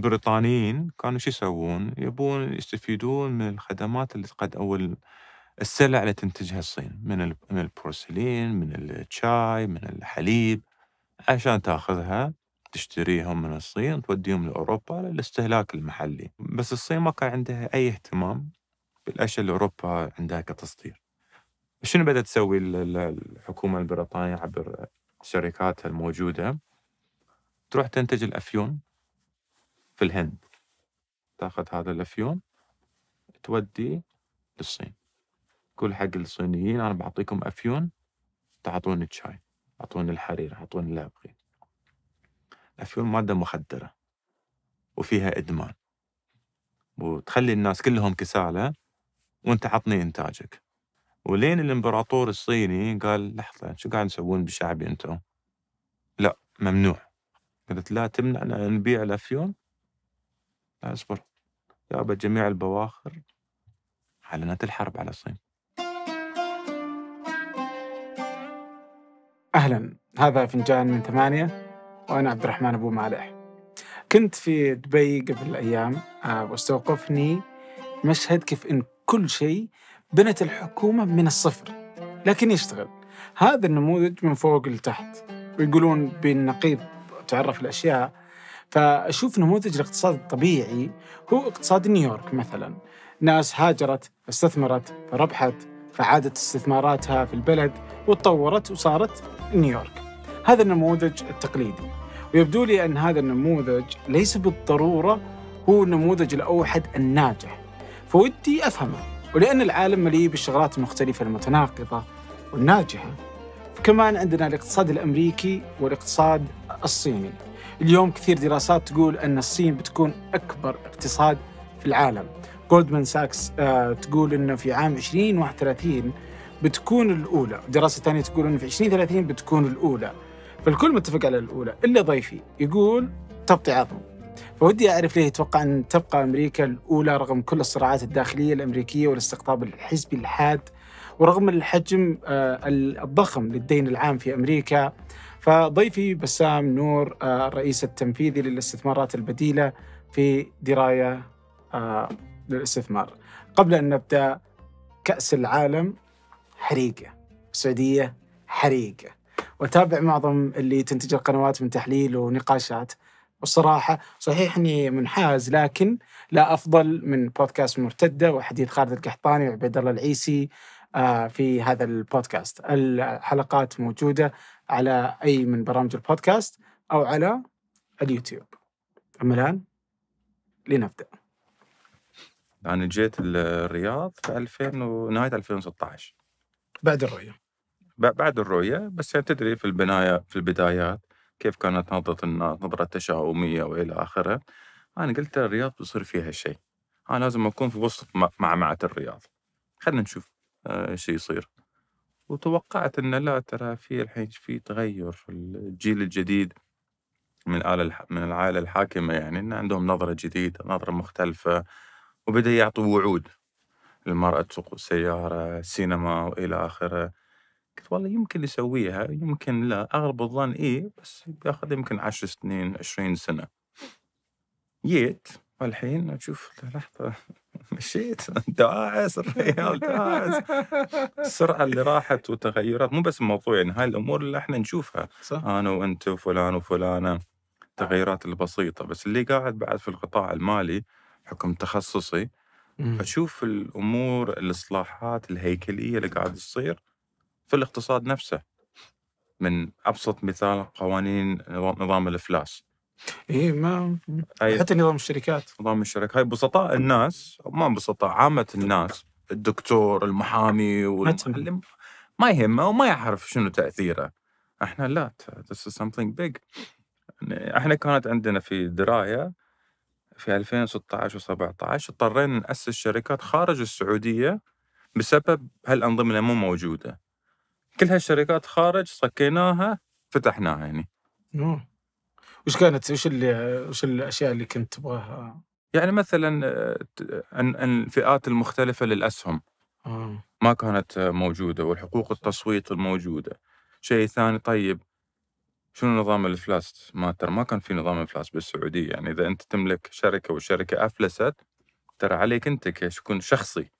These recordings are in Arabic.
البريطانيين كانوا شو يسوون؟ يبون يستفيدون من الخدمات اللي قد او السلع اللي تنتجها الصين من من البورسلين، من الشاي، من الحليب عشان تاخذها تشتريهم من الصين توديهم لاوروبا للاستهلاك المحلي، بس الصين ما كان عندها اي اهتمام بالاشياء اللي اوروبا عندها كتصدير. شنو بدأت تسوي الحكومة البريطانية عبر شركاتها الموجودة؟ تروح تنتج الافيون في الهند تاخذ هذا الافيون تودي للصين تقول حق الصينيين انا بعطيكم افيون تعطوني الشاي اعطوني الحرير اعطوني اللي ابغيه الافيون ماده مخدره وفيها ادمان وتخلي الناس كلهم كسالى وانت عطني انتاجك ولين الامبراطور الصيني قال لحظه شو قاعد تسوون بشعبي انتم؟ لا ممنوع قلت لا تمنعنا نبيع الافيون اصبر جابت جميع البواخر أعلنت الحرب على الصين أهلا هذا فنجان من ثمانية وأنا عبد الرحمن أبو مالح كنت في دبي قبل أيام آه، واستوقفني مشهد كيف إن كل شيء بنت الحكومة من الصفر لكن يشتغل هذا النموذج من فوق لتحت ويقولون بالنقيض تعرف الأشياء فأشوف نموذج الاقتصاد الطبيعي هو اقتصاد نيويورك مثلا ناس هاجرت استثمرت ربحت فعادت استثماراتها في البلد وتطورت وصارت نيويورك هذا النموذج التقليدي ويبدو لي أن هذا النموذج ليس بالضرورة هو النموذج الأوحد الناجح فودي أفهمه ولأن العالم مليء بالشغلات المختلفة المتناقضة والناجحة كمان عندنا الاقتصاد الامريكي والاقتصاد الصيني اليوم كثير دراسات تقول أن الصين بتكون أكبر اقتصاد في العالم جولدمان آه، ساكس تقول أنه في عام 2031 بتكون الأولى دراسة ثانية تقول أنه في 2030 بتكون الأولى فالكل متفق على الأولى إلا ضيفي يقول تبطي عظم فودي أعرف ليه يتوقع أن تبقى أمريكا الأولى رغم كل الصراعات الداخلية الأمريكية والاستقطاب الحزبي الحاد ورغم الحجم آه، الضخم للدين العام في أمريكا فضيفي بسام نور آه، الرئيس التنفيذي للاستثمارات البديلة في دراية آه، للاستثمار قبل أن نبدأ كأس العالم حريقة السعودية حريقة وتابع معظم اللي تنتج القنوات من تحليل ونقاشات والصراحة صحيح أني منحاز لكن لا أفضل من بودكاست مرتدة وحديث خالد القحطاني وعبيد الله العيسي آه، في هذا البودكاست الحلقات موجودة على اي من برامج البودكاست او على اليوتيوب اما الان لنبدا انا جيت الرياض في 2000 ونهايه 2016 بعد الرؤيه بعد الرؤيه بس يعني تدري في البنايه في البدايات كيف كانت نظره الناس نظره تشاؤميه والى اخره انا قلت الرياض بيصير فيها شيء انا لازم اكون في وسط معمعه الرياض خلينا نشوف آه، ايش يصير وتوقعت أن لا ترى في الحين في تغير في الجيل الجديد من الآلة من العائلة الحاكمة يعني أن عندهم نظرة جديدة نظرة مختلفة وبدأ يعطوا وعود المرأة تسوق سيارة سينما وإلى آخره قلت والله يمكن يسويها يمكن لا أغلب الظن إيه بس بياخذ يمكن عشر سنين عشرين سنة جيت والحين أشوف لحظة مشيت داعس آه، الريال داعس آه، السرعه اللي راحت والتغيرات مو بس الموضوع يعني هاي الامور اللي احنا نشوفها صح. انا وانت وفلان وفلانه التغيرات البسيطه بس اللي قاعد بعد في القطاع المالي حكم تخصصي اشوف الامور الاصلاحات الهيكليه اللي قاعد تصير في الاقتصاد نفسه من ابسط مثال قوانين نظام الافلاس اي ما حتى نظام الشركات نظام الشركات هاي بسطاء الناس ما بسطاء عامه الناس الدكتور المحامي والمعلم ما يهمه وما يعرف شنو تاثيره احنا لا this is something big يعني احنا كانت عندنا في درايه في 2016 و17 اضطرينا ناسس شركات خارج السعوديه بسبب هالانظمه اللي مو موجوده كل هالشركات خارج صكيناها فتحناها يعني وش كانت وش اللي وش الاشياء اللي كنت تبغاها؟ يعني مثلا الفئات آه، المختلفه للاسهم آه. ما كانت موجوده والحقوق التصويت الموجوده شيء ثاني طيب شنو نظام الافلاس ما ترى ما كان في نظام افلاس بالسعوديه يعني اذا انت تملك شركه والشركه افلست ترى عليك انت كشكون شخصي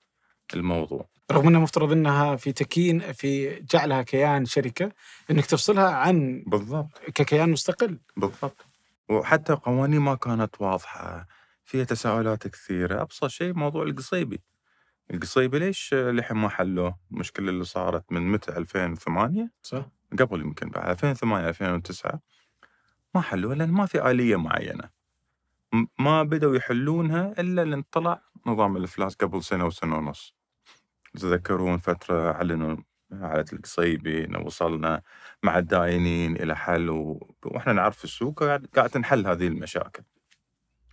الموضوع رغم انه مفترض انها في تكيين في جعلها كيان شركه انك تفصلها عن بالضبط ككيان مستقل بالضبط وحتى قوانين ما كانت واضحه فيها تساؤلات كثيره ابسط شيء موضوع القصيبي القصيبي ليش لحم ما حلوه المشكله اللي صارت من متى 2008 صح قبل يمكن بعد 2008 2009 ما حلوها لان ما في اليه معينه ما بدأوا يحلونها إلا لأن طلع نظام الإفلاس قبل سنة وسنة ونص تذكرون فترة أعلنوا على القصيبي انه وصلنا مع الداينين الى حل و... واحنا نعرف في السوق قاعد قاعد تنحل هذه المشاكل.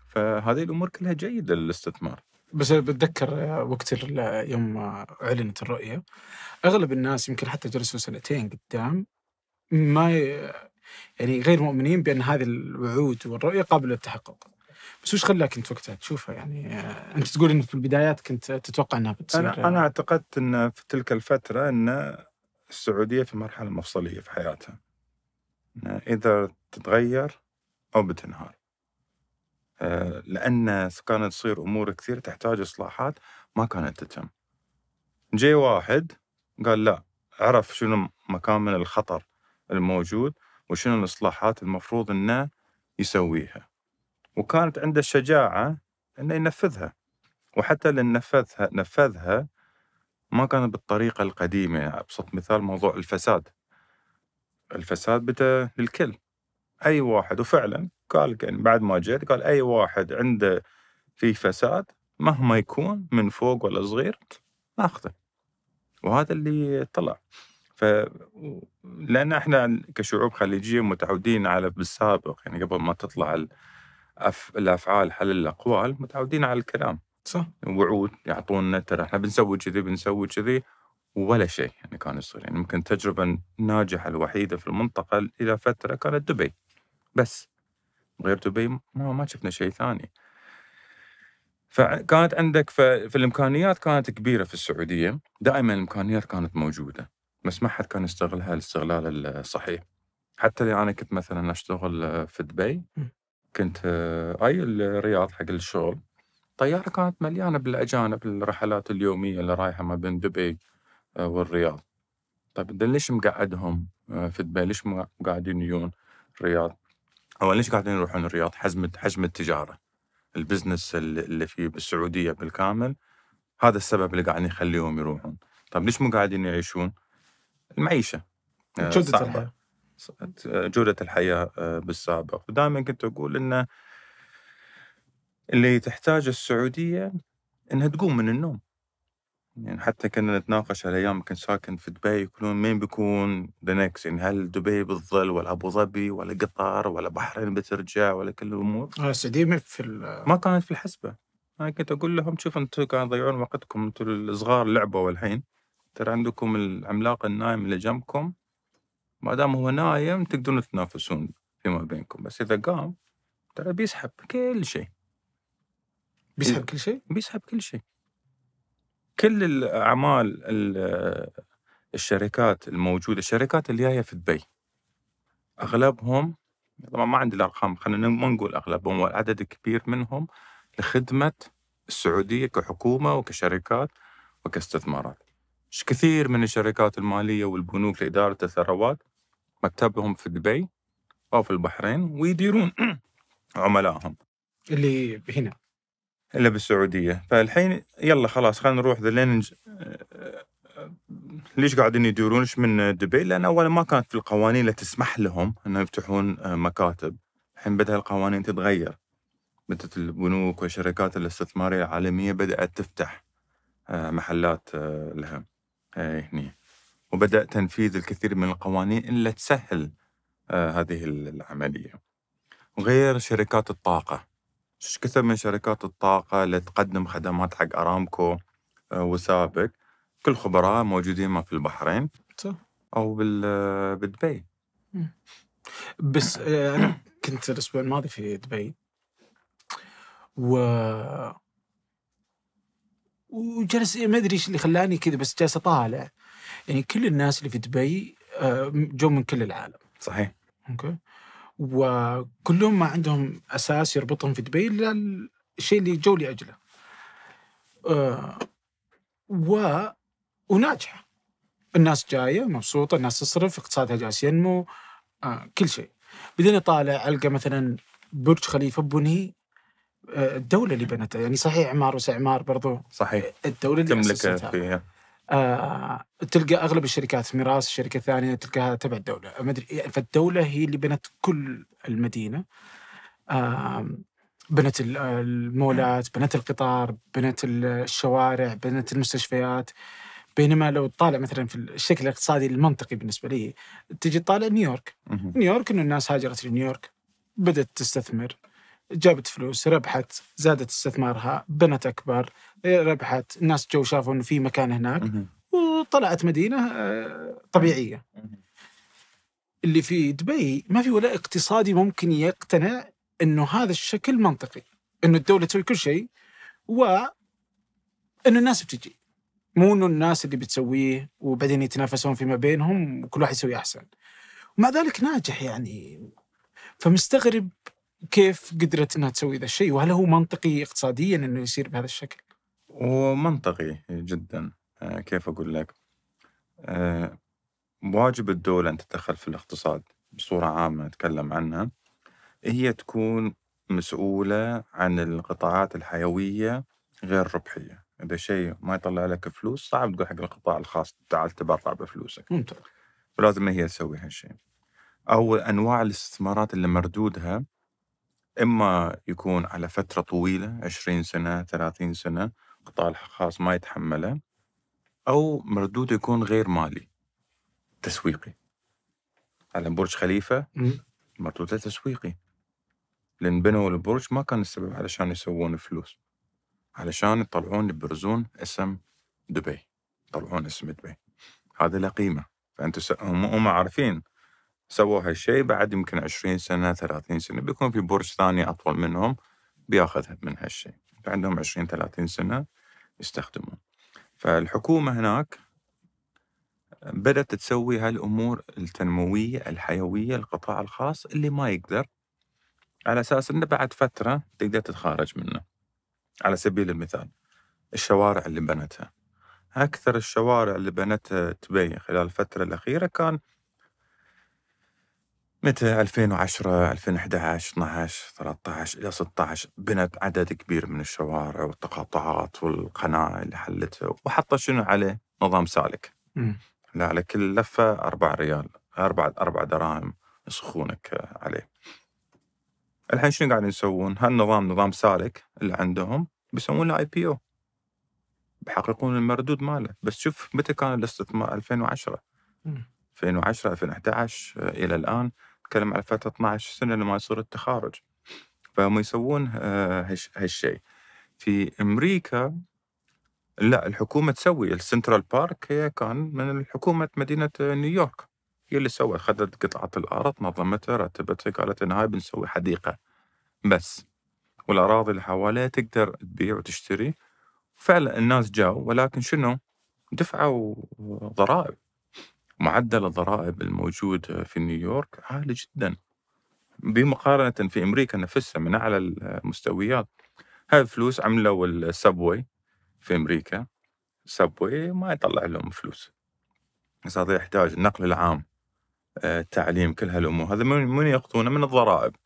فهذه الامور كلها جيده للاستثمار. بس بتذكر وقت يوم اعلنت الرؤيه اغلب الناس يمكن حتى جلسوا سنتين قدام ما ي... يعني غير مؤمنين بان هذه الوعود والرؤيه قابله للتحقق. بس وش خلاك انت وقتها تشوفها يعني آه، انت تقول انه في البدايات كنت تتوقع انها بتصير انا انا اعتقدت ان في تلك الفتره ان السعوديه في مرحله مفصليه في حياتها اذا تتغير او بتنهار آه، لان كانت تصير امور كثير تحتاج اصلاحات ما كانت تتم جاي واحد قال لا عرف شنو مكامن الخطر الموجود وشنو الاصلاحات المفروض انه يسويها وكانت عنده الشجاعه انه ينفذها وحتى اللي نفذها نفذها ما كان بالطريقه القديمه ابسط مثال موضوع الفساد الفساد بدا للكل اي واحد وفعلا قال يعني بعد ما جيت قال اي واحد عنده في فساد مهما يكون من فوق ولا صغير ناخذه وهذا اللي طلع ف لان احنا كشعوب خليجيه متعودين على بالسابق يعني قبل ما تطلع أف... الافعال حل الاقوال متعودين على الكلام صح وعود يعطونا ترى احنا بنسوي كذي بنسوي كذي ولا شيء يعني كان يصير يعني ممكن التجربه الناجحه الوحيده في المنطقه الى فتره كانت دبي بس غير دبي ما ما شفنا شيء ثاني فكانت عندك في الامكانيات كانت كبيره في السعوديه دائما الامكانيات كانت موجوده بس ما حد كان يستغلها الاستغلال الصحيح حتى انا كنت مثلا اشتغل في دبي كنت آه، اي الرياض حق الشغل الطيارة كانت مليانة بالأجانب الرحلات اليومية اللي رايحة ما بين دبي آه، والرياض طيب ليش مقعدهم آه، في دبي ليش مقعدين يجون الرياض أو ليش قاعدين يروحون الرياض حجم حجم التجارة البزنس اللي في بالسعودية بالكامل هذا السبب اللي قاعدين يخليهم يروحون طيب ليش مو قاعدين يعيشون المعيشة جودة الحياة آه، جودة الحياة آه، بالسابق ودائما كنت أقول أن اللي تحتاج السعودية أنها تقوم من النوم يعني حتى كنا نتناقش هالايام كنت ساكن في دبي يقولون مين بيكون ذا نكست يعني هل دبي بالظل ولا ابو ظبي ولا قطر ولا بحرين بترجع ولا كل الامور؟ آه، السعوديه في ما كانت في الحسبه انا كنت اقول لهم شوف انتم كان تضيعون وقتكم انتم الصغار لعبوا الحين ترى عندكم العملاق النايم اللي جنبكم ما دام هو نايم تقدرون تتنافسون فيما بينكم بس اذا قام ترى بيسحب كل شيء بيسحب كل شيء؟ بيسحب كل شيء كل الاعمال الشركات الموجوده الشركات اللي جايه في دبي اغلبهم طبعا ما عندي الارقام خلينا ما نقول اغلبهم والعدد كبير منهم لخدمه السعوديه كحكومه وكشركات وكاستثمارات. كثير من الشركات الماليه والبنوك لاداره الثروات مكتبهم في دبي أو في البحرين ويديرون عملائهم اللي هنا اللي بالسعودية فالحين يلا خلاص خلينا نروح ذلين آه، ليش قاعدين يديرونش من دبي؟ لأن أولا ما كانت في القوانين اللي تسمح لهم انهم يفتحون آه، مكاتب الحين بدأ القوانين تتغير بدأت البنوك والشركات الاستثمارية العالمية بدأت تفتح آه، محلات لها هني وبدأ تنفيذ الكثير من القوانين اللي تسهل آه، هذه العملية غير شركات الطاقة كثر من شركات الطاقة اللي تقدم خدمات حق أرامكو آه، وسابك كل خبراء موجودين ما في البحرين صح أو بدبي بس آه، أنا كنت الأسبوع الماضي في دبي و وجلس ما ادري ايش اللي خلاني كذا بس جالس اطالع يعني كل الناس اللي في دبي آه، جو من كل العالم صحيح اوكي وكلهم ما عندهم اساس يربطهم في دبي الا الشيء اللي جو لاجله آه، و وناجحه الناس جايه مبسوطه الناس تصرف اقتصادها جالس ينمو آه، كل شيء بعدين اطالع القى مثلا برج خليفه بني الدوله اللي بنتها يعني صحيح عمار وسعمار برضو صحيح الدوله اللي تملكه فيها آه تلقى اغلب الشركات ميراس شركه ثانيه تلقاها تبع الدوله ما ادري فالدوله هي اللي بنت كل المدينه آه بنت المولات بنت القطار بنت الشوارع بنت المستشفيات بينما لو تطالع مثلا في الشكل الاقتصادي المنطقي بالنسبه لي تجي تطالع نيويورك نيويورك انه الناس هاجرت لنيويورك بدات تستثمر جابت فلوس ربحت زادت استثمارها بنت أكبر ربحت الناس جو شافوا أنه في مكان هناك وطلعت مدينة آه، طبيعية اللي في دبي ما في ولا اقتصادي ممكن يقتنع أنه هذا الشكل منطقي أنه الدولة تسوي كل شيء و أنه الناس بتجي مو أنه الناس اللي بتسويه وبعدين يتنافسون فيما بينهم وكل واحد يسوي أحسن ومع ذلك ناجح يعني فمستغرب كيف قدرت انها تسوي ذا الشيء؟ وهل هو منطقي اقتصاديا انه يصير بهذا الشكل؟ ومنطقي جدا آه، كيف اقول لك؟ آه، واجب الدوله ان تتدخل في الاقتصاد بصوره عامه نتكلم عنها هي تكون مسؤوله عن القطاعات الحيويه غير ربحيه، اذا شيء ما يطلع لك فلوس صعب تقول حق القطاع الخاص تعال تبرع بفلوسك. ممتاز. فلازم هي تسوي هالشيء. او انواع الاستثمارات اللي مردودها اما يكون على فتره طويله 20 سنه 30 سنه قطاع الخاص ما يتحمله او مردوده يكون غير مالي تسويقي على برج خليفه مردوده تسويقي لان بنوا البرج ما كان السبب علشان يسوون فلوس علشان يطلعون يبرزون اسم دبي يطلعون اسم دبي هذا له قيمه فانتم هم عارفين سووا هالشيء بعد يمكن 20 سنه 30 سنه بيكون في برج ثاني اطول منهم بياخذ من هالشيء فعندهم 20 30 سنه يستخدمون فالحكومه هناك بدأت تسوي هالأمور التنموية الحيوية القطاع الخاص اللي ما يقدر على أساس أنه بعد فترة تقدر تتخارج منه على سبيل المثال الشوارع اللي بنتها أكثر الشوارع اللي بنتها تبي خلال الفترة الأخيرة كان متى 2010 2011 12 13 الى 16 بنت عدد كبير من الشوارع والتقاطعات والقناه اللي حلتها وحطت شنو عليه نظام سالك لا على كل لفه 4 ريال 4 4 دراهم يسخونك عليه الحين شنو قاعدين يسوون؟ هالنظام نظام سالك اللي عندهم بيسوون له اي بي او بيحققون المردود ماله بس شوف متى كان الاستثمار 2010 2010 2011 الى الان نتكلم على فتره 12 سنه لما يصير التخارج فهم يسوون آه، هالشيء في امريكا لا الحكومه تسوي السنترال بارك هي كان من حكومه مدينه نيويورك هي اللي سوت خدت قطعه الارض نظمتها رتبتها قالت ان هاي بنسوي حديقه بس والاراضي اللي حواليها تقدر تبيع وتشتري فعلا الناس جاوا ولكن شنو دفعوا ضرائب معدل الضرائب الموجود في نيويورك عالي جدا بمقارنة في أمريكا نفسها من أعلى المستويات هاي فلوس عملوا السبوي في أمريكا سبوي ما يطلع لهم فلوس هذا يحتاج النقل العام التعليم آه، كل هالأمور هذا من يقطونه من الضرائب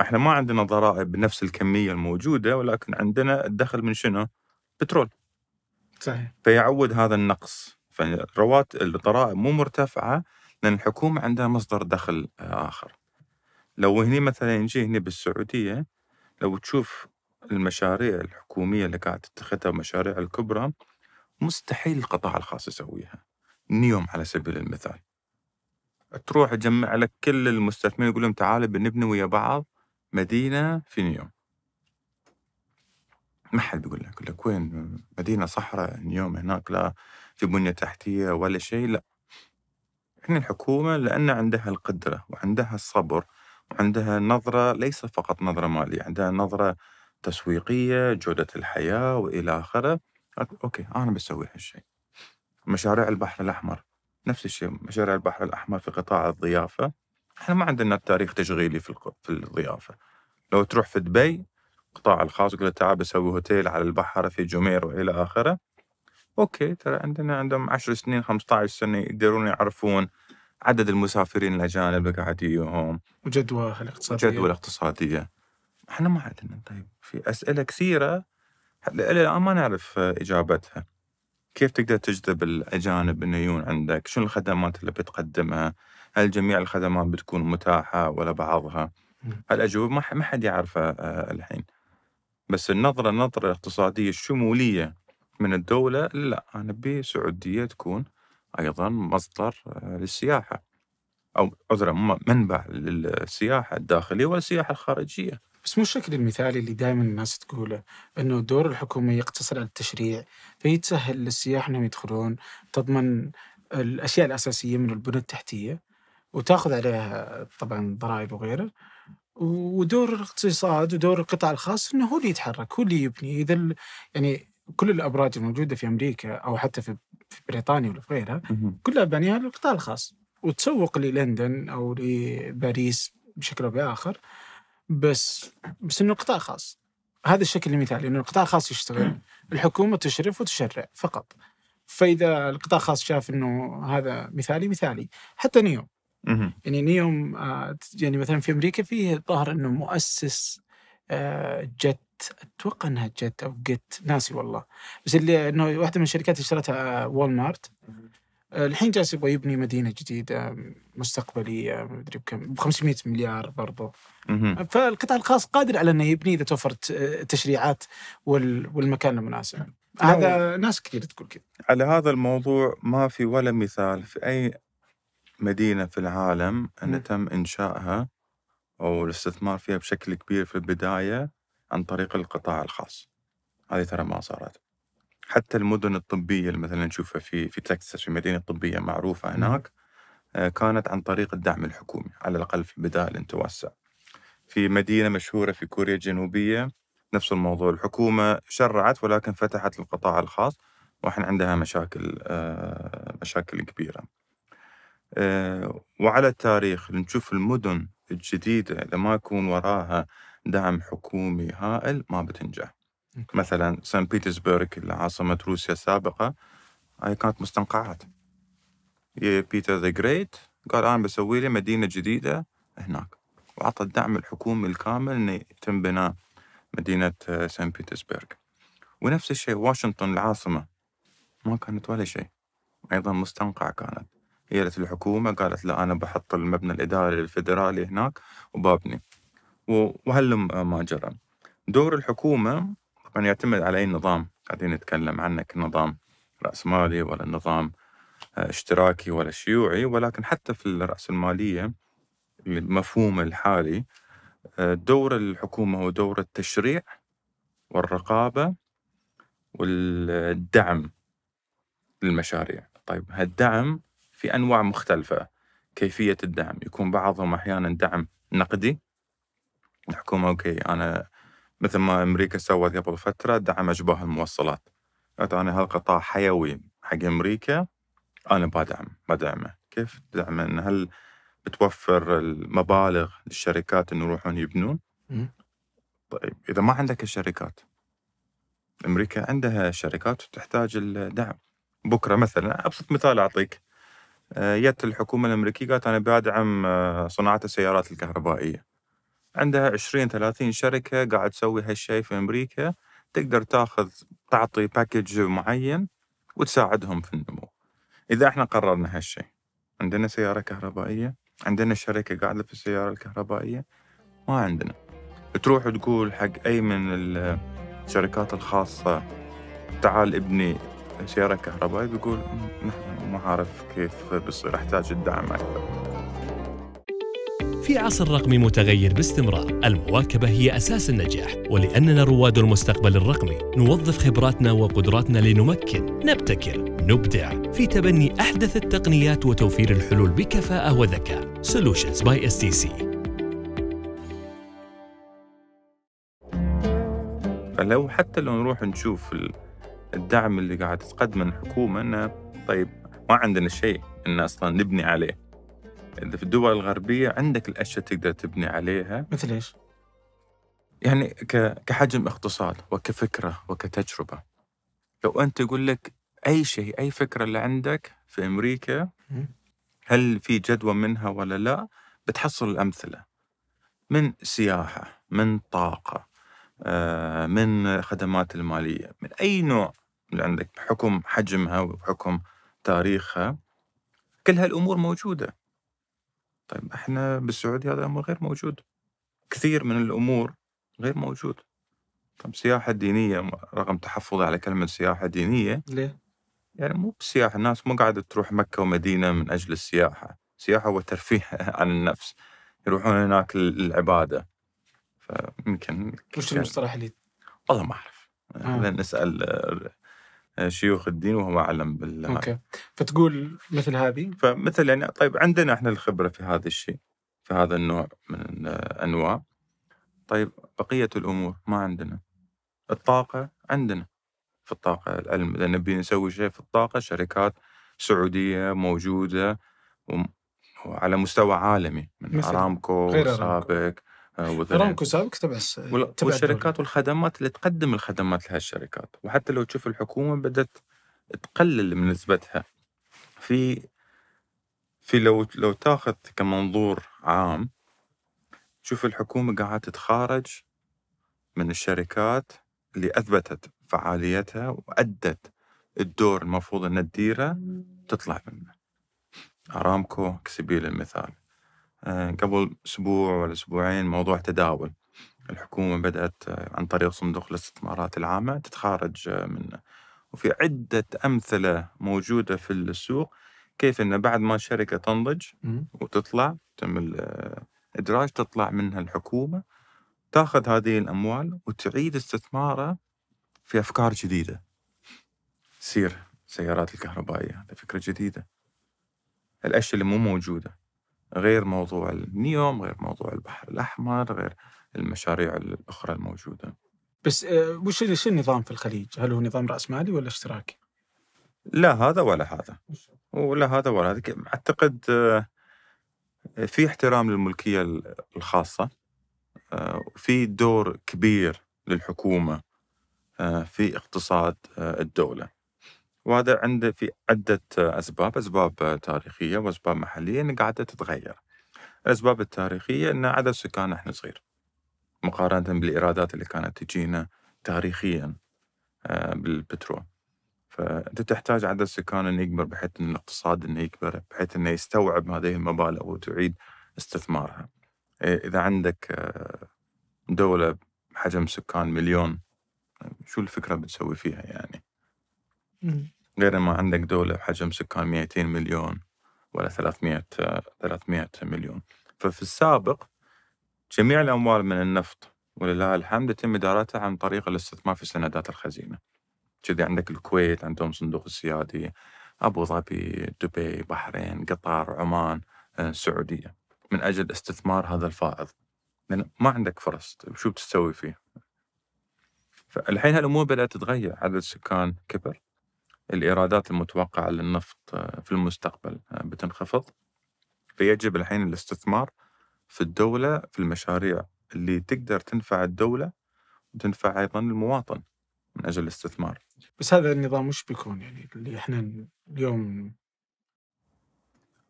احنا ما عندنا ضرائب بنفس الكمية الموجودة ولكن عندنا الدخل من شنو؟ بترول صحيح فيعود هذا النقص فالرواتب الضرائب مو مرتفعه لان الحكومه عندها مصدر دخل آه، اخر. لو هني مثلا نجي هني بالسعوديه لو تشوف المشاريع الحكوميه اللي قاعد تتخذها المشاريع الكبرى مستحيل القطاع الخاص يسويها. نيوم على سبيل المثال. تروح تجمع لك كل المستثمرين يقول لهم تعالوا بنبني ويا بعض مدينه في نيوم. ما حد بيقول لك يقول لك وين مدينه صحراء نيوم هناك لا في بنية تحتية ولا شيء لا احنا يعني الحكومة لأن عندها القدرة وعندها الصبر وعندها نظرة ليس فقط نظرة مالية عندها نظرة تسويقية جودة الحياة وإلى آخره أوكي أنا بسوي هالشيء مشاريع البحر الأحمر نفس الشيء مشاريع البحر الأحمر في قطاع الضيافة احنا ما عندنا التاريخ تشغيلي في في الضيافة لو تروح في دبي القطاع الخاص قلت تعال بسوي هوتيل على البحر في جمير وإلى آخره اوكي ترى عندنا عندهم 10 سنين 15 سنه يقدرون يعرفون عدد المسافرين الاجانب اللي قاعد يجيهم وجدوى الاقتصاديه جدوى الاقتصاديه احنا ما عندنا طيب في اسئله كثيره الى الان ما نعرف اجابتها كيف تقدر تجذب الاجانب انه يجون عندك؟ شنو الخدمات اللي بتقدمها؟ هل جميع الخدمات بتكون متاحه ولا بعضها؟ هالاجوبه ما حد يعرفها آه، الحين. بس النظره النظره الاقتصاديه الشموليه من الدولة لا أنا أبي سعودية تكون أيضا مصدر آه، للسياحة أو عذرا منبع للسياحة الداخلية والسياحة الخارجية بس مو الشكل المثالي اللي دائما الناس تقوله انه دور الحكومه يقتصر على التشريع فيتسهل للسياح انهم يدخلون تضمن الاشياء الاساسيه من البنى التحتيه وتاخذ عليها طبعا ضرائب وغيره ودور الاقتصاد ودور القطاع الخاص انه هو اللي يتحرك هو اللي يبني اذا يعني كل الابراج الموجوده في امريكا او حتى في بريطانيا ولا في غيرها كلها بنيها للقطاع الخاص وتسوق للندن او لباريس بشكل او باخر بس بس انه قطاع خاص هذا الشكل المثالي انه القطاع الخاص يشتغل الحكومه تشرف وتشرع فقط فاذا القطاع الخاص شاف انه هذا مثالي مثالي حتى نيوم يعني نيوم آه، يعني مثلا في امريكا فيه ظهر انه مؤسس آه، جت اتوقع انها جت او جت ناسي والله بس اللي انه واحده من الشركات اللي اشترتها وول آه، مارت آه، الحين جالس يبغى يبني مدينه جديده آه، مستقبليه ما ادري بكم ب 500 مليار برضو فالقطاع الخاص قادر على انه يبني اذا توفرت التشريعات والمكان المناسب نعم. هذا ناس كثير تقول كذا على هذا الموضوع ما في ولا مثال في اي مدينه في العالم ان تم انشائها او الاستثمار فيها بشكل كبير في البدايه عن طريق القطاع الخاص هذه ترى ما صارت حتى المدن الطبية اللي مثلا نشوفها في في تكساس في مدينة طبية معروفة هناك آه، كانت عن طريق الدعم الحكومي على الأقل في البداية لنتوسع في مدينة مشهورة في كوريا الجنوبية نفس الموضوع الحكومة شرعت ولكن فتحت القطاع الخاص وإحنا عندها مشاكل آه، مشاكل كبيرة آه، وعلى التاريخ نشوف المدن الجديدة لما ما يكون وراها دعم حكومي هائل ما بتنجح okay. مثلا سان بيترسبرغ عاصمة روسيا السابقة هاي كانت مستنقعات بيتر ذا جريت قال أنا بسوي لي مدينة جديدة هناك وعطى الدعم الحكومي الكامل انه يتم بناء مدينة سان آه، بيترسبرغ ونفس الشيء واشنطن العاصمة ما كانت ولا شيء أيضا مستنقع كانت هي الحكومة قالت لا أنا بحط المبنى الإداري الفدرالي هناك وبابني وهل ما جرى دور الحكومة طبعا يعتمد على أي نظام قاعدين نتكلم عنه كنظام رأسمالي ولا نظام آه، اشتراكي ولا شيوعي ولكن حتى في الرأسمالية المفهوم الحالي آه، دور الحكومة هو دور التشريع والرقابة والدعم للمشاريع طيب هالدعم في أنواع مختلفة كيفية الدعم يكون بعضهم أحيانا دعم نقدي الحكومه اوكي انا مثل ما امريكا سوت قبل فتره دعم اشباه الموصلات قالت انا هذا قطاع حيوي حق امريكا انا بدعم بدعمه كيف دعم ان هل بتوفر المبالغ للشركات انه يروحون يبنون؟ طيب اذا ما عندك الشركات امريكا عندها شركات تحتاج الدعم بكره مثلا ابسط مثال اعطيك آه، جت الحكومه الامريكيه قالت انا بدعم آه، صناعه السيارات الكهربائيه عندها 20 30 شركه قاعد تسوي هالشيء في امريكا تقدر تاخذ تعطي باكج معين وتساعدهم في النمو. اذا احنا قررنا هالشيء عندنا سياره كهربائيه، عندنا شركه قاعده في السياره الكهربائيه ما عندنا. تروح وتقول حق اي من الشركات الخاصه تعال ابني سياره كهربائيه بيقول ما عارف كيف بصير احتاج الدعم اكثر. في عصر رقمي متغير باستمرار المواكبة هي أساس النجاح ولأننا رواد المستقبل الرقمي نوظف خبراتنا وقدراتنا لنمكن نبتكر نبدع في تبني أحدث التقنيات وتوفير الحلول بكفاءة وذكاء Solutions by STC فلو حتى لو نروح نشوف الدعم اللي قاعد تقدمه الحكومة أنه طيب ما عندنا شيء أن أصلا نبني عليه اذا في الدول الغربيه عندك الاشياء تقدر تبني عليها مثل ايش؟ يعني كحجم اقتصاد وكفكره وكتجربه لو انت يقول لك اي شيء اي فكره اللي عندك في امريكا هل في جدوى منها ولا لا؟ بتحصل الامثله من سياحه، من طاقه، آه، من خدمات الماليه، من اي نوع اللي عندك بحكم حجمها وبحكم تاريخها كل هالامور موجوده طيب احنا بالسعودية هذا الأمر غير موجود كثير من الأمور غير موجود طيب سياحة دينية رغم تحفظي على كلمة سياحة دينية ليه؟ يعني مو بالسياحة الناس مو قاعدة تروح مكة ومدينة من أجل السياحة سياحة وترفيه عن النفس يروحون هناك للعبادة فيمكن وش المصطلح يعني اللي والله ما أعرف آه. نسأل آه، آه، شيوخ الدين وهو أعلم بال أوكي فتقول مثل هذه فمثل يعني طيب عندنا إحنا الخبرة في هذا الشيء في هذا النوع من الأنواع طيب بقية الأمور ما عندنا الطاقة عندنا في الطاقة العلم إذا نبي نسوي شيء في الطاقة شركات سعودية موجودة وعلى مستوى عالمي من أرامكو وسابك ارامكو سابق تبع والشركات والخدمات اللي تقدم الخدمات لها الشركات وحتى لو تشوف الحكومه بدات تقلل من نسبتها في في لو لو تاخذ كمنظور عام تشوف الحكومه قاعده تتخارج من الشركات اللي اثبتت فعاليتها وادت الدور المفروض ان تديره تطلع منه ارامكو كسبيل المثال آه، قبل أسبوع ولا أسبوعين موضوع تداول الحكومة بدأت آه، عن طريق صندوق الاستثمارات العامة تتخارج آه، منه وفي عدة أمثلة موجودة في السوق كيف أن بعد ما الشركة تنضج وتطلع تم الإدراج تطلع منها الحكومة تاخذ هذه الأموال وتعيد استثمارها في أفكار جديدة سير سيارات الكهربائية هذه فكرة جديدة الأشياء اللي مو موجودة غير موضوع النيوم غير موضوع البحر الأحمر غير المشاريع الأخرى الموجودة بس آه، وش وش النظام في الخليج؟ هل هو نظام رأسمالي ولا اشتراكي؟ لا هذا ولا هذا ولا هذا ولا هذا أعتقد آه، في احترام للملكية الخاصة آه، في دور كبير للحكومة في اقتصاد الدولة وهذا عنده في عدة أسباب أسباب تاريخية وأسباب محلية أن قاعدة تتغير الأسباب التاريخية أن عدد سكان إحنا صغير مقارنة بالإيرادات اللي كانت تجينا تاريخيا آه، بالبترول فأنت تحتاج عدد سكان أن يكبر بحيث أن الاقتصاد أنه يكبر بحيث أنه يستوعب هذه المبالغ وتعيد استثمارها إيه، إذا عندك آه، دولة بحجم سكان مليون شو الفكرة بتسوي فيها يعني؟ غير ما عندك دولة بحجم سكان 200 مليون ولا 300 300 مليون ففي السابق جميع الأموال من النفط ولله الحمد يتم إدارتها عن طريق الاستثمار في سندات الخزينة كذي عندك الكويت عندهم صندوق السيادي أبو ظبي دبي بحرين قطر عمان آه، السعودية من أجل استثمار هذا الفائض لأن ما عندك فرص طيب شو بتسوي فيه فالحين هالأمور بدأت تتغير عدد السكان كبر الإيرادات المتوقعة للنفط آه، في المستقبل آه، بتنخفض فيجب الحين الاستثمار في الدولة في المشاريع اللي تقدر تنفع الدولة وتنفع أيضا المواطن من أجل الاستثمار بس هذا النظام وش بيكون يعني اللي احنا اليوم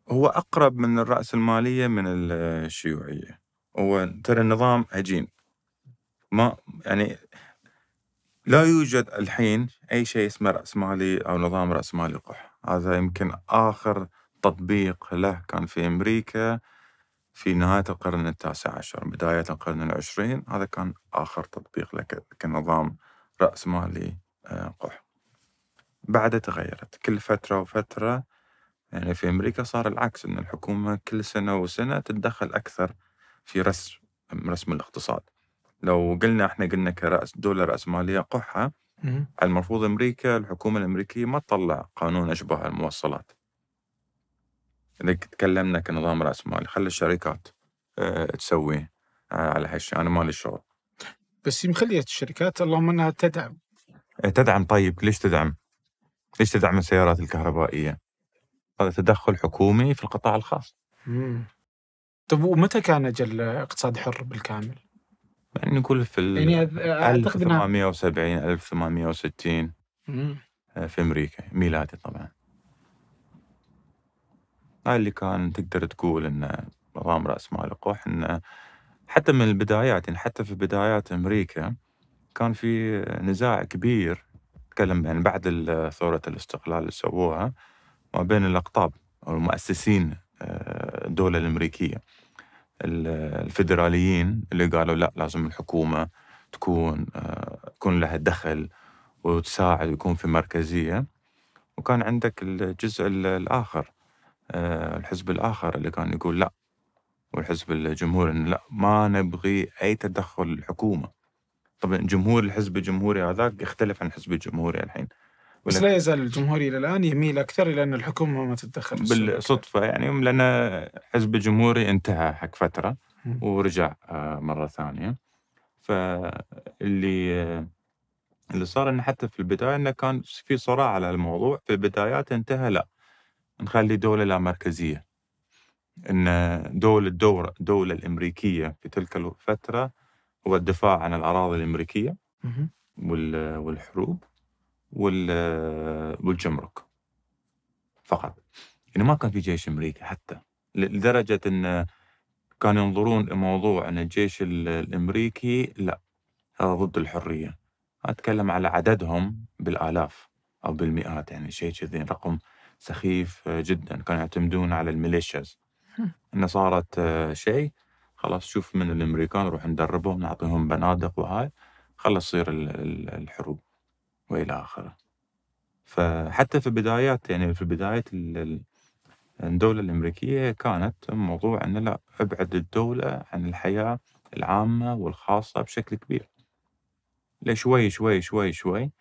هو أقرب من الرأسمالية من الشيوعية هو ترى النظام هجين ما يعني لا يوجد الحين اي شيء اسمه راس مالي او نظام راس مالي قح هذا يمكن اخر تطبيق له كان في امريكا في نهايه القرن التاسع عشر بدايه القرن العشرين هذا كان اخر تطبيق له كنظام راس مالي آه، قح بعدها تغيرت كل فتره وفتره يعني في امريكا صار العكس ان الحكومه كل سنه وسنه تتدخل اكثر في رسم رسم الاقتصاد لو قلنا احنا قلنا كرأس دولة رأسمالية قحة المفروض امريكا الحكومة الامريكية ما تطلع قانون اشبه الموصلات. اذا تكلمنا كنظام رأسمالي خلي الشركات أه تسوي آه، على هالشيء انا مالي شغل. بس مخلية الشركات اللهم انها تدعم. إيه، تدعم طيب ليش تدعم؟ ليش تدعم السيارات الكهربائية؟ هذا تدخل حكومي في القطاع الخاص. مم. طب ومتى كان اجل اقتصاد حر بالكامل؟ يعني نقول في ال يعني اعتقد 1870 1860 آه، في امريكا ميلادي طبعا هاي اللي كان تقدر تقول انه نظام راس مال القوح انه حتى من البدايات يعني حتى في بدايات امريكا كان في نزاع كبير تكلم يعني بعد ثورة الاستقلال اللي سووها ما بين الأقطاب أو المؤسسين آه، الدولة الأمريكية الفيدراليين اللي قالوا لا لازم الحكومه تكون يكون آه، لها دخل وتساعد ويكون في مركزيه وكان عندك الجزء الاخر آه، الحزب الاخر اللي كان يقول لا والحزب الجمهوري لا ما نبغي اي تدخل الحكومه طبعا جمهور الحزب الجمهوري هذاك يختلف عن الحزب الجمهوري الحين بس لا يزال الجمهوري الى الان يميل اكثر الى ان الحكومه ما تتدخل بالصدفه يعني لان حزب الجمهوري انتهى حق فتره ورجع آه، مره ثانيه فاللي آه، اللي صار انه حتى في البدايه انه كان في صراع على الموضوع في البدايات انتهى لا نخلي دوله لا مركزيه ان دول الدور الدوله الامريكيه في تلك الفتره هو الدفاع عن الاراضي الامريكيه والحروب والجمرك فقط يعني ما كان في جيش امريكي حتى لدرجه ان كانوا ينظرون لموضوع ان الجيش الامريكي لا هذا ضد الحريه اتكلم على عددهم بالالاف او بالمئات يعني شيء كذي رقم سخيف جدا كانوا يعتمدون على الميليشياز انه صارت شيء خلاص شوف من الامريكان نروح ندربهم نعطيهم بنادق وهاي خلص تصير الحروب والى اخره. فحتى في بدايات يعني في بدايه الدوله الامريكيه كانت موضوع انه لا ابعد الدوله عن الحياه العامه والخاصه بشكل كبير. شوي شوي شوي شوي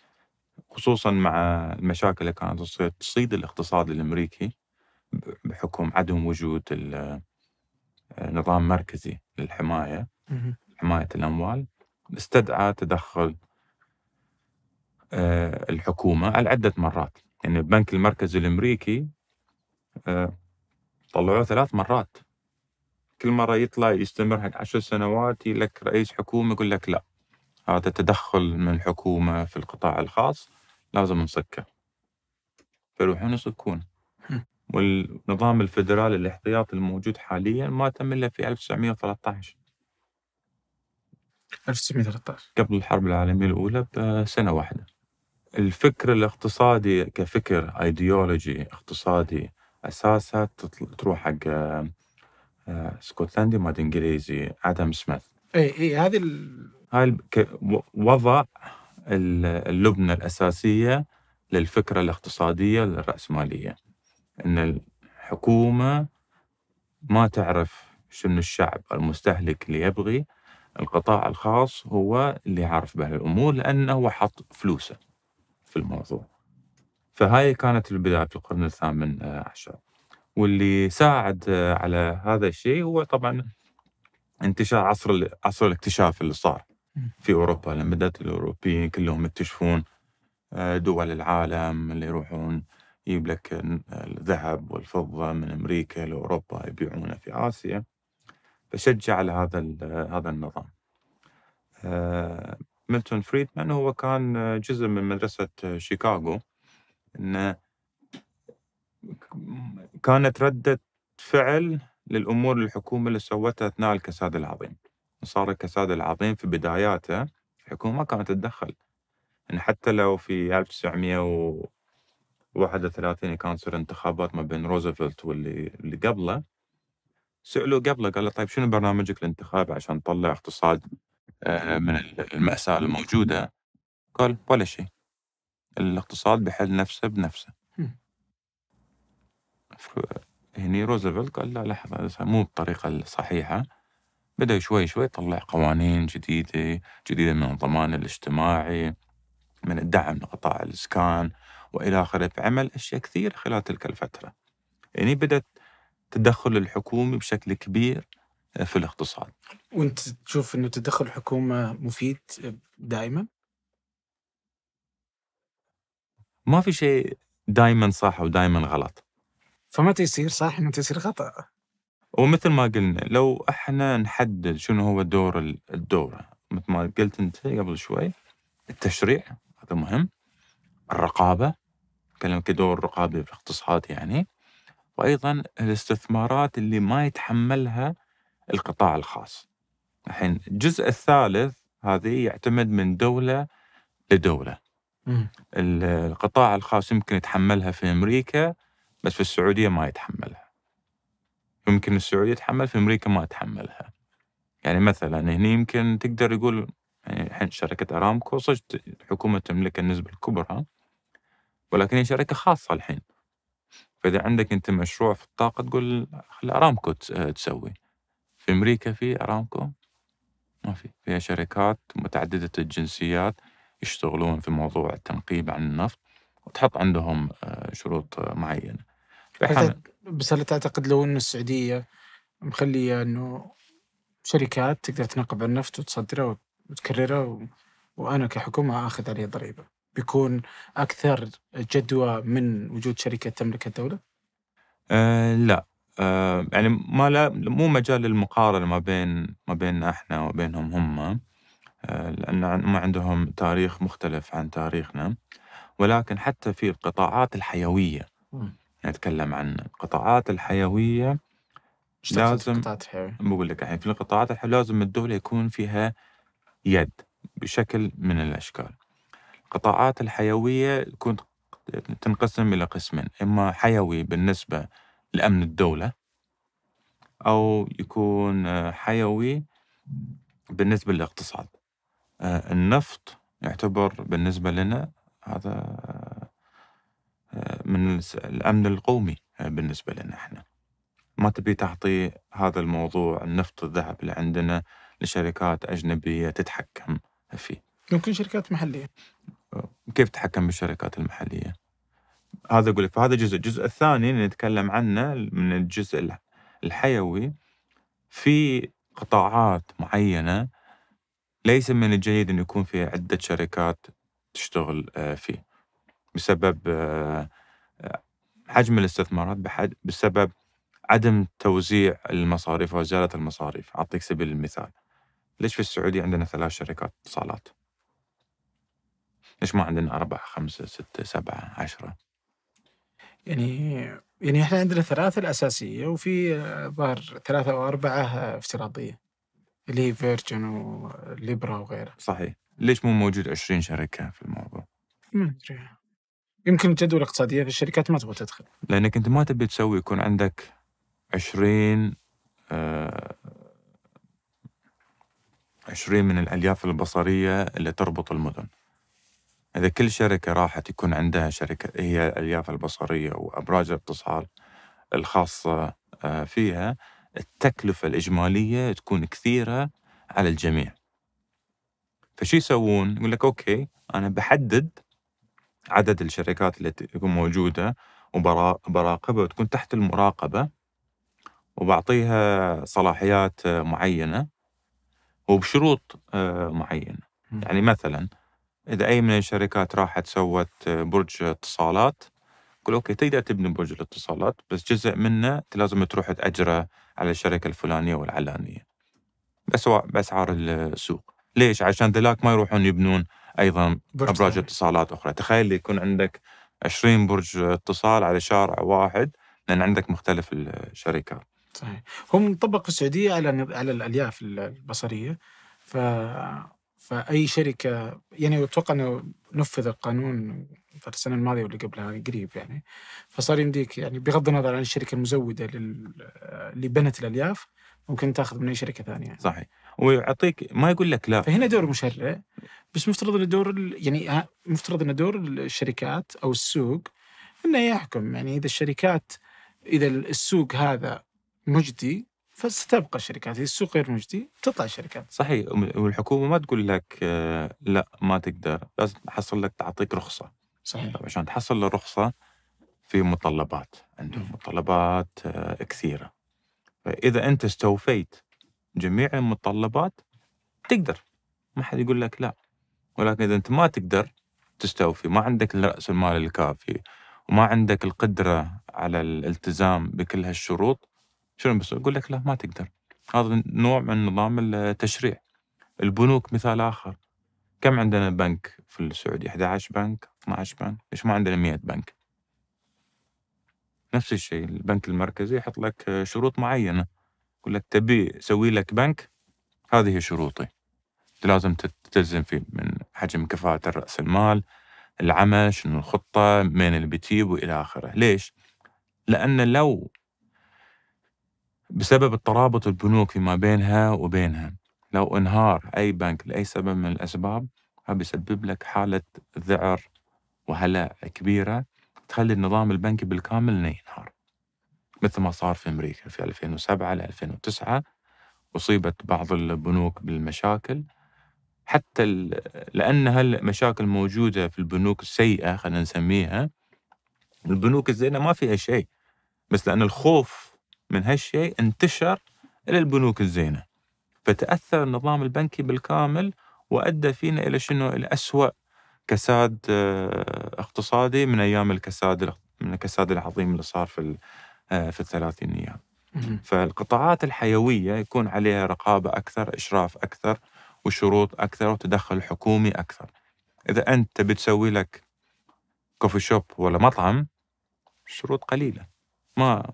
خصوصا مع المشاكل اللي كانت تصير تصيد الاقتصاد الامريكي بحكم عدم وجود نظام مركزي للحمايه حمايه الاموال استدعى تدخل آه، الحكومة على عدة مرات يعني البنك المركزي الأمريكي آه، طلعوه ثلاث مرات كل مرة يطلع يستمر حق عشر سنوات لك رئيس حكومة يقول لك لا هذا تدخل من الحكومة في القطاع الخاص لازم نصكه فيروحون يصكون والنظام الفدرالي الاحتياطي الموجود حاليا ما تم الا في 1913 1913 قبل الحرب العالمية الأولى بسنة واحدة الفكر الاقتصادي كفكر ايديولوجي اقتصادي اساسها تروح حق اسكتلندي آه، مال انجليزي ادم سميث اي اي هذه ال... هاي وضع اللبنه الاساسيه للفكره الاقتصاديه للراسماليه ان الحكومه ما تعرف شنو الشعب المستهلك اللي يبغي القطاع الخاص هو اللي عارف بهالامور لانه هو حط فلوسه في الموضوع فهاي كانت البداية في القرن الثامن عشر واللي ساعد آه، على هذا الشيء هو طبعا انتشار عصر عصر الاكتشاف اللي صار في اوروبا لما بدات الاوروبيين كلهم يكتشفون آه، دول العالم اللي يروحون يجيب لك الذهب والفضه من امريكا لاوروبا يبيعونه في اسيا فشجع على هذا آه، هذا النظام. ميلتون فريدمان هو كان جزء من مدرسة شيكاغو أنه كانت ردة فعل للأمور الحكومة اللي سوتها أثناء الكساد العظيم صار الكساد العظيم في بداياته الحكومة كانت تتدخل يعني حتى لو في 1931 كان صار انتخابات ما بين روزفلت واللي اللي قبله سألوا قبله قال له طيب شنو برنامجك الانتخابي عشان تطلع اقتصاد آه، من المأساة الموجودة قال ولا شيء الاقتصاد بحل نفسه بنفسه هني روزفلت قال لا لحظة مو بالطريقة الصحيحة بدأ شوي شوي يطلع قوانين جديدة جديدة من الضمان الاجتماعي من الدعم لقطاع الإسكان وإلى آخره فعمل أشياء كثيرة خلال تلك الفترة يعني بدأت تدخل الحكومي بشكل كبير في الاقتصاد وانت تشوف انه تدخل الحكومه مفيد دائما؟ ما في شيء دائما صح ودائما غلط فمتى يصير صح ومتى يصير خطا؟ ومثل ما قلنا لو احنا نحدد شنو هو دور الدوره مثل ما قلت انت قبل شوي التشريع هذا مهم الرقابه نتكلم كدور رقابي في الاقتصاد يعني وايضا الاستثمارات اللي ما يتحملها القطاع الخاص الحين الجزء الثالث هذه يعتمد من دولة لدولة م. القطاع الخاص يمكن يتحملها في أمريكا بس في السعودية ما يتحملها يمكن السعودية تحمل في أمريكا ما تحملها يعني مثلا هنا يمكن تقدر يقول يعني الحين شركة أرامكو صجت الحكومة تملك النسبة الكبرى ولكن هي شركة خاصة الحين فإذا عندك أنت مشروع في الطاقة تقول خلي أرامكو تسوي في أمريكا في أرامكو ما في فيها شركات متعددة الجنسيات يشتغلون في موضوع التنقيب عن النفط وتحط عندهم آه، شروط آه، معينة بس هل تعتقد لو أن السعودية مخلية أنه شركات تقدر تنقب عن النفط وتصدره وتكرره و... وأنا كحكومة آخذ عليه ضريبة بيكون أكثر جدوى من وجود شركة تملك الدولة؟ أه لا آه، يعني ما لا مو مجال للمقارنه ما بين ما بيننا احنا وبينهم هم آه، لان هم عندهم تاريخ مختلف عن تاريخنا ولكن حتى في القطاعات الحيويه نتكلم عن القطاعات الحيويه لازم بقول لك الحين في القطاعات الحيويه لازم الدوله يكون فيها يد بشكل من الاشكال القطاعات الحيويه تكون تنقسم الى قسمين اما حيوي بالنسبه لأمن الدولة أو يكون آه، حيوي بالنسبة للاقتصاد آه، النفط يعتبر بالنسبة لنا هذا آه، من الأمن القومي بالنسبة لنا احنا ما تبي تعطي هذا الموضوع النفط الذهب اللي عندنا لشركات أجنبية تتحكم فيه ممكن شركات محلية كيف تتحكم بالشركات المحلية؟ هذا اقول لك فهذا جزء، الجزء الثاني اللي نتكلم عنه من الجزء الحيوي في قطاعات معينه ليس من الجيد ان يكون فيها عده شركات تشتغل آه، فيه بسبب آه، آه، حجم الاستثمارات بسبب عدم توزيع المصاريف وزيادة المصاريف أعطيك سبيل المثال ليش في السعودية عندنا ثلاث شركات اتصالات ليش ما عندنا أربعة خمسة ستة سبعة عشرة يعني يعني احنا عندنا ثلاثة الأساسية وفي آه، ظهر ثلاثة أو أربعة افتراضية اللي هي فيرجن وليبرا وغيره صحيح ليش مو موجود 20 شركة في الموضوع؟ ما أدري يمكن الجدوى الاقتصادية في الشركات ما تبغى تدخل لأنك أنت ما تبي تسوي يكون عندك 20 20 آه، من الألياف البصرية اللي تربط المدن إذا كل شركة راحت يكون عندها شركة هي الألياف البصرية وأبراج الاتصال الخاصة آه، فيها التكلفة الإجمالية تكون كثيرة على الجميع فشو يسوون؟ يقول لك أوكي أنا بحدد عدد الشركات اللي تكون موجودة وبراقبها وتكون تحت المراقبة وبعطيها صلاحيات آه، معينة وبشروط آه، معينة يعني مثلا اذا اي من الشركات راحت سوت آه، برج اتصالات يقول اوكي تقدر تبني برج الاتصالات بس جزء منه لازم تروح تاجره على الشركه الفلانيه والعلانيه بس باسعار السوق ليش عشان ذلاك ما يروحون يبنون ايضا ابراج اتصالات اخرى تخيل يكون عندك 20 برج اتصال على شارع واحد لان عندك مختلف الشركات صحيح هم طبق في السعوديه على على الالياف البصريه ف فاي شركه يعني اتوقع انه نفذ القانون السنه الماضيه واللي قبلها قريب يعني فصار يمديك يعني بغض النظر عن الشركه المزوده لل... اللي بنت الالياف ممكن تاخذ من اي شركه ثانيه يعني. صحيح ويعطيك ما يقول لك لا فهنا دور مشرع بس مفترض ان دور ال... يعني مفترض ان دور الشركات او السوق انه يحكم يعني اذا الشركات اذا السوق هذا مجدي فستبقى الشركات هي السوق غير مجدي تطلع الشركات صحيح والحكومه ما تقول لك آه، لا ما تقدر لازم تحصل لك تعطيك رخصه صحيح طيب عشان تحصل الرخصه في متطلبات عندهم متطلبات آه، كثيره فاذا انت استوفيت جميع المتطلبات تقدر ما حد يقول لك لا ولكن اذا انت ما تقدر تستوفي ما عندك راس المال الكافي وما عندك القدره على الالتزام بكل هالشروط شنو بس يقول لك لا ما تقدر هذا نوع من نظام التشريع البنوك مثال اخر كم عندنا بنك في السعوديه 11 بنك 12 بنك ليش ما عندنا 100 بنك نفس الشيء البنك المركزي يحط لك شروط معينه يقول لك تبي سوي لك بنك هذه شروطي لازم تلتزم فيه من حجم كفاءة رأس المال العمل شنو الخطة من اللي بتجيب وإلى آخره ليش؟ لأن لو بسبب الترابط البنوك فيما بينها وبينها لو انهار أي بنك لأي سبب من الأسباب بيسبب لك حالة ذعر وهلع كبيرة تخلي النظام البنكي بالكامل انه ينهار مثل ما صار في أمريكا في 2007 ل 2009 أصيبت بعض البنوك بالمشاكل حتى لأن هالمشاكل موجودة في البنوك السيئة خلينا نسميها البنوك الزينة ما فيها شيء بس لأن الخوف من هالشيء انتشر إلى البنوك الزينة فتأثر النظام البنكي بالكامل وأدى فينا إلى شنو إلى أسوأ كساد آه، اقتصادي من أيام الكساد من الكساد العظيم اللي صار في آه، في الثلاثينيات فالقطاعات الحيوية يكون عليها رقابة أكثر إشراف أكثر وشروط أكثر وتدخل حكومي أكثر إذا أنت تبي تسوي لك كوفي شوب ولا مطعم شروط قليلة ما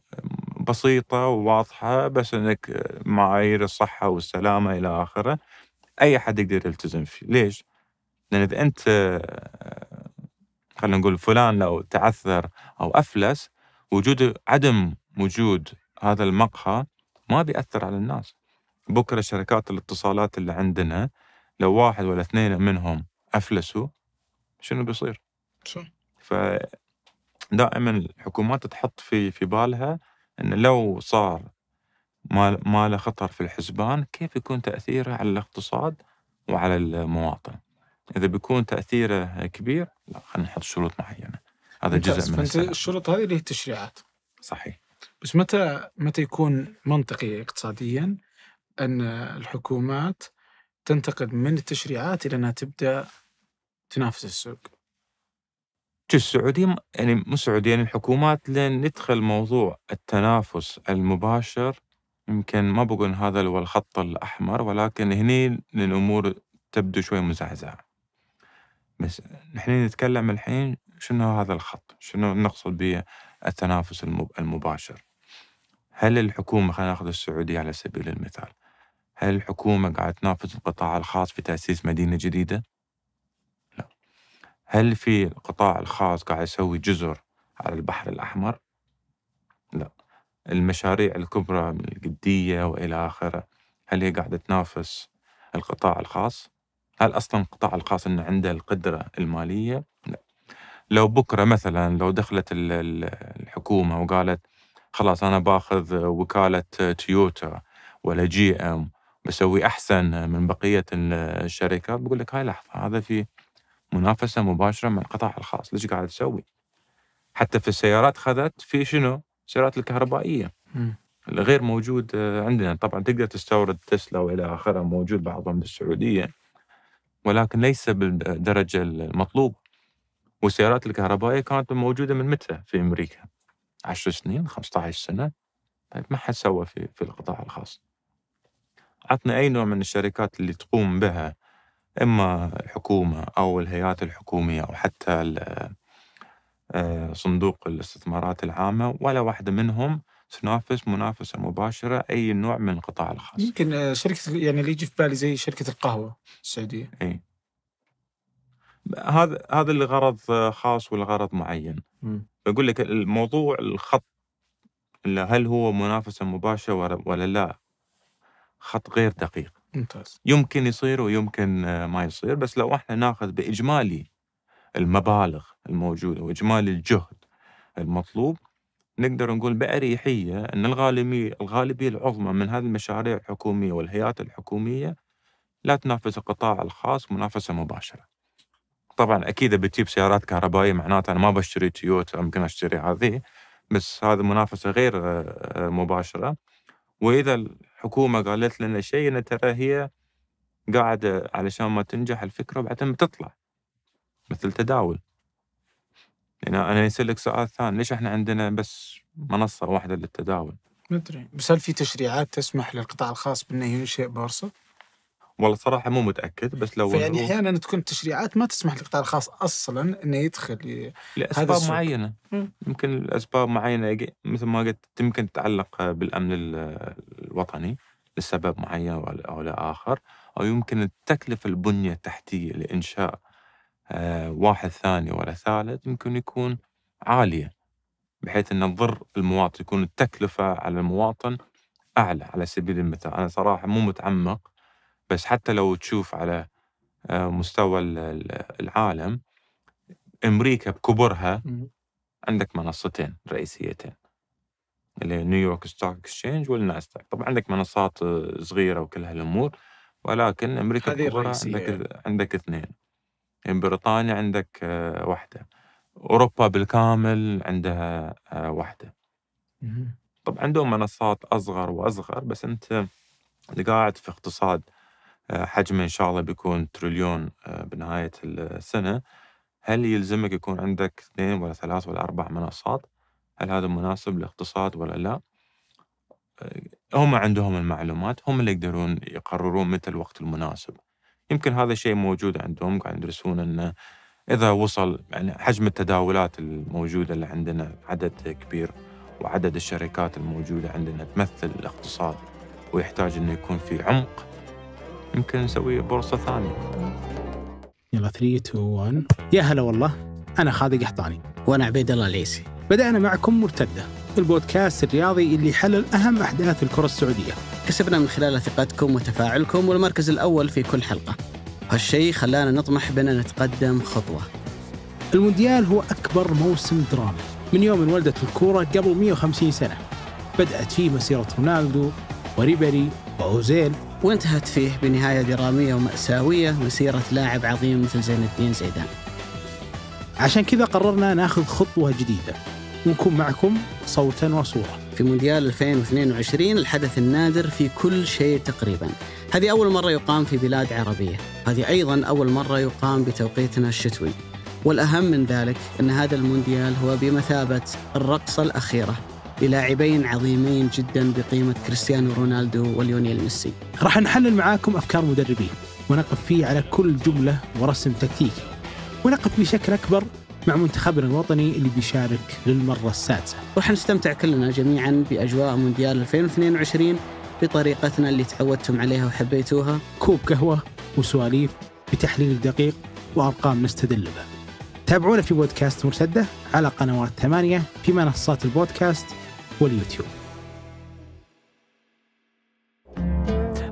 بسيطة وواضحة بس أنك معايير الصحة والسلامة إلى آخره أي أحد يقدر يلتزم فيه ليش؟ لأن إذا أنت آه، خلينا نقول فلان لو تعثر أو أفلس وجود عدم وجود هذا المقهى ما بيأثر على الناس بكرة شركات الاتصالات اللي عندنا لو واحد ولا اثنين منهم أفلسوا شنو بيصير؟ صح ف دائما الحكومات تحط في في بالها أن لو صار ما ما له خطر في الحسبان كيف يكون تأثيره على الاقتصاد وعلى المواطن إذا بيكون تأثيره كبير لا خلينا نحط شروط معينة هذا جزء من فأنت الشروط هذه اللي هي التشريعات صحيح بس متى متى يكون منطقي اقتصاديا أن الحكومات تنتقل من التشريعات إلى أنها تبدأ تنافس السوق شو السعودية يعني مو السعودية يعني الحكومات لين ندخل موضوع التنافس المباشر يمكن ما بقول هذا هو الخط الأحمر ولكن هني الأمور تبدو شوي مزعزعة بس نحن نتكلم الحين شنو هذا الخط شنو نقصد به التنافس المباشر هل الحكومة خلينا ناخذ السعودية على سبيل المثال هل الحكومة قاعدة تنافس القطاع الخاص في تأسيس مدينة جديدة هل في القطاع الخاص قاعد يسوي جزر على البحر الأحمر؟ لا المشاريع الكبرى من القدية وإلى آخره هل هي قاعدة تنافس القطاع الخاص؟ هل أصلا القطاع الخاص أنه عنده القدرة المالية؟ لا لو بكرة مثلا لو دخلت الحكومة وقالت خلاص أنا باخذ وكالة تويوتا ولا جي ام بسوي أحسن من بقية الشركات بقول لك هاي لحظة هذا في منافسه مباشره مع القطاع الخاص ليش قاعد تسوي حتى في السيارات خذت في شنو السيارات الكهربائيه الغير موجود آه، عندنا طبعا تقدر تستورد تسلا والى اخره موجود بعضهم بالسعوديه ولكن ليس بالدرجه المطلوبه والسيارات الكهربائيه كانت موجوده من متى في امريكا 10 سنين 15 سنه طيب ما حد سوى في في القطاع الخاص عطنا اي نوع من الشركات اللي تقوم بها إما الحكومة أو الهيئات الحكومية أو حتى آه، صندوق الاستثمارات العامة ولا واحدة منهم تنافس منافسة مباشرة أي نوع من القطاع الخاص يمكن آه، شركة يعني اللي يجي في بالي زي شركة القهوة السعودية أي هذا هذا لغرض آه، خاص ولغرض معين بقول لك الموضوع الخط هل هو منافسة مباشرة ولا لا خط غير دقيق ممتاز يمكن يصير ويمكن آه، ما يصير بس لو احنا ناخذ باجمالي المبالغ الموجوده واجمالي الجهد المطلوب نقدر نقول بأريحية أن الغالبية الغالبية العظمى من هذه المشاريع الحكومية والهيئات الحكومية لا تنافس القطاع الخاص منافسة مباشرة طبعا أكيد بتجيب سيارات كهربائية معناته أنا ما بشتري تويوتا ممكن أشتري هذه بس هذه منافسة غير آه، آه، مباشرة وإذا حكومه قالت لنا شيء ان ترى هي قاعده علشان ما تنجح الفكره وبعدين بتطلع مثل تداول يعني انا يسالك سؤال ثاني ليش احنا عندنا بس منصه واحده للتداول؟ أدري بس هل في تشريعات تسمح للقطاع الخاص بانه ينشئ بورصه؟ والله صراحه مو متاكد بس لو يعني احيانا هو... تكون التشريعات ما تسمح للقطاع الخاص اصلا انه يدخل لاسباب معينه يمكن لاسباب معينه مثل ما قلت يمكن تتعلق بالامن الوطني لسبب معين او لاخر او يمكن التكلفه البنيه التحتيه لانشاء آه، واحد ثاني ولا ثالث يمكن يكون عاليه بحيث ان تضر المواطن يكون التكلفه على المواطن اعلى على سبيل المثال انا صراحه مو متعمق بس حتى لو تشوف على آه، مستوى العالم امريكا بكبرها عندك منصتين رئيسيتين اللي نيويورك ستوك اكسشينج والناستاك طبعا عندك منصات آه، صغيره وكل هالامور ولكن امريكا بكبرها عندك عندك اثنين يعني بريطانيا عندك آه، واحده اوروبا بالكامل عندها واحده طبعا عندهم منصات اصغر واصغر بس انت قاعد في اقتصاد حجمه إن شاء الله بيكون تريليون آه، بنهاية السنة هل يلزمك يكون عندك اثنين ولا ثلاث ولا أربع منصات هل هذا مناسب للاقتصاد ولا لا آه، هم عندهم المعلومات هم اللي يقدرون يقررون متى الوقت المناسب يمكن هذا الشيء موجود عندهم قاعد يدرسون انه اذا وصل يعني حجم التداولات الموجوده اللي عندنا عدد كبير وعدد الشركات الموجوده عندنا تمثل الاقتصاد ويحتاج انه يكون في عمق يمكن نسوي بورصه ثانيه يلا 3 2 1 يا هلا والله انا خالد قحطاني وانا عبيد الله العيسي بدانا معكم مرتده البودكاست الرياضي اللي يحلل اهم احداث الكره السعوديه كسبنا من خلال ثقتكم وتفاعلكم والمركز الاول في كل حلقه هالشيء خلانا نطمح بأن نتقدم خطوة المونديال هو أكبر موسم درامي من يوم انولدت الكورة قبل 150 سنة بدأت فيه مسيرة رونالدو وريبري وأوزيل وانتهت فيه بنهاية درامية ومأساوية مسيرة لاعب عظيم مثل زين الدين زيدان عشان كذا قررنا ناخذ خطوة جديدة ونكون معكم صوتا وصورة في مونديال 2022 الحدث النادر في كل شيء تقريبا هذه أول مرة يقام في بلاد عربية هذه أيضا أول مرة يقام بتوقيتنا الشتوي والأهم من ذلك أن هذا المونديال هو بمثابة الرقصة الأخيرة للاعبين عظيمين جدا بقيمه كريستيانو رونالدو وليونيل ميسي. راح نحلل معاكم افكار مدربين ونقف فيه على كل جمله ورسم تكتيكي ونقف بشكل اكبر مع منتخبنا الوطني اللي بيشارك للمره السادسه. راح نستمتع كلنا جميعا باجواء مونديال 2022 بطريقتنا اللي تعودتم عليها وحبيتوها. كوب قهوه وسواليف بتحليل دقيق وارقام نستدل بها. تابعونا في بودكاست مرتده على قنوات ثمانيه في منصات البودكاست واليوتيوب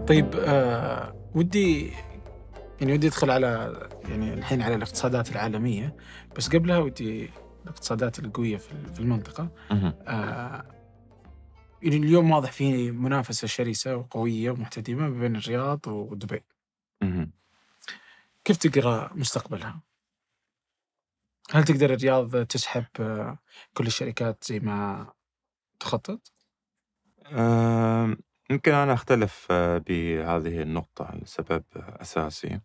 طيب آه ودي يعني ودي ادخل على يعني الحين على الاقتصادات العالميه بس قبلها ودي الاقتصادات القويه في المنطقه آه يعني اليوم واضح في منافسه شرسه وقويه ومحتدمه بين الرياض ودبي كيف تقرا مستقبلها؟ هل تقدر الرياض تسحب آه، كل الشركات زي ما تخطط؟ يمكن أنا أختلف آه، بهذه النقطة لسبب أساسي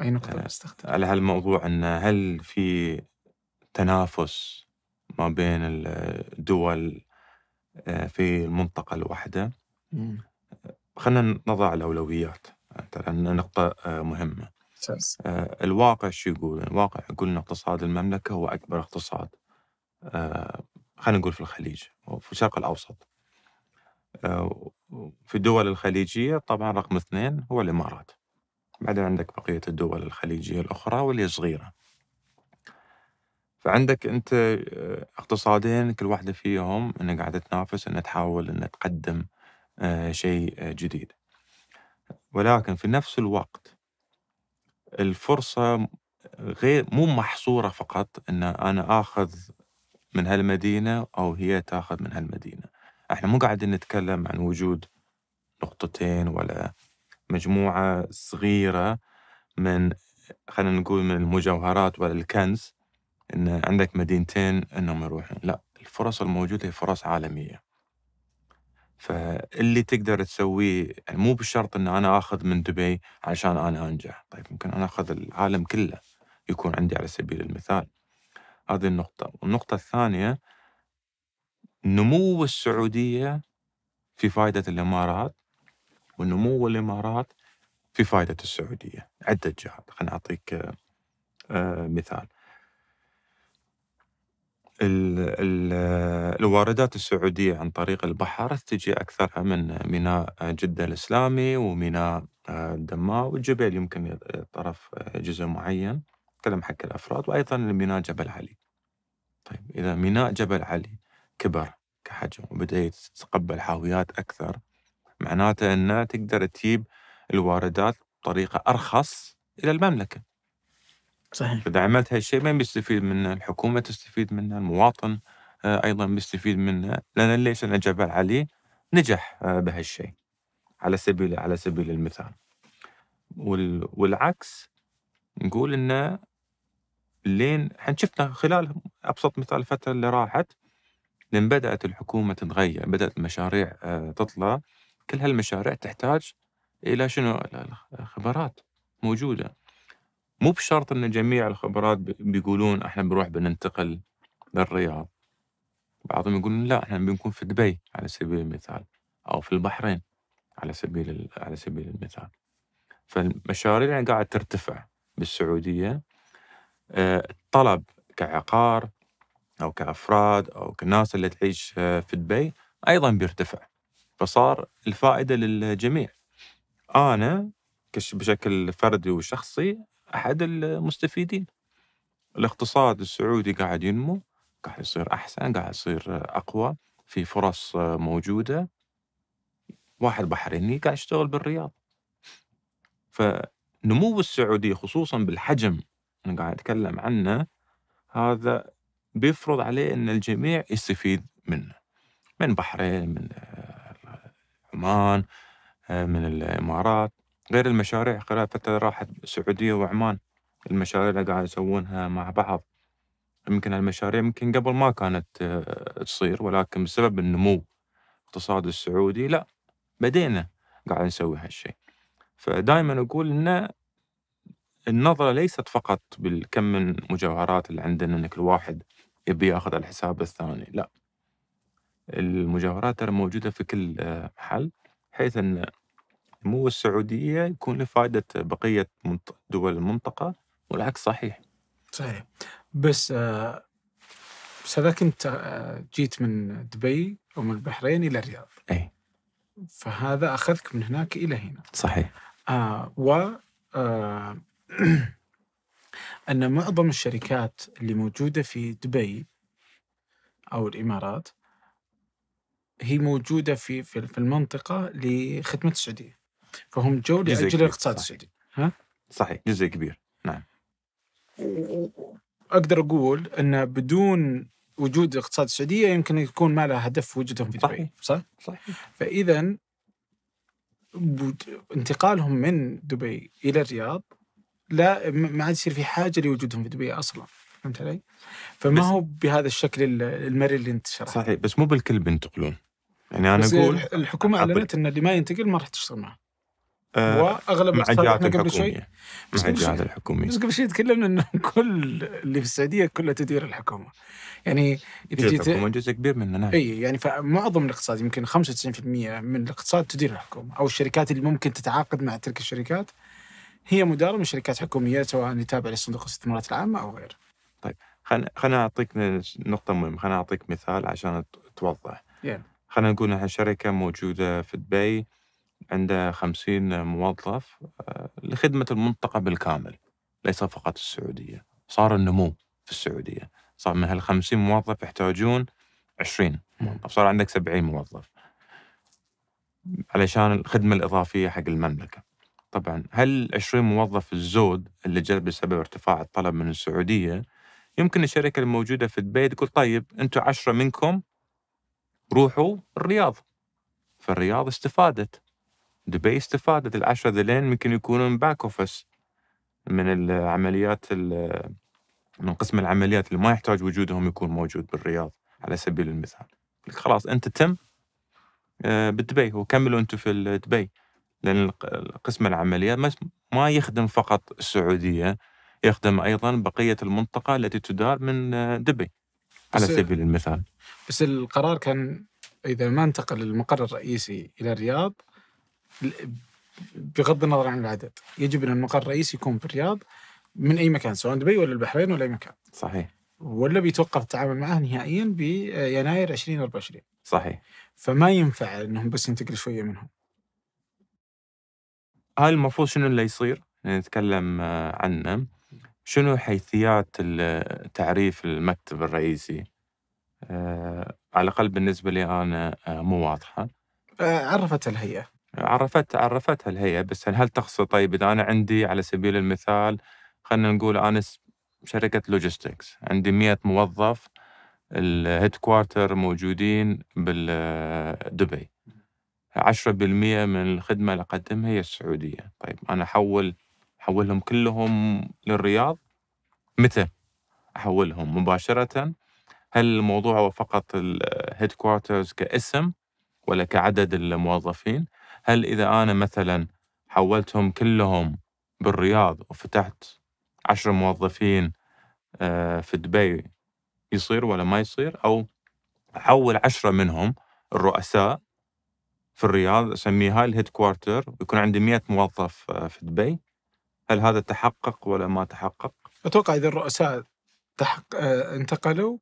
أي نقطة تستخدم؟ آه، على هالموضوع أن هل في تنافس ما بين الدول آه، في المنطقة الواحدة خلينا نضع الأولويات ترى نقطة مهمة الواقع شو يقول؟ الواقع يقول أن اقتصاد المملكة هو أكبر اقتصاد خلينا نقول في الخليج وفي الشرق الأوسط آه، في الدول الخليجية طبعا رقم اثنين هو الإمارات بعدين عندك بقية الدول الخليجية الأخرى واللي صغيرة فعندك أنت آه، اقتصادين كل واحدة فيهم أنك قاعد تنافس أن تحاول أن تقدم آه، شيء جديد ولكن في نفس الوقت الفرصة غير مو محصورة فقط أن أنا آخذ من هالمدينة أو هي تاخذ من هالمدينة احنا مو قاعدين نتكلم عن وجود نقطتين ولا مجموعة صغيرة من خلينا نقول من المجوهرات ولا الكنز ان عندك مدينتين انهم يروحون لا الفرص الموجودة هي فرص عالمية فاللي تقدر تسويه يعني مو بشرط ان انا اخذ من دبي عشان انا انجح طيب ممكن انا اخذ العالم كله يكون عندي على سبيل المثال هذه النقطة والنقطة الثانية نمو السعودية في فائدة الإمارات ونمو الإمارات في فائدة السعودية عدة جهات خليني أعطيك آه، مثال الواردات السعودية عن طريق البحر تجي أكثرها من ميناء جدة الإسلامي وميناء آه، الدمام والجبل يمكن طرف آه، جزء معين تكلم حق الأفراد وأيضا لميناء جبل علي طيب إذا ميناء جبل علي كبر كحجم وبدأ يتقبل حاويات أكثر معناته أنه تقدر تجيب الواردات بطريقة أرخص إلى المملكة صحيح إذا عملت هالشيء من بيستفيد منه الحكومة تستفيد منه المواطن آه، أيضا بيستفيد منه لأن ليش لان جبل علي نجح آه، بهالشيء على سبيل على سبيل المثال والعكس نقول انه لين احنا شفنا خلال ابسط مثال الفتره اللي راحت لين بدات الحكومه تتغير بدات المشاريع آه، تطلع كل هالمشاريع تحتاج الى شنو خبرات موجوده مو بشرط ان جميع الخبرات بيقولون احنا بنروح بننتقل للرياض بعضهم يقولون لا احنا بنكون في دبي على سبيل المثال او في البحرين على سبيل على سبيل المثال فالمشاريع قاعد ترتفع بالسعوديه الطلب آه، كعقار او كافراد او كناس اللي تعيش آه، في دبي ايضا بيرتفع فصار الفائده للجميع. انا بشكل فردي وشخصي احد المستفيدين. الاقتصاد السعودي قاعد ينمو، قاعد يصير احسن، قاعد يصير اقوى، في فرص آه، موجوده. واحد بحريني قاعد يشتغل بالرياض. فنمو السعوديه خصوصا بالحجم أنا قاعد أتكلم عنه هذا بيفرض عليه أن الجميع يستفيد منه من بحرين من عمان من الإمارات غير المشاريع خلال فترة راحت السعودية وعمان المشاريع اللي قاعد يسوونها مع بعض يمكن هالمشاريع يمكن قبل ما كانت آه، تصير ولكن بسبب النمو الاقتصاد السعودي لا بدينا قاعد نسوي هالشيء فدائما اقول انه النظرة ليست فقط بالكم من مجوهرات اللي عندنا ان كل واحد يبي ياخذ على حساب الثاني، لا. المجوهرات ترى موجودة في كل محل آه، بحيث ان نمو السعودية يكون لفائدة بقية دول المنطقة والعكس صحيح. صحيح. بس بس آه، هذاك انت آه، جيت من دبي او من البحرين الى الرياض. اي. فهذا اخذك من هناك الى هنا. صحيح. آه و آه ان معظم الشركات اللي موجوده في دبي او الامارات هي موجوده في في, المنطقه لخدمه السعوديه فهم جو لاجل الاقتصاد السعودي ها صحيح جزء كبير نعم اقدر اقول ان بدون وجود الاقتصاد السعوديه يمكن يكون ما له هدف وجودهم في دبي صح؟ صحيح فاذا انتقالهم من دبي الى الرياض لا ما عاد يصير في حاجه لوجودهم في دبي اصلا فهمت علي؟ فما هو بهذا الشكل المري اللي انت شرحته صحيح بس مو بالكل بينتقلون يعني انا اقول الحكومه اعلنت ان اللي ما ينتقل ما راح تشتغل معه آه، واغلب مع الجهات الحكوميه مع الجهات الحكوميه بس قبل شوي تكلمنا انه كل اللي في السعوديه كلها تدير الحكومه يعني اذا جيت الحكومه جزء كبير مننا نعم. اي يعني فمعظم الاقتصاد يمكن 95% من الاقتصاد تدير الحكومه او الشركات اللي ممكن تتعاقد مع تلك الشركات هي مداره من شركات حكوميه سواء يتابع لصندوق الاستثمارات العامه او غيره. طيب خلينا اعطيك نقطه مهمه خلينا اعطيك مثال عشان توضح. Yeah. خلينا نقول نحن شركه موجوده في دبي عندها 50 موظف آه، لخدمه المنطقه بالكامل ليس فقط السعوديه. صار النمو في السعوديه، صار من هال 50 موظف يحتاجون 20 موظف، صار عندك 70 موظف. علشان الخدمه الاضافيه حق المملكه. طبعا هل 20 موظف الزود اللي جلب بسبب ارتفاع الطلب من السعوديه يمكن الشركه الموجوده في دبي تقول طيب انتم 10 منكم روحوا الرياض فالرياض استفادت دبي استفادت العشرة ذلين ممكن يكونون باك اوفيس من العمليات من قسم العمليات اللي ما يحتاج وجودهم يكون موجود بالرياض على سبيل المثال خلاص انت تم آه، بدبي وكملوا انتم في دبي لأن قسم العمليات ما يخدم فقط السعودية يخدم أيضا بقية المنطقة التي تدار من آه، دبي على سبيل المثال بس القرار كان إذا ما انتقل المقر الرئيسي إلى الرياض بغض النظر عن العدد يجب أن المقر الرئيسي يكون في الرياض من أي مكان سواء دبي ولا البحرين ولا أي مكان صحيح ولا بيتوقف التعامل معه نهائيا بيناير آه، 2024 صحيح فما ينفع انهم بس ينتقل شويه منهم هاي المفروض شنو اللي يصير؟ يعني نتكلم آه، عنه شنو حيثيات تعريف المكتب الرئيسي؟ آه، على الأقل بالنسبة لي أنا آه، مو واضحة عرفت الهيئة عرفت عرفتها الهيئة بس هل تقصد طيب إذا أنا عندي على سبيل المثال خلينا نقول أنا شركة لوجيستكس عندي 100 موظف الهيد كوارتر موجودين بدبي 10% من الخدمه اللي اقدمها هي السعوديه طيب انا احول احولهم كلهم للرياض متى احولهم مباشره هل الموضوع هو فقط الهيد كوارترز كاسم ولا كعدد الموظفين هل اذا انا مثلا حولتهم كلهم بالرياض وفتحت عشر موظفين آه، في دبي يصير ولا ما يصير أو أحول عشرة منهم الرؤساء في الرياض اسميها الهيد كوارتر ويكون عندي 100 موظف آه، في دبي هل هذا تحقق ولا ما تحقق؟ اتوقع اذا الرؤساء تحق... آه، انتقلوا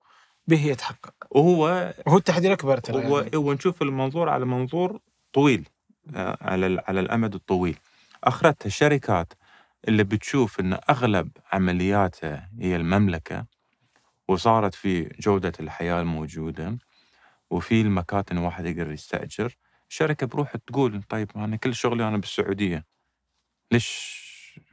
به يتحقق وهو هو التحدي الاكبر ترى هو يعني. هو نشوف المنظور على منظور طويل آه، على على الامد الطويل اخرتها الشركات اللي بتشوف ان اغلب عملياتها هي المملكه وصارت في جوده الحياه الموجوده وفي المكاتن الواحد يقدر يستاجر شركة بروحها تقول طيب انا كل شغلي انا بالسعوديه ليش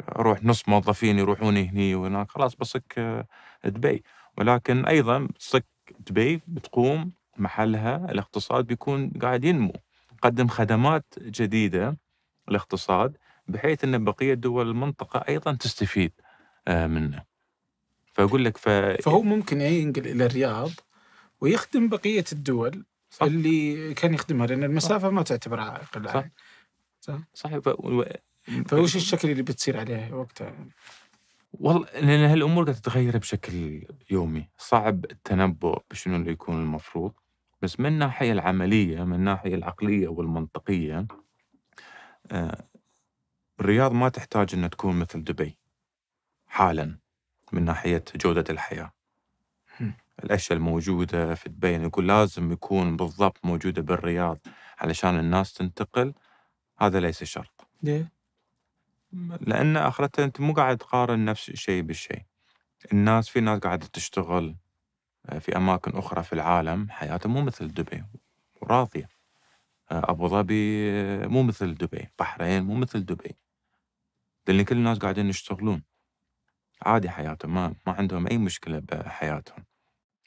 اروح نص موظفين يروحوني هني وهناك خلاص بصك آه، دبي ولكن ايضا بصك دبي بتقوم محلها الاقتصاد بيكون قاعد ينمو قدم خدمات جديده الاقتصاد بحيث ان بقيه دول المنطقه ايضا تستفيد آه، منه فاقول لك ف... فهو ممكن ينقل الى الرياض ويخدم بقيه الدول صح. اللي كان يخدمها لان المسافه ما تعتبر عائق صح صح, صح. و... فوش الشكل اللي بتصير عليه وقتها؟ والله لان هالامور قاعد تتغير بشكل يومي، صعب التنبؤ بشنو اللي يكون المفروض، بس من الناحيه العمليه، من الناحيه العقليه والمنطقيه آه الرياض ما تحتاج انها تكون مثل دبي حالا من ناحيه جوده الحياه. الأشياء الموجودة في دبي يعني يقول لازم يكون بالضبط موجودة بالرياض علشان الناس تنتقل هذا ليس شرط ليه؟ لأن اخرتها أنت مو قاعد تقارن نفس الشيء بالشيء الناس في ناس قاعدة تشتغل آه، في أماكن أخرى في العالم حياتها مو مثل دبي وراضية آه، أبو ظبي آه، مو مثل دبي بحرين مو مثل دبي لأن كل الناس قاعدين يشتغلون عادي حياتهم ما, ما عندهم أي مشكلة بحياتهم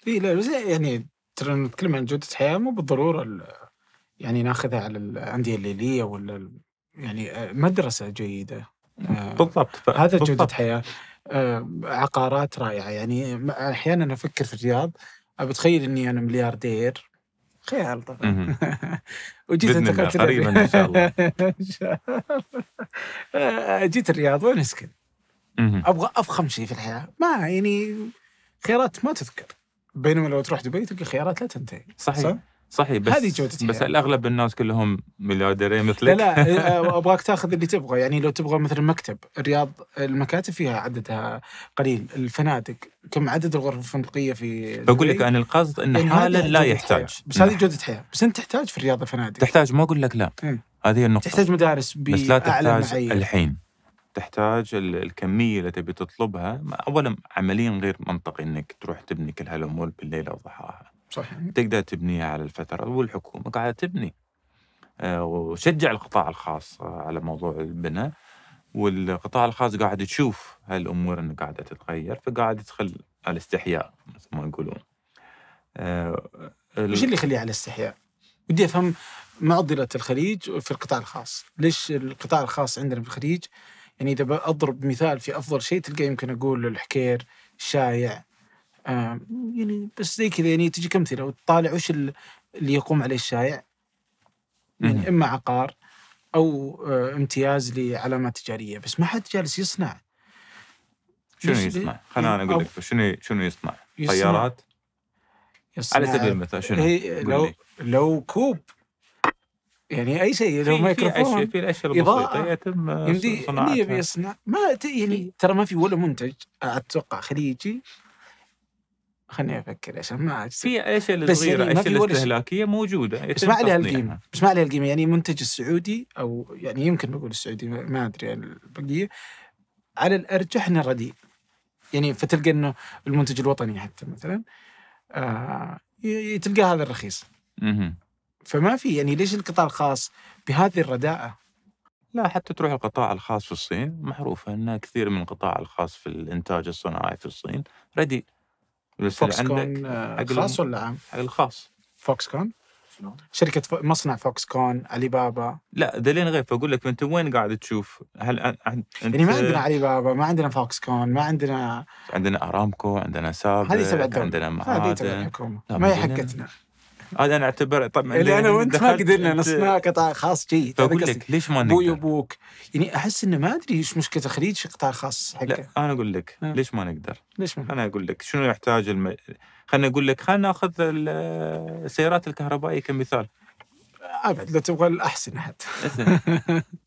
إيه لا يعني ترى نتكلم عن جودة حياة مو بالضرورة يعني ناخذها على الأندية الليلية ولا يعني آه، مدرسة جيدة آه، بالضبط هذا هذا بالضبط. جودة حياة آه، عقارات رائعة يعني أحيانا أفكر في الرياض بتخيل إني أنا ملياردير خيال طبعا وجيت انت قريبا ان شاء الله جيت الرياض وين اسكن؟ ابغى افخم شيء في الحياه ما يعني خيارات ما تذكر بينما لو تروح دبي تلقى خيارات لا تنتهي صحيح صح؟ صحيح بس هذه جودتها بس يعني. الاغلب الناس كلهم مليارديرين مثلك لا لا ابغاك تاخذ اللي تبغى يعني لو تبغى مثلا مكتب الرياض المكاتب فيها عددها قليل الفنادق كم عدد الغرف الفندقيه في بقول لك انا القصد انه إن يعني حالا لا يحتاج حياة. بس هذه نعم. جوده حياه بس انت تحتاج في الرياض فنادق تحتاج ما اقول لك لا إيه. هذه النقطه تحتاج مدارس بس لا تحتاج الحين تحتاج الكميه اللي تبي تطلبها اولا عمليا غير منطقي انك تروح تبني كل هالامور بالليل او ضحاها صحيح تقدر تبنيها على الفتره والحكومه قاعده تبني آه، وشجع القطاع الخاص على موضوع البناء والقطاع الخاص قاعد تشوف هالامور انه قاعده تتغير فقاعد يدخل على استحياء مثل ما يقولون. آه، وش اللي يخليه على استحياء؟ ودي افهم معضله الخليج في القطاع الخاص، ليش القطاع الخاص عندنا في الخليج يعني اذا بضرب مثال في افضل شيء تلقى يمكن اقول الحكير الشايع يعني بس زي كذا يعني تجيك امثله وتطالع وش اللي يقوم عليه الشايع يعني اما عقار او آه، امتياز لعلامه تجاريه بس ما حد جالس يصنع شنو يصنع؟ إيه، خليني انا اقول لك شنو شنو يصنع؟ يصنع. طيارات؟ على سبيل المثال شنو؟ لو لو كوب يعني اي شيء لو مايكروفون في الاشياء البسيطه يتم صناعتها يبي يصنع ما يعني ترى ما في ولا منتج اتوقع خليجي خليني افكر عشان ما في اشياء الصغيره يعني اشياء الاستهلاكيه موجوده بس ما عليها القيمه بس ما عليها القيمه يعني منتج السعودي او يعني يمكن بقول السعودي ما ادري البقيه على الارجح انه رديء يعني فتلقى انه المنتج الوطني حتى مثلا آه تلقى هذا الرخيص فما في يعني ليش القطاع الخاص بهذه الرداءه؟ لا حتى تروح القطاع الخاص في الصين معروف ان كثير من القطاع الخاص في الانتاج الصناعي في الصين رديء فوكس كون آه، خاص ولا عام؟ الخاص فوكس كون شركة مصنع فوكس كون علي بابا لا ذلين غير فاقول لك انت وين قاعد تشوف هل انت يعني ما عندنا علي بابا ما عندنا فوكس كون ما عندنا عندنا ارامكو عندنا سابق هذه عندنا معادن هذه تبع الحكومة ما هي حقتنا هذا انا اعتبر طبعا اللي انا وانت ما قدرنا نصنع قطاع خاص جيد بقول طيب لك ليش ما نقدر؟ ابوي وابوك يعني احس انه ما ادري ايش مشكله تخريج قطاع خاص حقه لا انا اقول لك آه. ليش ما نقدر؟ ليش ما انا اقول لك شنو يحتاج الم... خليني اقول لك خلينا ناخذ السيارات الكهربائيه كمثال ابد آه، لو تبغى الاحسن حتى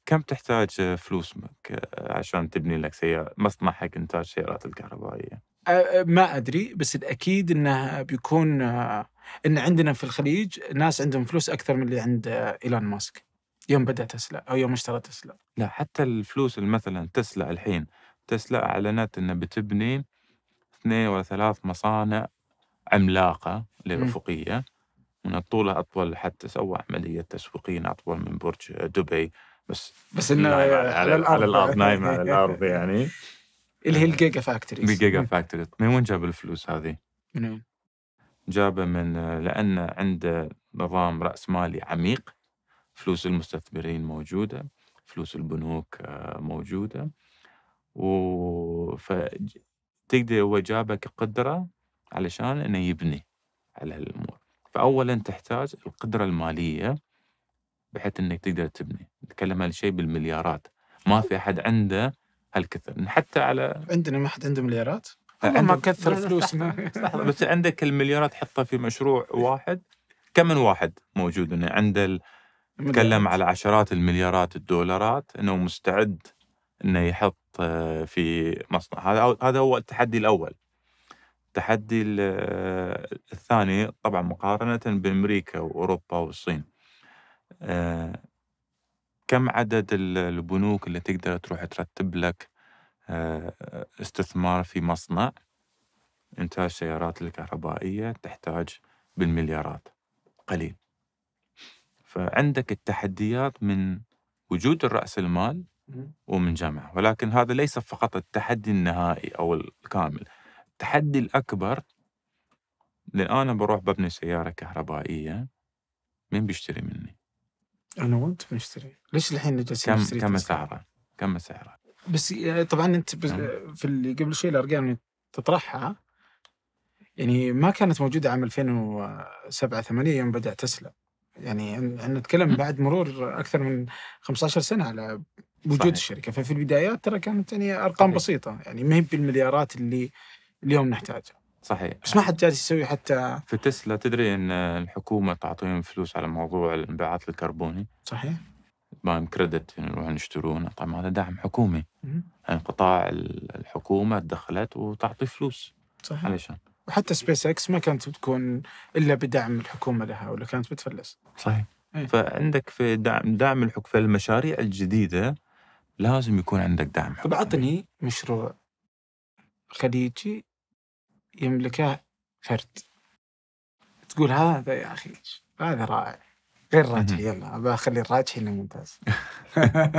كم تحتاج فلوس عشان تبني لك سياره مصنع حق انتاج سيارات الكهربائيه؟ أه, آه، ما ادري بس الاكيد انه بيكون أه ان عندنا في الخليج ناس عندهم فلوس اكثر من اللي عند ايلون ماسك يوم بدا تسلا او يوم اشترى تسلا لا حتى الفلوس مثلا تسلا الحين تسلا اعلنت انها بتبني اثنين ولا ثلاث مصانع عملاقه للافقيه من الطول أطول حتى سوى عملية تسويقين أطول من برج دبي بس بس إنه على, على الأرض على الأرض نايم على الأرض يعني اللي هي آه. الجيجا فاكتوريز الجيجا فاكتوريز من وين جاب الفلوس هذه؟ من وين؟ جابه من لأن عنده نظام رأس مالي عميق فلوس المستثمرين موجودة فلوس البنوك آه، موجودة و فتقدر هو جابه كقدرة علشان انه يبني على هالامور فاولا تحتاج القدره الماليه بحيث انك تقدر تبني نتكلم عن شيء بالمليارات ما في احد عنده هالكثر حتى على عندنا ما حد عنده مليارات ما كثر فلوسنا بس عندك المليارات حطها في مشروع واحد كم من واحد موجود انه عنده تكلم على عشرات المليارات الدولارات انه مستعد انه يحط آه، في مصنع هذا هذا هو التحدي الاول التحدي آه، الثاني طبعا مقارنه بامريكا واوروبا والصين آه، كم عدد البنوك اللي تقدر تروح ترتب لك آه، استثمار في مصنع إنتاج سيارات الكهربائية تحتاج بالمليارات قليل فعندك التحديات من وجود الرأس المال ومن جمع ولكن هذا ليس فقط التحدي النهائي أو الكامل التحدي الأكبر لأن أنا بروح ببني سيارة كهربائية مين بيشتري مني؟ أنا وأنت بنشتري ليش الحين جالسين كم كم سعره؟ كم سعره؟ بس آه، طبعا انت بس نعم. آه، في اللي قبل شوي الارقام اللي تطرحها يعني ما كانت موجوده عام 2007 8 يوم بدا تسلا يعني احنا نتكلم بعد مرور اكثر من 15 سنه على وجود صحيح. الشركه ففي البدايات ترى كانت يعني ارقام صحيح. بسيطه يعني ما هي بالمليارات اللي اليوم نحتاجها صحيح بس ما حد جالس يسوي حتى في تسلا تدري ان الحكومه تعطيهم فلوس على موضوع الانبعاث الكربوني صحيح بمايم كريدت نروح يشترون طبعا هذا دعم حكومي يعني قطاع الحكومه دخلت وتعطي فلوس صحيح علشان وحتى سبيس اكس ما كانت بتكون الا بدعم الحكومه لها ولا كانت بتفلس صحيح ايه؟ فعندك في دعم دعم الحكومه المشاريع الجديده لازم يكون عندك دعم طب اعطني مشروع خليجي يملكه فرد تقول هذا يا اخي هذا رائع غير راجحي يلا بخلي الراجحي انه ممتاز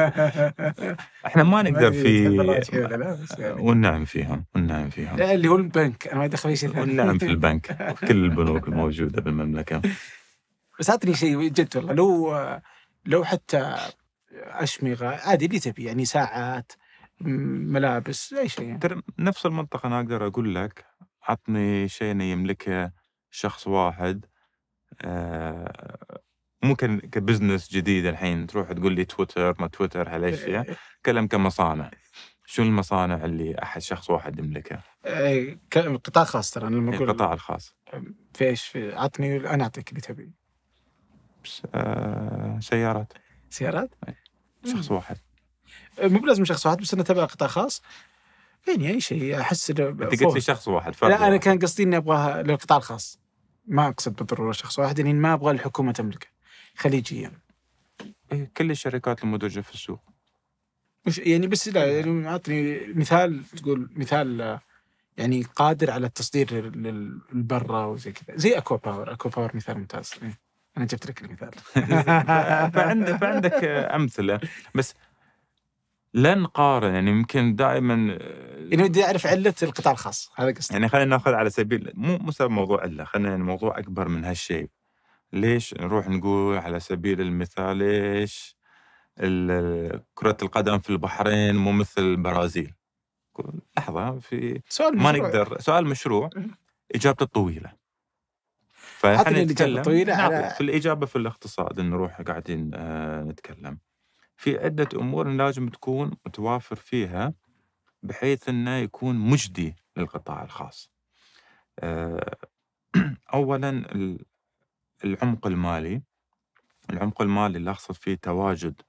احنا ما نقدر في يعني. والنعم فيهم والنعم فيهم اللي هو البنك انا ما ادخل اي شيء والنعم في البنك كل البنوك الموجوده بالمملكه بس اعطني شيء جد والله لو لو حتى اشمغه عادي اللي تبي يعني ساعات ملابس اي شيء يعني. ترى نفس المنطقه انا اقدر اقول لك عطني شيء يملكه شخص واحد آه ممكن كبزنس جديد الحين تروح تقول لي تويتر ما تويتر هالاشياء تكلم إيه. كمصانع شو المصانع اللي احد شخص واحد يملكها؟ إيه، قطاع خاص ترى انا لما إيه، اقول القطاع الخاص في ايش؟ في عطني انا اعطيك اللي تبي بس آه سيارات سيارات؟ شخص واحد مو بلازم شخص واحد بس انا تبع قطاع خاص يعني اي شيء احس انه انت قلت لي شخص واحد لا انا كان قصدي اني ابغاها للقطاع الخاص ما اقصد بالضروره شخص واحد اني يعني ما ابغى الحكومه تملكه خليجيا إيه، كل الشركات المدرجة في السوق مش يعني بس لا يعني عطني مثال تقول مثال يعني قادر على التصدير للبرة وزي كذا زي اكوا باور اكوا باور مثال ممتاز إيه، انا جبت لك المثال فعندك فعندك امثله بس لا نقارن يعني يمكن دائما آه، يعني ودي اعرف عله القطاع الخاص هذا قصدي يعني خلينا ناخذ على سبيل مو مو موضوع عله خلينا يعني الموضوع اكبر من هالشيء ليش نروح نقول على سبيل المثال ليش كرة القدم في البحرين مو مثل البرازيل لحظة في سؤال ما مشروع. نقدر سؤال مشروع إجابته طويلة فاحنا نتكلم طويلة نعم، على... في الإجابة في الاقتصاد نروح قاعدين آه نتكلم في عدة أمور لازم تكون متوافر فيها بحيث أنه يكون مجدي للقطاع الخاص آه أولا العمق المالي العمق المالي اللي أقصد فيه تواجد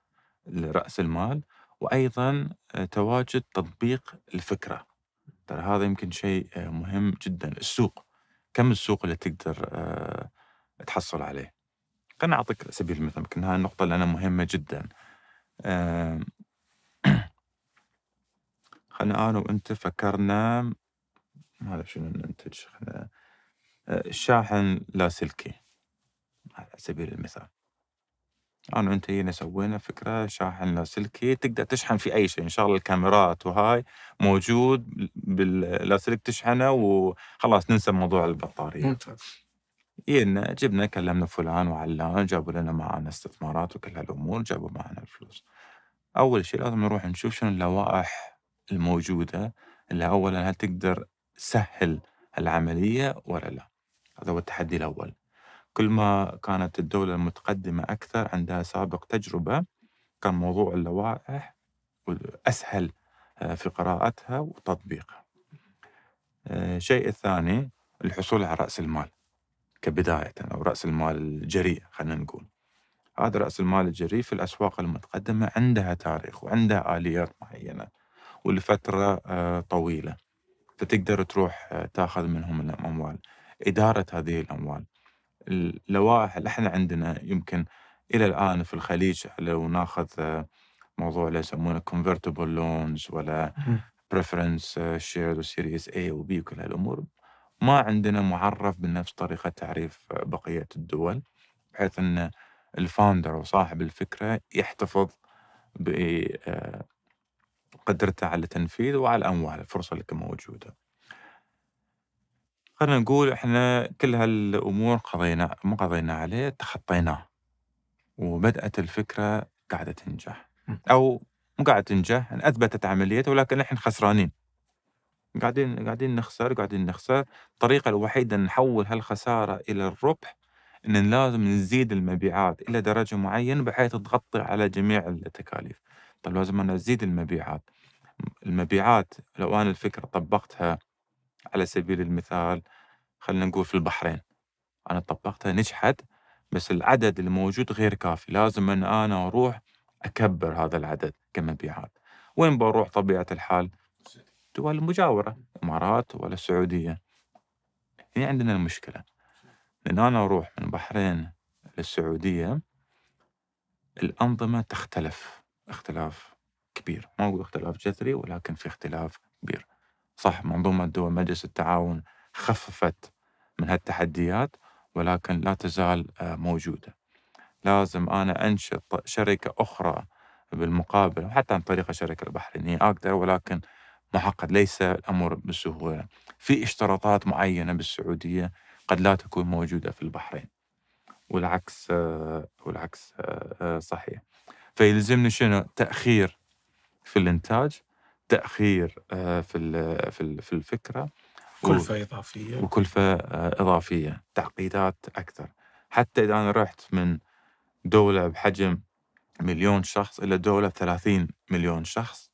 رأس المال وأيضا آه، تواجد تطبيق الفكرة ترى هذا يمكن شيء آه، مهم جدا السوق كم السوق اللي تقدر آه، تحصل عليه خلنا أعطيك سبيل المثال يمكن هاي النقطة أنا مهمة جدا خلنا أنا وأنت فكرنا هذا شنو ننتج خلنا الشاحن لاسلكي على سبيل المثال أنا وأنت هنا سوينا فكرة شاحن لاسلكي تقدر تشحن في أي شيء إن شاء الله الكاميرات وهاي موجود باللاسلك تشحنه وخلاص ننسى موضوع البطارية ممتاز جينا جبنا كلمنا فلان وعلان جابوا لنا معانا استثمارات وكل هالأمور جابوا معانا الفلوس أول شيء لازم نروح نشوف شنو اللوائح الموجودة اللي أولا هل تقدر تسهل العملية ولا لا هذا هو التحدي الأول كل ما كانت الدولة المتقدمة أكثر عندها سابق تجربة كان موضوع اللوائح أسهل آه، في قراءتها وتطبيقها الشيء آه، الثاني الحصول على رأس المال كبداية أو رأس المال الجريء خلينا نقول هذا رأس المال الجريء في الأسواق المتقدمة عندها تاريخ وعندها آليات معينة ولفترة آه، طويلة فتقدر تروح تاخذ منهم الأموال إدارة هذه الأموال اللوائح اللي احنا عندنا يمكن الى الان في الخليج لو ناخذ آه، موضوع اللي يسمونه كونفرتبل لونز ولا بريفرنس شيرد وسيريس اي وبي وكل هالامور ما عندنا معرف بنفس طريقه تعريف آه، بقيه الدول بحيث ان الفاوندر وصاحب الفكره يحتفظ بقدرته آه، على التنفيذ وعلى الاموال الفرصه اللي موجوده. خلينا نقول احنا كل هالامور قضينا مو قضينا عليه تخطيناه وبدات الفكره قاعده تنجح او مو قاعده تنجح يعني اثبتت عمليتها ولكن احنا خسرانين قاعدين قاعدين نخسر قاعدين نخسر الطريقه الوحيده نحول هالخساره الى الربح ان لازم نزيد المبيعات الى درجه معينه بحيث تغطي على جميع التكاليف طيب لازم انا ازيد المبيعات المبيعات لو انا الفكره طبقتها على سبيل المثال خلينا نقول في البحرين أنا طبقتها نجحت بس العدد الموجود غير كافي لازم أن أنا أروح أكبر هذا العدد كمبيعات وين بروح طبيعة الحال دول المجاورة إمارات ولا السعودية هنا عندنا المشكلة لأن أنا أروح من البحرين للسعودية الأنظمة تختلف اختلاف كبير ما أقول اختلاف جذري ولكن في اختلاف كبير صح منظومة دول مجلس التعاون خففت من هالتحديات ولكن لا تزال آه، موجودة لازم أنا أنشط شركة أخرى بالمقابل وحتى عن طريق الشركة البحرينية أقدر ولكن معقد ليس الأمر بالسهولة في اشتراطات معينة بالسعودية قد لا تكون موجودة في البحرين والعكس آه، والعكس آه، صحيح فيلزمني شنو تأخير في الإنتاج تاخير آه، في في في الفكره كلفه اضافيه وكلفه آه، اضافيه تعقيدات اكثر حتى اذا انا رحت من دوله بحجم مليون شخص الى دوله ب 30 مليون شخص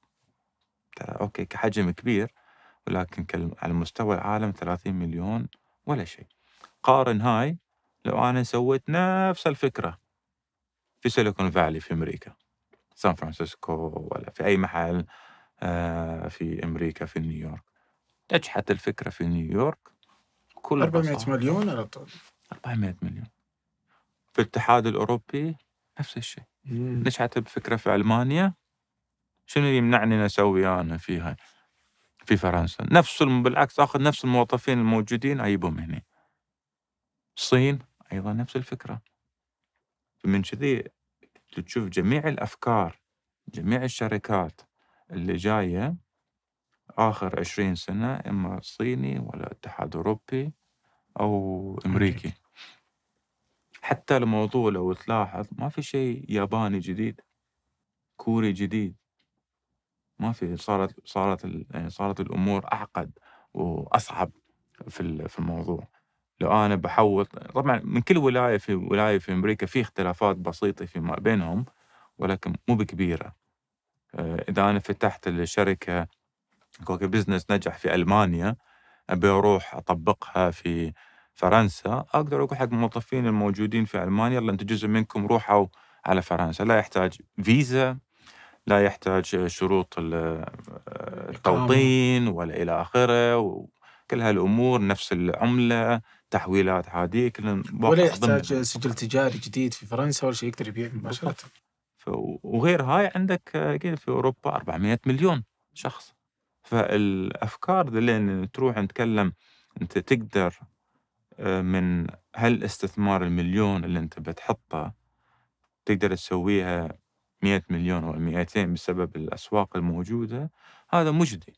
ترى اوكي كحجم كبير ولكن على مستوى العالم 30 مليون ولا شيء قارن هاي لو انا سويت نفس الفكره في سيليكون فالي في امريكا سان فرانسيسكو ولا في اي محل آه، في امريكا في نيويورك نجحت الفكره في نيويورك كل 400 بصار. مليون على طول 400 مليون في الاتحاد الاوروبي نفس الشيء نجحت الفكره في المانيا شنو يمنعني نسوي انا فيها في فرنسا نفس الم... بالعكس اخذ نفس الموظفين الموجودين اجيبهم هنا الصين ايضا نفس الفكره فمن كذي تشوف جميع الافكار جميع الشركات اللي جاية آخر عشرين سنة إما صيني ولا اتحاد أوروبي أو أمريكي حتى الموضوع لو تلاحظ ما في شيء ياباني جديد كوري جديد ما في صارت صارت يعني صارت الامور اعقد واصعب في في الموضوع لو انا بحوط طبعا من كل ولايه في ولايه في امريكا في اختلافات بسيطه فيما بينهم ولكن مو بكبيره آه، اذا انا فتحت الشركه كوكي بزنس نجح في المانيا ابي اروح اطبقها في فرنسا اقدر اقول حق الموظفين الموجودين في المانيا يلا انتم جزء منكم روحوا على فرنسا لا يحتاج فيزا لا يحتاج شروط آه، التوطين ولا الى اخره كل هالامور نفس العمله تحويلات عاديه كل ولا يحتاج سجل تجاري جديد في فرنسا ولا شيء يقدر يبيع مباشره وغير هاي عندك آه، في اوروبا 400 مليون شخص فالافكار اللي تروح نتكلم انت تقدر آه، من هالاستثمار المليون اللي انت بتحطه تقدر تسويها 100 مليون او 200 بسبب الاسواق الموجوده هذا مجدي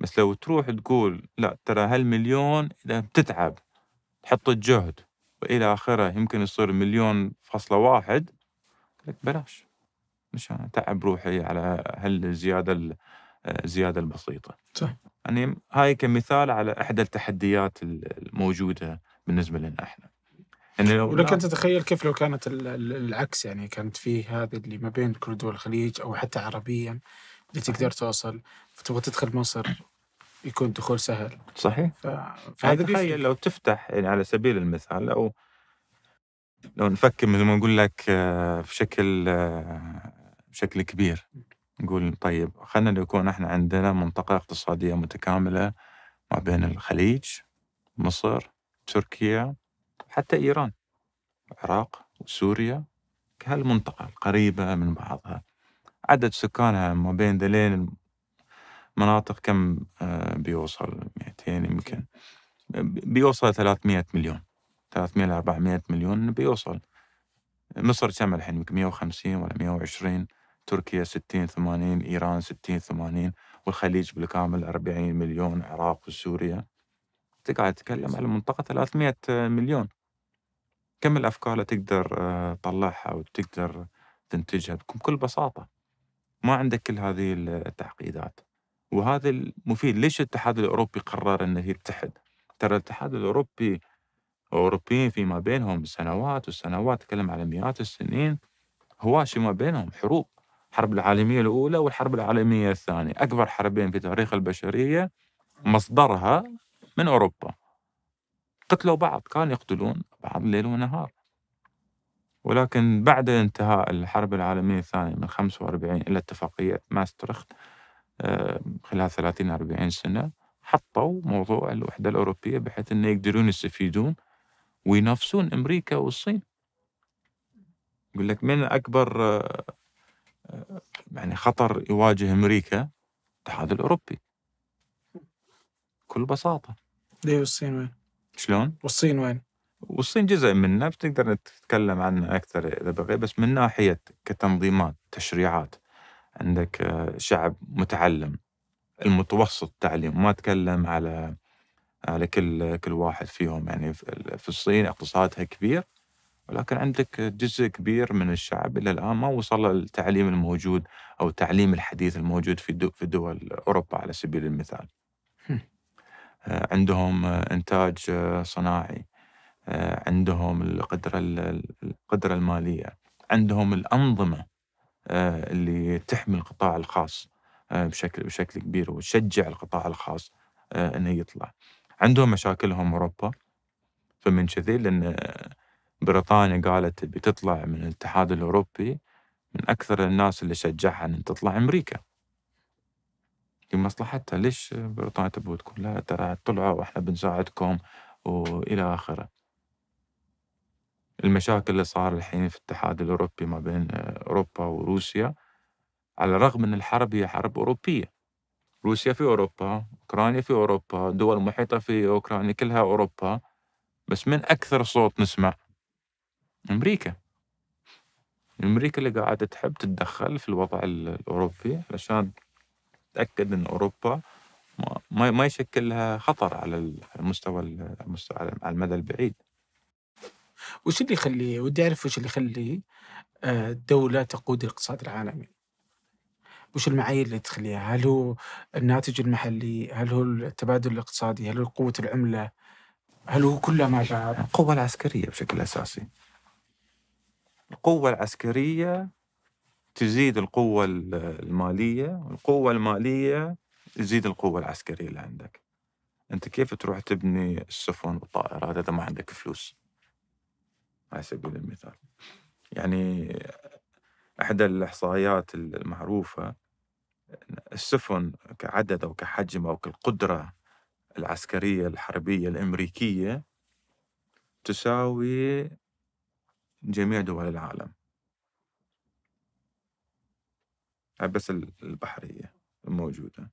بس لو تروح تقول لا ترى هالمليون اذا بتتعب تحط الجهد والى اخره يمكن يصير مليون فاصله واحد لك بلاش مشان اتعب روحي على هالزياده الزياده آه، البسيطه. صح. يعني هاي كمثال على احدى التحديات الموجوده بالنسبه لنا احنا. يعني لو ولك انت تتخيل كيف لو كانت العكس يعني كانت في هذه اللي ما بين كل دول الخليج او حتى عربيا اللي تقدر توصل فتبغى تدخل مصر يكون دخول سهل صحيح ف... فهذا تخيل لو تفتح يعني على سبيل المثال لو لو نفكر مثل ما نقول لك آه، بشكل آه، بشكل كبير نقول طيب خلينا نكون احنا عندنا منطقة اقتصادية متكاملة ما بين الخليج مصر تركيا حتى إيران العراق وسوريا كهالمنطقة القريبة من بعضها عدد سكانها ما بين ذلين المناطق كم آه، بيوصل 200 يمكن بيوصل 300 مليون 300 ل 400 مليون بيوصل مصر كم الحين 150 ولا 120 تركيا 60 80 ايران 60 80 والخليج بالكامل 40 مليون عراق وسوريا انت قاعد تتكلم على منطقه 300 مليون كم الافكار اللي تقدر آه، تطلعها وتقدر تنتجها بكل بساطه ما عندك كل هذه التعقيدات وهذا المفيد ليش الاتحاد الاوروبي قرر انه يتحد ترى الاتحاد الاوروبي الاوروبيين فيما بينهم سنوات وسنوات تكلم على مئات السنين هواشي ما بينهم حروب الحرب العالمية الأولى والحرب العالمية الثانية أكبر حربين في تاريخ البشرية مصدرها من أوروبا قتلوا بعض كانوا يقتلون بعض ليل ونهار ولكن بعد انتهاء الحرب العالمية الثانية من 45 إلى اتفاقية ماسترخت آه، خلال 30 40 سنة حطوا موضوع الوحدة الأوروبية بحيث أنه يقدرون يستفيدون وينافسون أمريكا والصين يقول لك من أكبر آه، يعني خطر يواجه امريكا الاتحاد الاوروبي بكل بساطه ليه والصين وين؟ شلون؟ والصين وين؟ والصين جزء منا بتقدر نتكلم عنه اكثر اذا بغيت بس من ناحيه كتنظيمات تشريعات عندك آه، شعب متعلم المتوسط التعليم ما اتكلم على على كل كل واحد فيهم يعني في الصين اقتصادها كبير ولكن عندك جزء كبير من الشعب الى الان ما وصل للتعليم الموجود او التعليم الحديث الموجود في في دول اوروبا على سبيل المثال. آه، عندهم انتاج صناعي آه، عندهم القدره القدره الماليه عندهم الانظمه آه، اللي تحمي القطاع الخاص بشكل بشكل كبير وتشجع القطاع الخاص انه يطلع. عندهم مشاكلهم اوروبا فمن كذي لان بريطانيا قالت بتطلع من الاتحاد الأوروبي من أكثر الناس اللي شجعها أن تطلع أمريكا لمصلحتها ليش بريطانيا تبغى تقول لا ترى طلعوا وإحنا بنساعدكم وإلى آخره المشاكل اللي صار الحين في الاتحاد الأوروبي ما بين أوروبا وروسيا على الرغم أن الحرب هي حرب أوروبية روسيا في أوروبا أوكرانيا في أوروبا دول محيطة في أوكرانيا كلها أوروبا بس من أكثر صوت نسمع أمريكا أمريكا اللي قاعدة تحب تتدخل في الوضع الأوروبي علشان تتأكد أن أوروبا ما ما يشكل لها خطر على المستوى على المدى البعيد. وش اللي يخلي ودي اعرف وش اللي يخلي آه، دولة تقود الاقتصاد العالمي؟ وش المعايير اللي تخليها؟ هل هو الناتج المحلي؟ هل هو التبادل الاقتصادي؟ هل هو قوة العملة؟ هل هو كلها مع بعض؟ القوة العسكرية بشكل أساسي. القوة العسكرية تزيد القوة المالية والقوة المالية تزيد القوة العسكرية اللي عندك أنت كيف تروح تبني السفن والطائرات إذا ما عندك فلوس على سبيل المثال يعني إحدى الإحصائيات المعروفة السفن كعدد أو كحجم أو كالقدرة العسكرية الحربية الأمريكية تساوي جميع دول العالم بس البحرية الموجودة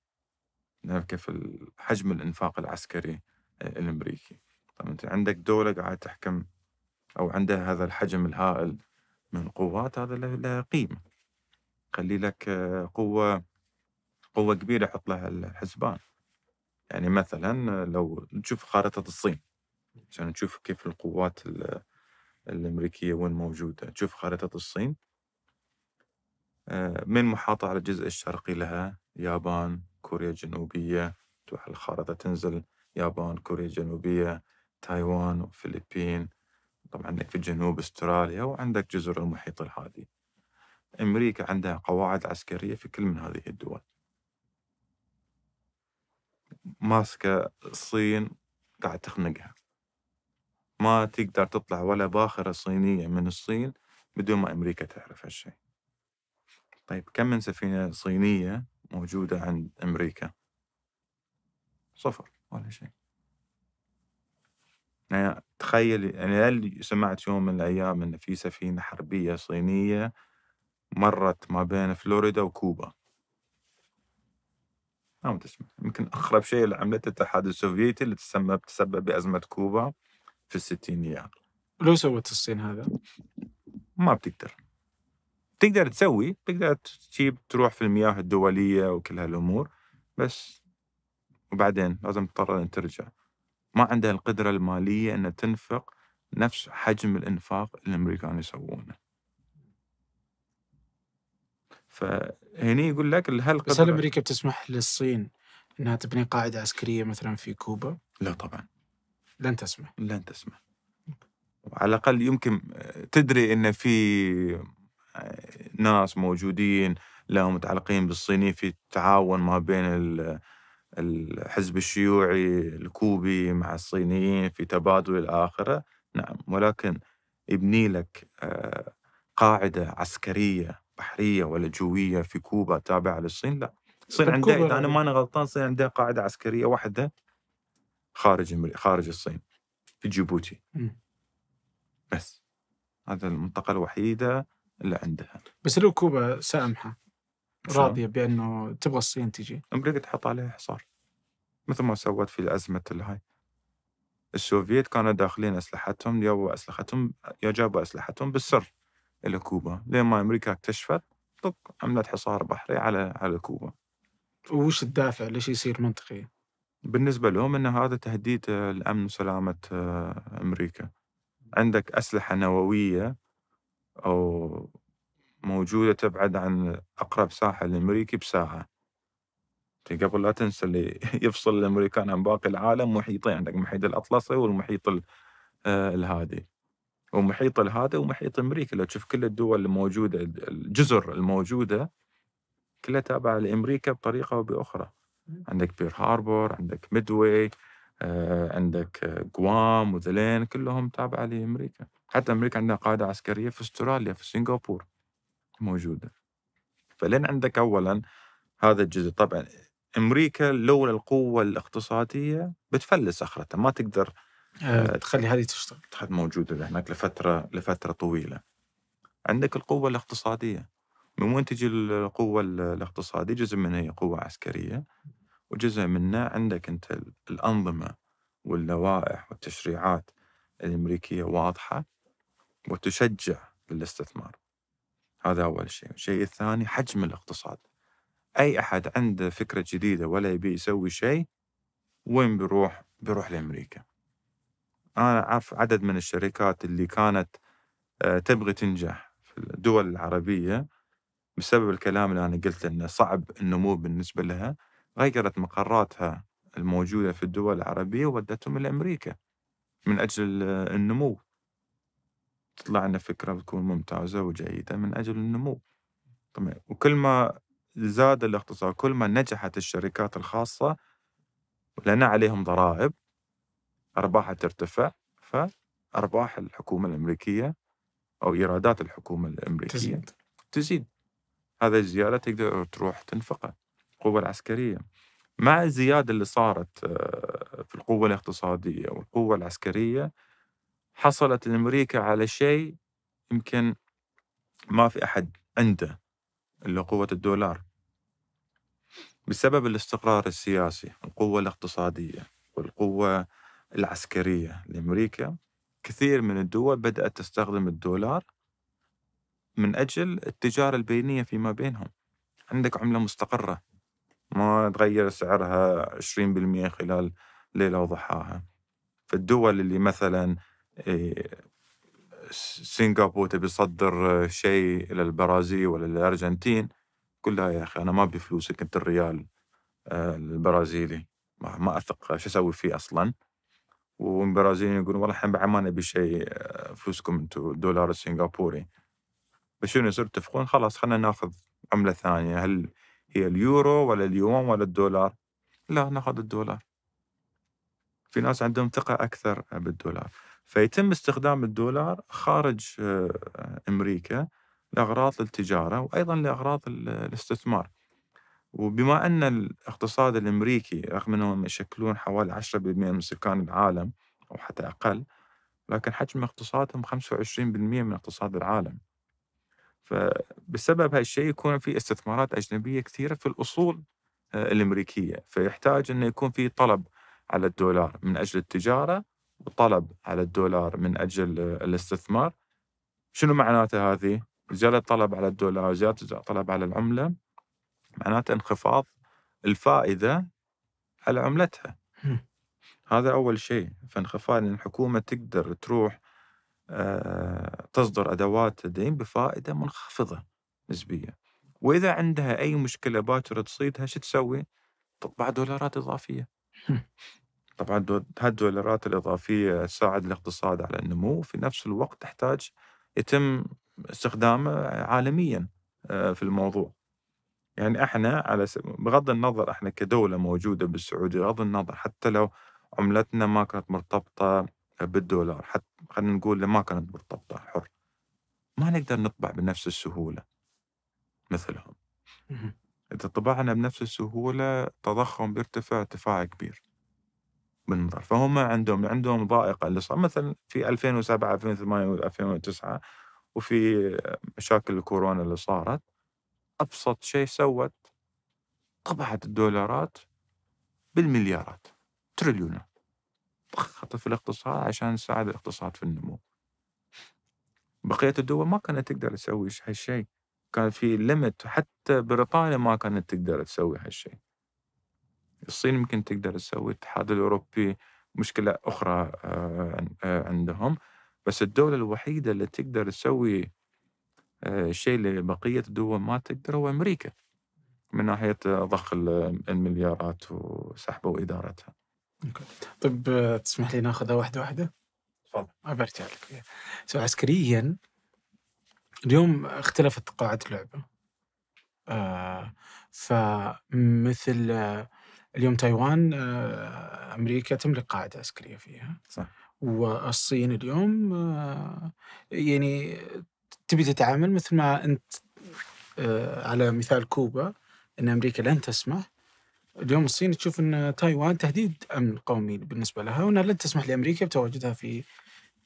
نعرف كيف حجم الإنفاق العسكري آه، الأمريكي طبعا أنت عندك دولة قاعدة تحكم أو عندها هذا الحجم الهائل من القوات هذا له قيمة خلي لك آه، قوة قوة كبيرة حط لها الحسبان يعني مثلا آه، لو نشوف خارطة الصين عشان نشوف كيف القوات ال الأمريكية وين موجودة تشوف خريطة الصين آه، من محاطة على الجزء الشرقي لها يابان كوريا الجنوبية تروح الخارطة تنزل يابان كوريا الجنوبية تايوان وفلبين طبعا عندك في الجنوب استراليا وعندك جزر المحيط الهادي أمريكا عندها قواعد عسكرية في كل من هذه الدول ماسكة الصين قاعد تخنقها ما تقدر تطلع ولا باخرة صينية من الصين بدون ما أمريكا تعرف هالشيء طيب كم من سفينة صينية موجودة عند أمريكا صفر ولا شيء يعني تخيل يعني هل سمعت يوم من الأيام أن في سفينة حربية صينية مرت ما بين فلوريدا وكوبا ما تسمع يمكن أقرب شيء اللي عملته الاتحاد السوفيتي اللي تسمى تسبب بأزمة كوبا في الستينيات لو سوت الصين هذا ما بتقدر تقدر تسوي تقدر تجيب تروح في المياه الدولية وكل هالأمور بس وبعدين لازم تضطر أن ترجع ما عندها القدرة المالية أن تنفق نفس حجم الإنفاق اللي الأمريكان يسوونه فهني يقول لك هل بس هل أمريكا بتسمح للصين أنها تبني قاعدة عسكرية مثلا في كوبا؟ لا طبعا لن تسمع لن تسمع على الأقل يمكن آه، تدري أن في آه، ناس موجودين لهم متعلقين بالصيني في تعاون ما بين الحزب الشيوعي الكوبي مع الصينيين في تبادل الآخرة نعم ولكن يبني لك آه، قاعدة عسكرية بحرية ولا جوية في كوبا تابعة للصين لا الصين طيب، عندها إذا أنا يعني ماني غلطان الصين عندها قاعدة عسكرية واحدة خارج خارج الصين في جيبوتي بس هذا المنطقة الوحيدة اللي عندها بس لو كوبا سامحة راضية بأنه تبغى الصين تجي أمريكا تحط عليها حصار مثل ما سوت في الأزمة الهاي السوفيت كانوا داخلين أسلحتهم جابوا أسلحتهم جابوا أسلحتهم بالسر إلى كوبا لين ما أمريكا اكتشفت طق عملت حصار بحري على على كوبا وش الدافع ليش يصير منطقي؟ بالنسبة لهم أن هذا تهديد الأمن وسلامة آه، أمريكا عندك أسلحة نووية أو موجودة تبعد عن أقرب ساحل أمريكي بساعة إيه، قبل لا تنسى اللي يفصل الأمريكان عن باقي العالم محيطين عندك المحيط الأطلسي والمحيط آه، الهادي ومحيط الهادي ومحيط أمريكا لو تشوف كل الدول الموجودة الجزر الموجودة كلها تابعة لأمريكا بطريقة أو بأخرى عندك بير هاربور عندك ميدوي آه، عندك جوام آه، وذلين كلهم تابعة لأمريكا حتى أمريكا عندها قاعدة عسكرية في أستراليا في سنغافورة موجودة فلين عندك أولا هذا الجزء طبعا أمريكا لولا القوة الاقتصادية بتفلس آخرتها ما تقدر أه, آه، تخلي هذه تشتغل موجودة هناك لفترة لفترة طويلة عندك القوة الاقتصادية وين تجي القوة الاقتصادية جزء منها هي قوة عسكرية وجزء منها عندك أنت الأنظمة واللوائح والتشريعات الأمريكية واضحة وتشجع للاستثمار هذا أول شيء الشيء الثاني حجم الاقتصاد أي أحد عنده فكرة جديدة ولا يبي يسوي شيء وين بيروح بيروح لأمريكا أنا أعرف عدد من الشركات اللي كانت آه، تبغي تنجح في الدول العربية بسبب الكلام اللي أنا قلته أنه صعب النمو بالنسبة لها غيرت مقراتها الموجودة في الدول العربية ودتهم إلى أمريكا من أجل النمو تطلع لنا فكرة تكون ممتازة وجيدة من أجل النمو طبعا وكل ما زاد الاقتصاد كل ما نجحت الشركات الخاصة لان عليهم ضرائب أرباحها ترتفع فأرباح الحكومة الأمريكية أو إيرادات الحكومة الأمريكية تزيد تزيد هذا الزيادة تقدر تروح تنفقه القوة العسكرية مع الزيادة اللي صارت آه، في القوة الاقتصادية والقوة العسكرية حصلت أمريكا على شيء يمكن ما في أحد عنده اللي قوة الدولار بسبب الاستقرار السياسي القوة الاقتصادية والقوة العسكرية لأمريكا كثير من الدول بدأت تستخدم الدولار من أجل التجارة البينية فيما بينهم عندك عملة مستقرة ما تغير سعرها 20% خلال ليلة وضحاها فالدول اللي مثلا إيه، سنغافورة تبي تصدر شيء إلى البرازيل ولا الأرجنتين كلها يا أخي أنا ما أبي فلوسك أنت الريال آه، البرازيلي ما أثق شو أسوي فيه أصلا والبرازيليين يقولون والله احنا بعد ما نبي شيء آه، فلوسكم انتم دولار سنغافوري فشنو يصير يتفقون خلاص خلينا ناخذ عمله ثانيه هل هي اليورو ولا اليوم ولا الدولار لا ناخذ الدولار في ناس عندهم ثقه اكثر بالدولار فيتم استخدام الدولار خارج آه، امريكا لاغراض التجاره وايضا لاغراض الاستثمار وبما ان الاقتصاد الامريكي رغم انهم يشكلون حوالي 10% من سكان العالم او حتى اقل لكن حجم اقتصادهم 25% من اقتصاد العالم فبسبب هالشيء يكون في استثمارات أجنبية كثيرة في الأصول آه، الأمريكية فيحتاج أنه يكون في طلب على الدولار من أجل التجارة وطلب على الدولار من أجل الاستثمار شنو معناته هذه؟ زيادة الطلب على الدولار وزيادة الطلب على العملة معناته انخفاض الفائدة على عملتها هذا أول شيء فانخفاض الحكومة تقدر تروح آه، تصدر أدوات الدين بفائدة منخفضة نسبيا وإذا عندها أي مشكلة باكر تصيدها شو تسوي؟ تطبع دولارات إضافية طبعا هالدولارات الإضافية تساعد الاقتصاد على النمو وفي نفس الوقت تحتاج يتم استخدامه عالميا آه، في الموضوع يعني احنا على س... بغض النظر احنا كدوله موجوده بالسعوديه بغض النظر حتى لو عملتنا ما كانت مرتبطه بالدولار حتى خلينا نقول ما كانت مرتبطة حر ما نقدر نطبع بنفس السهولة مثلهم إذا طبعنا بنفس السهولة التضخم بيرتفع ارتفاع كبير بالنظر فهم عندهم عندهم ضائقة اللي صار مثلا في 2007 2008 2009 وفي مشاكل الكورونا اللي صارت أبسط شيء سوت طبعت الدولارات بالمليارات تريليونات خطف في الاقتصاد عشان نساعد الاقتصاد في النمو بقية الدول ما كانت تقدر تسوي هالشيء كان في ليمت حتى بريطانيا ما كانت تقدر تسوي هالشيء الصين يمكن تقدر تسوي الاتحاد الأوروبي مشكلة أخرى آه، آه، عندهم بس الدولة الوحيدة اللي تقدر تسوي الشيء آه، اللي بقية الدول ما تقدر هو أمريكا من ناحية ضخ المليارات وسحبه وإدارتها طيب تسمح لي ناخذها واحده واحده؟ تفضل برجع لك سو عسكريا اليوم اختلفت قواعد اللعبه. آه فمثل آه اليوم تايوان آه امريكا تملك قاعده عسكريه فيها. صح. والصين اليوم آه يعني تبي تتعامل مثل ما انت آه على مثال كوبا ان امريكا لن تسمح اليوم الصين تشوف ان تايوان تهديد امن قومي بالنسبه لها وانها لن تسمح لامريكا بتواجدها في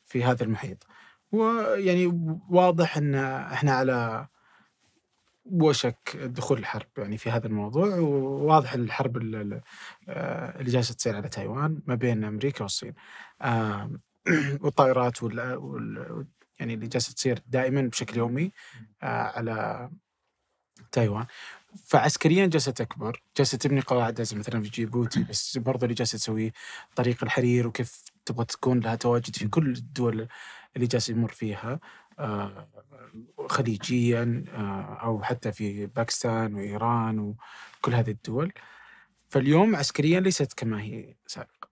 في هذا المحيط. ويعني واضح ان احنا على وشك دخول الحرب يعني في هذا الموضوع وواضح الحرب آه، اللي جالسه تصير على تايوان ما بين امريكا والصين. والطائرات وال يعني اللي جالسه تصير دائما بشكل يومي آه، على تايوان فعسكريا جالسه تكبر، جالسه تبني قواعد مثلا في جيبوتي بس برضه اللي جالسه تسويه طريق الحرير وكيف تبغى تكون لها تواجد في كل الدول اللي جالس يمر فيها آه، خليجيا آه، او حتى في باكستان وايران وكل هذه الدول فاليوم عسكريا ليست كما هي سابقا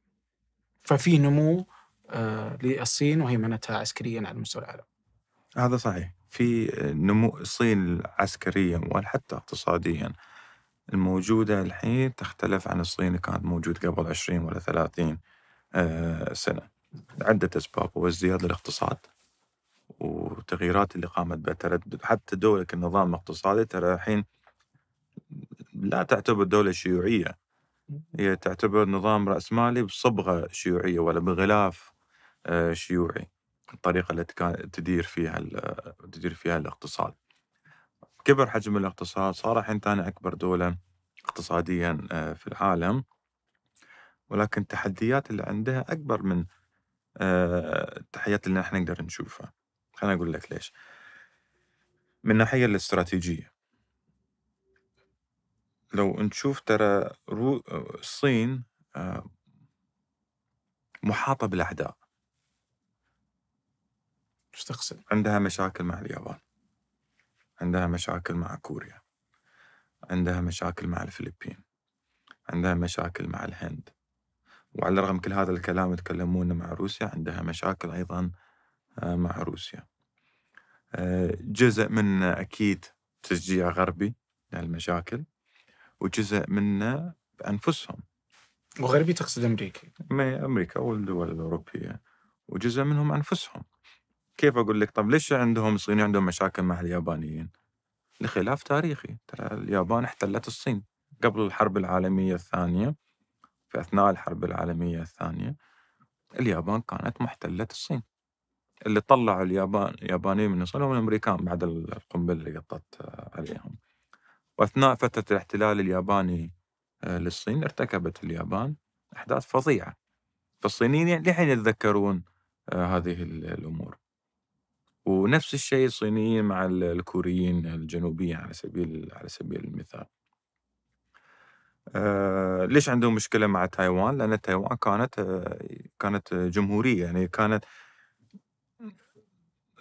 ففي نمو آه، للصين وهيمنتها عسكريا على مستوى العالم هذا صحيح في نمو الصين عسكريا وحتى اقتصاديا الموجودة الحين تختلف عن الصين اللي كانت موجودة قبل 20 ولا 30 آه، سنة عدة أسباب هو ازدياد الاقتصاد وتغييرات اللي قامت بها حتى دولة كنظام اقتصادي ترى الحين لا تعتبر دولة شيوعية هي تعتبر نظام رأسمالي بصبغة شيوعية ولا بغلاف آه، شيوعي الطريقه التي كانت تدير فيها تدير فيها الاقتصاد كبر حجم الاقتصاد صار الحين ثاني اكبر دوله اقتصاديا آه، في العالم ولكن التحديات اللي عندها اكبر من آه، التحديات اللي احنا نقدر نشوفها خليني اقول لك ليش من الناحيه الاستراتيجيه لو نشوف ترى رو... آه، الصين محاطه بالاعداء ايش تقصد؟ عندها مشاكل مع اليابان عندها مشاكل مع كوريا عندها مشاكل مع الفلبين عندها مشاكل مع الهند وعلى الرغم كل هذا الكلام يتكلمون مع روسيا عندها مشاكل أيضا آه، مع روسيا آه، جزء منه أكيد تشجيع غربي للمشاكل وجزء منه بأنفسهم وغربي تقصد أمريكي أمريكا والدول الأوروبية وجزء منهم أنفسهم كيف اقول لك طب ليش عندهم الصينيين عندهم مشاكل مع اليابانيين؟ لخلاف تاريخي ترى اليابان احتلت الصين قبل الحرب العالميه الثانيه في اثناء الحرب العالميه الثانيه اليابان كانت محتله الصين اللي طلعوا اليابان اليابانيين من الصين هم الامريكان بعد القنبله اللي قطت آه، عليهم واثناء فتره الاحتلال الياباني آه، للصين ارتكبت اليابان احداث فظيعه فالصينيين لحين يتذكرون آه، هذه الامور ونفس الشيء الصينيين مع الكوريين الجنوبيين على سبيل على سبيل المثال آه ليش عندهم مشكلة مع تايوان؟ لأن تايوان كانت آه كانت جمهورية يعني كانت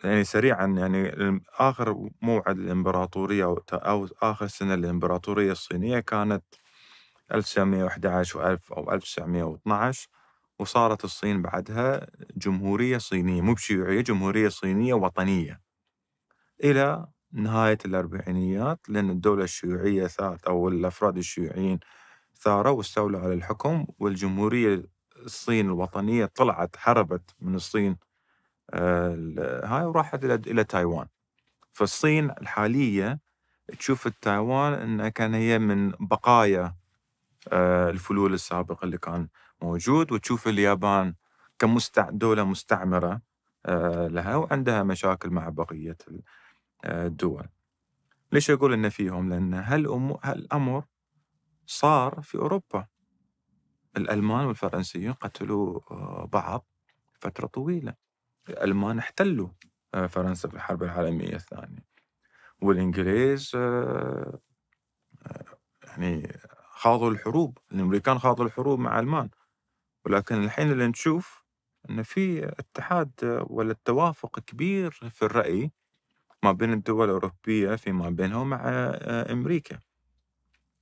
يعني سريعا يعني آخر موعد الإمبراطورية أو, آخر سنة للإمبراطورية الصينية كانت 1911 و1000 أو 1912 وصارت الصين بعدها جمهورية صينية مو بشيوعية جمهورية صينية وطنية إلى نهاية الأربعينيات لأن الدولة الشيوعية ثارت أو الأفراد الشيوعيين ثاروا واستولوا على الحكم والجمهورية الصين الوطنية طلعت حربت من الصين آه، هاي وراحت إلى إلى تايوان فالصين الحالية تشوف تايوان أنها كان هي من بقايا آه، الفلول السابقة اللي كان موجود وتشوف اليابان كمستع دولة مستعمرة آه، لها وعندها مشاكل مع بقية آه، الدول ليش أقول إن فيهم لأن هالأمر صار في أوروبا الألمان والفرنسيين قتلوا آه، بعض فترة طويلة الألمان احتلوا فرنسا في الحرب العالمية الثانية والإنجليز يعني خاضوا الحروب الأمريكان خاضوا الحروب مع الألمان ولكن الحين اللي نشوف أن في اتحاد ولا توافق كبير في الرأي ما بين الدول الأوروبية فيما بينها مع آه، أمريكا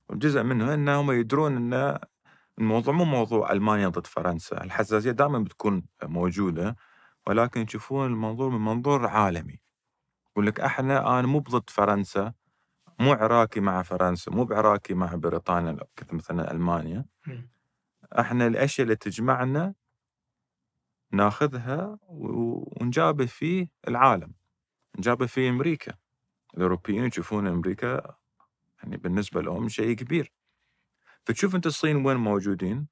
وجزء منه أنهم يدرون أن الموضوع مو موضوع ألمانيا ضد فرنسا الحساسية دائما بتكون موجودة ولكن يشوفون المنظور من منظور عالمي يقول لك احنا انا مو ضد فرنسا مو عراقي مع فرنسا مو بعراقي مع بريطانيا مثلا المانيا احنا الاشياء اللي تجمعنا ناخذها ونجابه في العالم نجابه في امريكا الاوروبيين يشوفون امريكا يعني بالنسبه لهم شيء كبير فتشوف انت الصين وين موجودين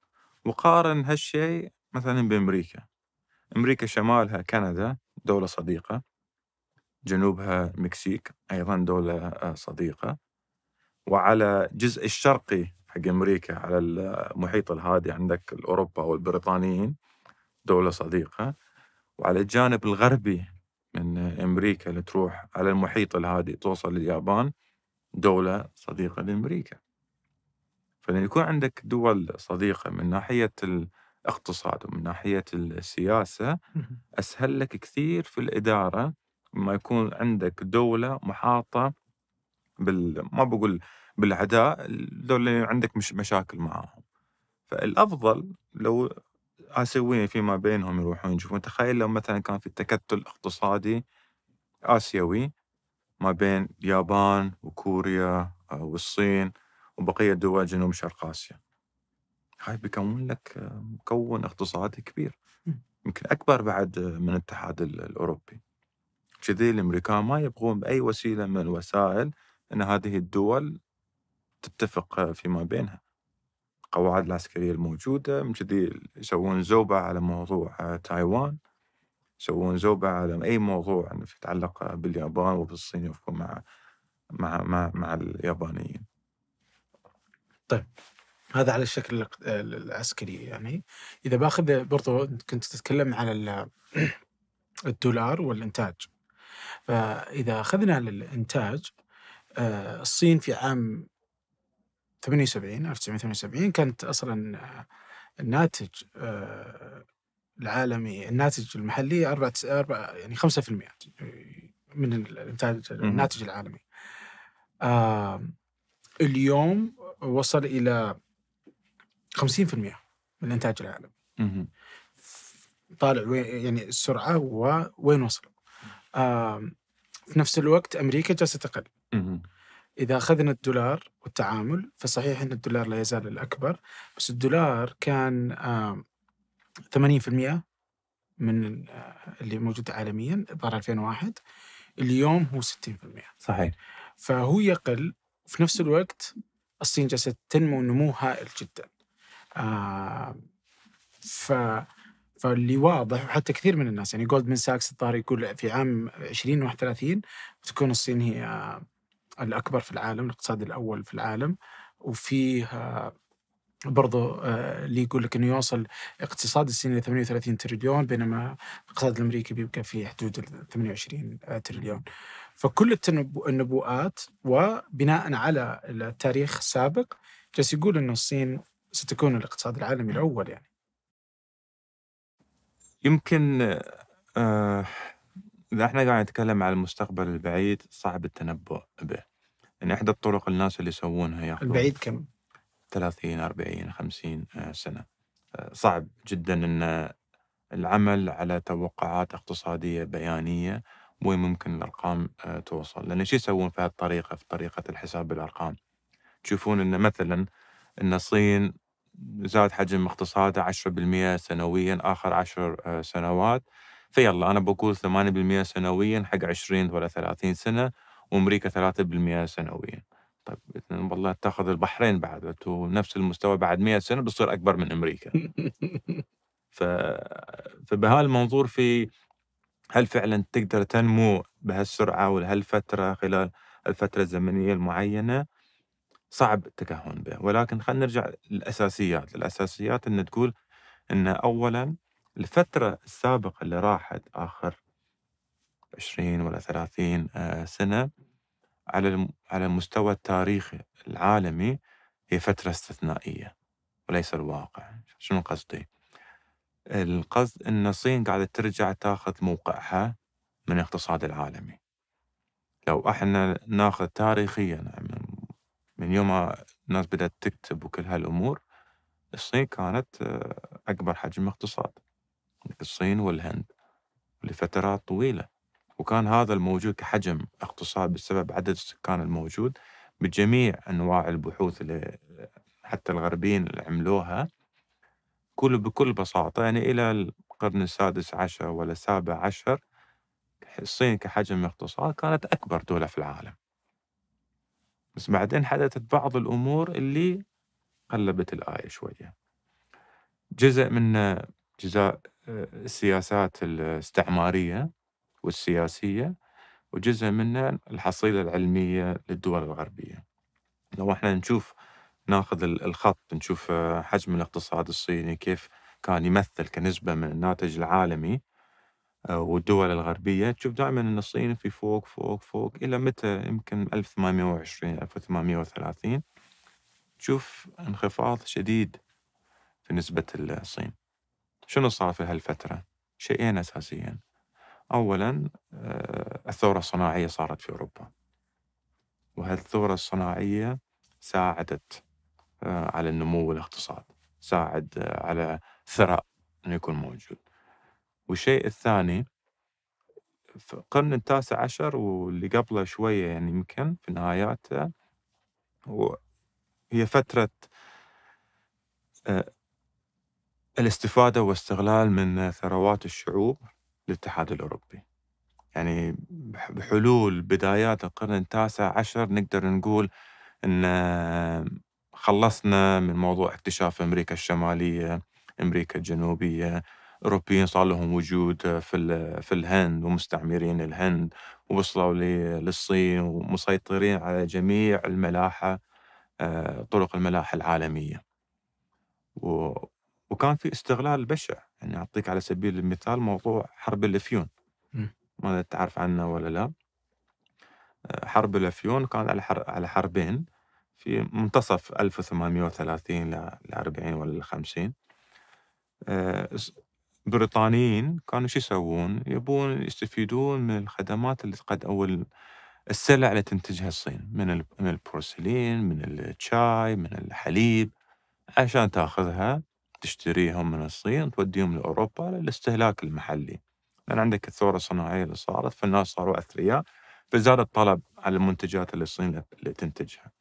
وقارن هالشيء مثلا بامريكا امريكا شمالها كندا دوله صديقه جنوبها مكسيك ايضا دوله آه، صديقه وعلى الجزء الشرقي حق امريكا على المحيط الهادي عندك اوروبا والبريطانيين دوله صديقه وعلى الجانب الغربي من امريكا اللي تروح على المحيط الهادي توصل لليابان دوله صديقه لامريكا فلما يكون عندك دول صديقه من ناحيه الاقتصاد ومن ناحيه السياسه اسهل لك كثير في الاداره ما يكون عندك دوله محاطه بال ما بقول بالعداء دول اللي عندك مش مشاكل معاهم فالافضل لو اسيويين فيما بينهم يروحون يشوفون تخيل لو مثلا كان في تكتل اقتصادي اسيوي ما بين اليابان وكوريا آه، والصين وبقيه دول جنوب شرق اسيا هاي بيكون لك آه، مكون اقتصادي كبير يمكن اكبر بعد آه، من الاتحاد الاوروبي كذي الامريكان ما يبغون باي وسيله من الوسائل ان هذه الدول تتفق آه، فيما بينها القواعد العسكرية الموجودة من كذي يسوون زوبة على موضوع آه، تايوان يسوون زوبة على أي موضوع يتعلق آه، باليابان وبالصين يوقفون مع مع مع, مع اليابانيين طيب هذا على الشكل العسكري يعني إذا باخذ برضو كنت تتكلم على الدولار والإنتاج فإذا أخذنا الإنتاج الصين في عام 78 1978 كانت اصلا آه، الناتج آه، العالمي الناتج المحلي 4 أربعة يعني 5% آه، من الانتاج الناتج العالمي اليوم وصل الى 50% من الانتاج العالمي طالع وين يعني السرعه ووين وصلوا في نفس الوقت امريكا جالسه تقل إذا أخذنا الدولار والتعامل فصحيح أن الدولار لا يزال الأكبر بس الدولار كان 80% من آه، اللي موجود عالميا ظهر 2001 اليوم هو 60% صحيح فهو يقل في نفس الوقت الصين جالسة تنمو نمو هائل جدا ف فاللي واضح وحتى كثير من الناس يعني جولدمان ساكس الظاهر يقول في عام 2031 بتكون الصين هي الأكبر في العالم الاقتصاد الأول في العالم وفيه آه، برضه آه، اللي يقول لك انه يوصل اقتصاد الصين ل 38 تريليون بينما الاقتصاد الامريكي بيبقى في حدود ال 28 آه، تريليون. فكل النبوءات وبناء على التاريخ السابق جالس يقول انه الصين ستكون الاقتصاد العالمي الاول يعني. يمكن إذا إحنا قاعد نتكلم عن المستقبل البعيد صعب التنبؤ به يعني إحدى الطرق الناس اللي يسوونها ياخذون البعيد كم؟ 30 40 50 سنة آه، صعب جدا أن العمل على توقعات اقتصادية بيانية وين ممكن الأرقام آه، توصل لأن شو يسوون في هالطريقة في طريقة الحساب بالأرقام تشوفون أن مثلا أن الصين زاد حجم اقتصاده 10% سنويا آخر 10 آه، سنوات فيلا أنا بقول 8% سنويا حق 20 ولا 30 سنة وأمريكا 3% سنويا طيب والله تاخذ البحرين بعد نفس المستوى بعد 100 سنة بتصير أكبر من أمريكا ف... فبهالمنظور في هل فعلا تقدر تنمو بهالسرعة ولهالفترة خلال الفترة الزمنية المعينة صعب التكهن به ولكن خلينا نرجع للأساسيات الأساسيات أن تقول أن أولا الفترة السابقة اللي راحت آخر عشرين ولا ثلاثين آه، سنة على على المستوى التاريخي العالمي هي فترة استثنائية وليس الواقع شنو قصدي؟ القصد أن الصين قاعدة ترجع تاخذ موقعها من الاقتصاد العالمي لو احنا ناخذ تاريخيا من يوم ما الناس بدأت تكتب وكل هالأمور الصين كانت آه، أكبر حجم اقتصاد الصين والهند لفترات طويلة وكان هذا الموجود كحجم اقتصاد بسبب عدد السكان الموجود بجميع أنواع البحوث اللي حتى الغربيين اللي عملوها كل بكل بساطة يعني إلى القرن السادس عشر ولا السابع عشر الصين كحجم اقتصاد كانت أكبر دولة في العالم بس بعدين حدثت بعض الأمور اللي قلبت الآية شوية جزء من جزاء السياسات الاستعمارية والسياسية وجزء منها الحصيلة العلمية للدول الغربية لو احنا نشوف ناخذ الخط نشوف آه، حجم الاقتصاد الصيني كيف كان يمثل كنسبة من الناتج العالمي آه، والدول الغربية تشوف دائما أن الصين في فوق فوق فوق إلى متى يمكن 1820 1830 تشوف انخفاض شديد في نسبة الصين شنو صار في هالفترة؟ شيئين أساسيين أولا آه، الثورة الصناعية صارت في أوروبا وهالثورة الصناعية ساعدت آه، على النمو والاقتصاد ساعد آه، على ثراء أنه يكون موجود والشيء الثاني في القرن التاسع عشر واللي قبله شوية يعني يمكن في نهاياته هي فترة الاستفادة واستغلال من ثروات الشعوب للاتحاد الأوروبي يعني بحلول بدايات القرن التاسع عشر نقدر نقول أن خلصنا من موضوع اكتشاف أمريكا الشمالية أمريكا الجنوبية أوروبيين صار لهم وجود في في الهند ومستعمرين الهند ووصلوا للصين ومسيطرين على جميع الملاحة آه، طرق الملاحة العالمية وكان في استغلال بشع يعني اعطيك على سبيل المثال موضوع حرب الافيون ما تعرف عنه ولا لا آه، حرب الافيون كان على على حربين في منتصف 1830 ل 40 ولا ل 50 آه، بريطانيين كانوا شو يسوون؟ يبون يستفيدون من الخدمات اللي قد او السلع اللي تنتجها الصين من من البورسلين من الشاي من الحليب عشان تاخذها تشتريهم من الصين توديهم لاوروبا للاستهلاك المحلي لان عندك الثوره الصناعيه اللي صارت فالناس صاروا اثرياء فزاد الطلب على المنتجات اللي الصين اللي تنتجها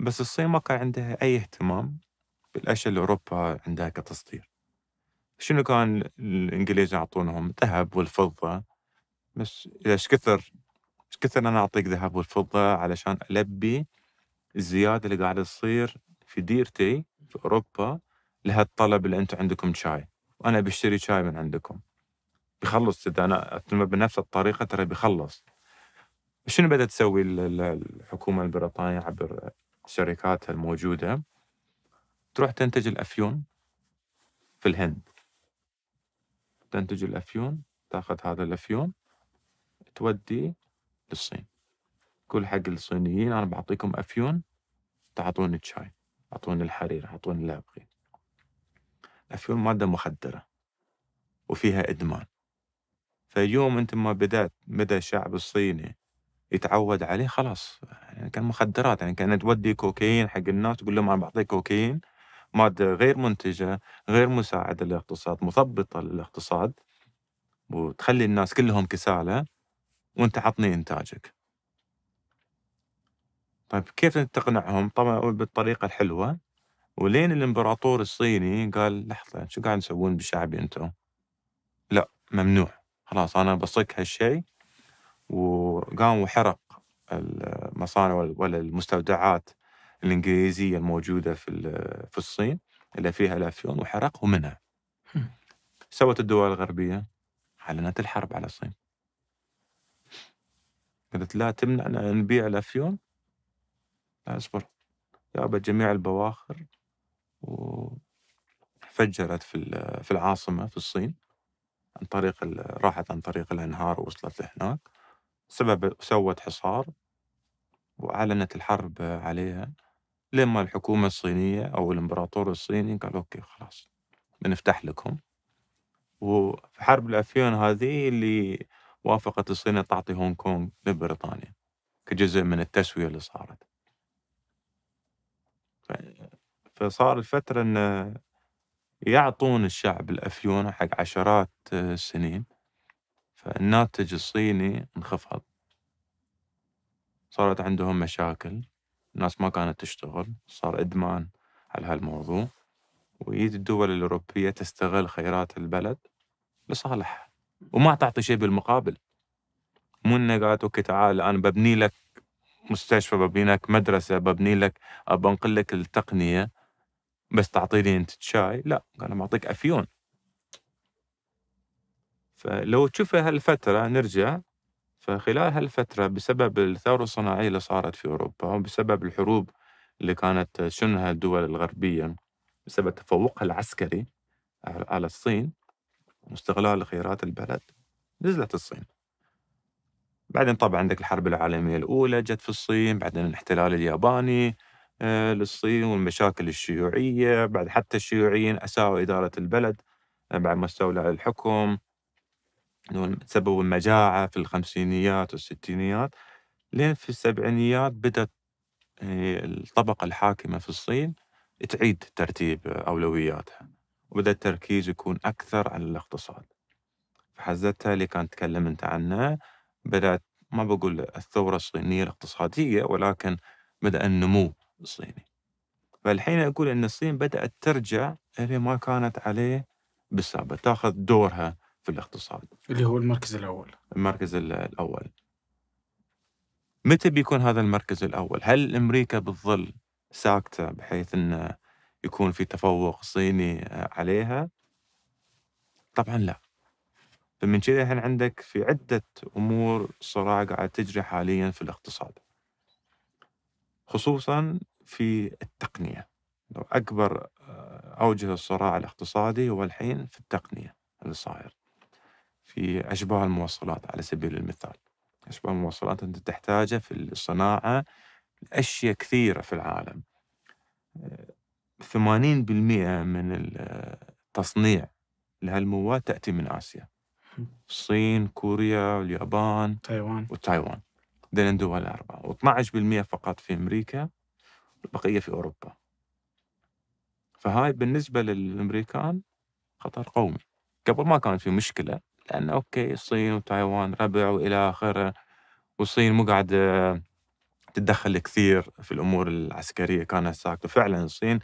بس الصين ما كان عندها اي اهتمام بالاشياء اللي اوروبا عندها كتصدير شنو كان الانجليز يعطونهم ذهب والفضه بس ايش كثر ايش كثر انا اعطيك ذهب والفضه علشان البي الزياده اللي قاعده تصير في ديرتي في اوروبا لهالطلب اللي انتم عندكم شاي وانا بشتري شاي من عندكم بيخلص اذا انا اتم بنفس الطريقه ترى بيخلص شنو بدات تسوي الحكومه البريطانيه عبر شركاتها الموجوده تروح تنتج الافيون في الهند تنتج الافيون تاخذ هذا الافيون تودي للصين كل حق الصينيين انا بعطيكم افيون تعطوني الشاي اعطوني الحرير اعطوني ابغي الافيون ماده مخدره وفيها ادمان فيوم انت ما بدات بدا الشعب الصيني يتعود عليه خلاص يعني كان مخدرات يعني كانت تودي كوكايين حق الناس تقول لهم انا بعطيك كوكايين ماده غير منتجه غير مساعده للاقتصاد مثبطه للاقتصاد وتخلي الناس كلهم كساله وانت عطني انتاجك طيب كيف تقنعهم طبعا بالطريقة الحلوة ولين الإمبراطور الصيني قال لحظة شو قاعد تسوون بشعبي أنتم لا ممنوع خلاص أنا بصك هالشيء وقام وحرق المصانع ولا المستودعات الإنجليزية الموجودة في في الصين اللي فيها الأفيون وحرقه منها سوت الدول الغربية أعلنت الحرب على الصين قالت لا تمنعنا نبيع الأفيون أصبر جابت جميع البواخر وفجرت في في العاصمة في الصين عن طريق راحت عن طريق الأنهار ووصلت لهناك سبب سوت حصار وأعلنت الحرب عليها لما الحكومة الصينية أو الإمبراطور الصيني قال أوكي خلاص بنفتح لكم وفي حرب الأفيون هذه اللي وافقت الصين تعطي هونغ كونغ لبريطانيا كجزء من التسوية اللي صارت فصار الفترة أن يعطون الشعب الأفيون حق عشرات السنين فالناتج الصيني انخفض صارت عندهم مشاكل الناس ما كانت تشتغل صار إدمان على هالموضوع ويد الدول الأوروبية تستغل خيرات البلد لصالحها وما تعطي شيء بالمقابل مو انه قالت اوكي تعال انا ببني لك مستشفى ببني لك مدرسه ببني لك بنقل لك التقنيه بس تعطيني انت شاي لا انا بعطيك افيون فلو تشوف هالفتره نرجع فخلال هالفتره بسبب الثوره الصناعيه اللي صارت في اوروبا وبسبب الحروب اللي كانت شنها الدول الغربيه بسبب تفوقها العسكري على الصين واستغلال خيرات البلد نزلت الصين بعدين طبعا عندك الحرب العالمية الأولى جت في الصين بعدين الاحتلال الياباني آه، للصين والمشاكل الشيوعية بعد حتى الشيوعيين أساءوا إدارة البلد آه، بعد ما استولوا على الحكم سببوا المجاعة في الخمسينيات والستينيات لين في السبعينيات بدأت آه، الطبقة الحاكمة في الصين تعيد ترتيب أولوياتها وبدأ التركيز يكون أكثر على الاقتصاد فحزتها اللي كان تكلم أنت عنها بدأت ما بقول الثورة الصينية الاقتصادية ولكن بدأ النمو الصيني فالحين أقول أن الصين بدأت ترجع إلى ما كانت عليه بالسابق تاخذ دورها في الاقتصاد اللي هو المركز الأول المركز الأول متى بيكون هذا المركز الأول؟ هل أمريكا بتظل ساكتة بحيث أنه يكون في تفوق صيني عليها؟ طبعا لا فمن كذا الحين عندك في عدة أمور صراع قاعد تجري حاليا في الاقتصاد خصوصا في التقنية أكبر آه، أوجه الصراع الاقتصادي هو الحين في التقنية اللي صاير في أشباه المواصلات على سبيل المثال أشباه المواصلات أنت تحتاجها في الصناعة أشياء كثيرة في العالم 80% آه، من التصنيع آه، لهالمواد تأتي من آسيا الصين كوريا اليابان تايوان وتايوان دين الدول الأربعة و12% فقط في أمريكا والبقية في أوروبا فهاي بالنسبة للأمريكان خطر قومي قبل ما كان في مشكلة لأن أوكي الصين وتايوان ربع وإلى آخره والصين مو قاعدة تتدخل كثير في الأمور العسكرية كانت ساكتة فعلا الصين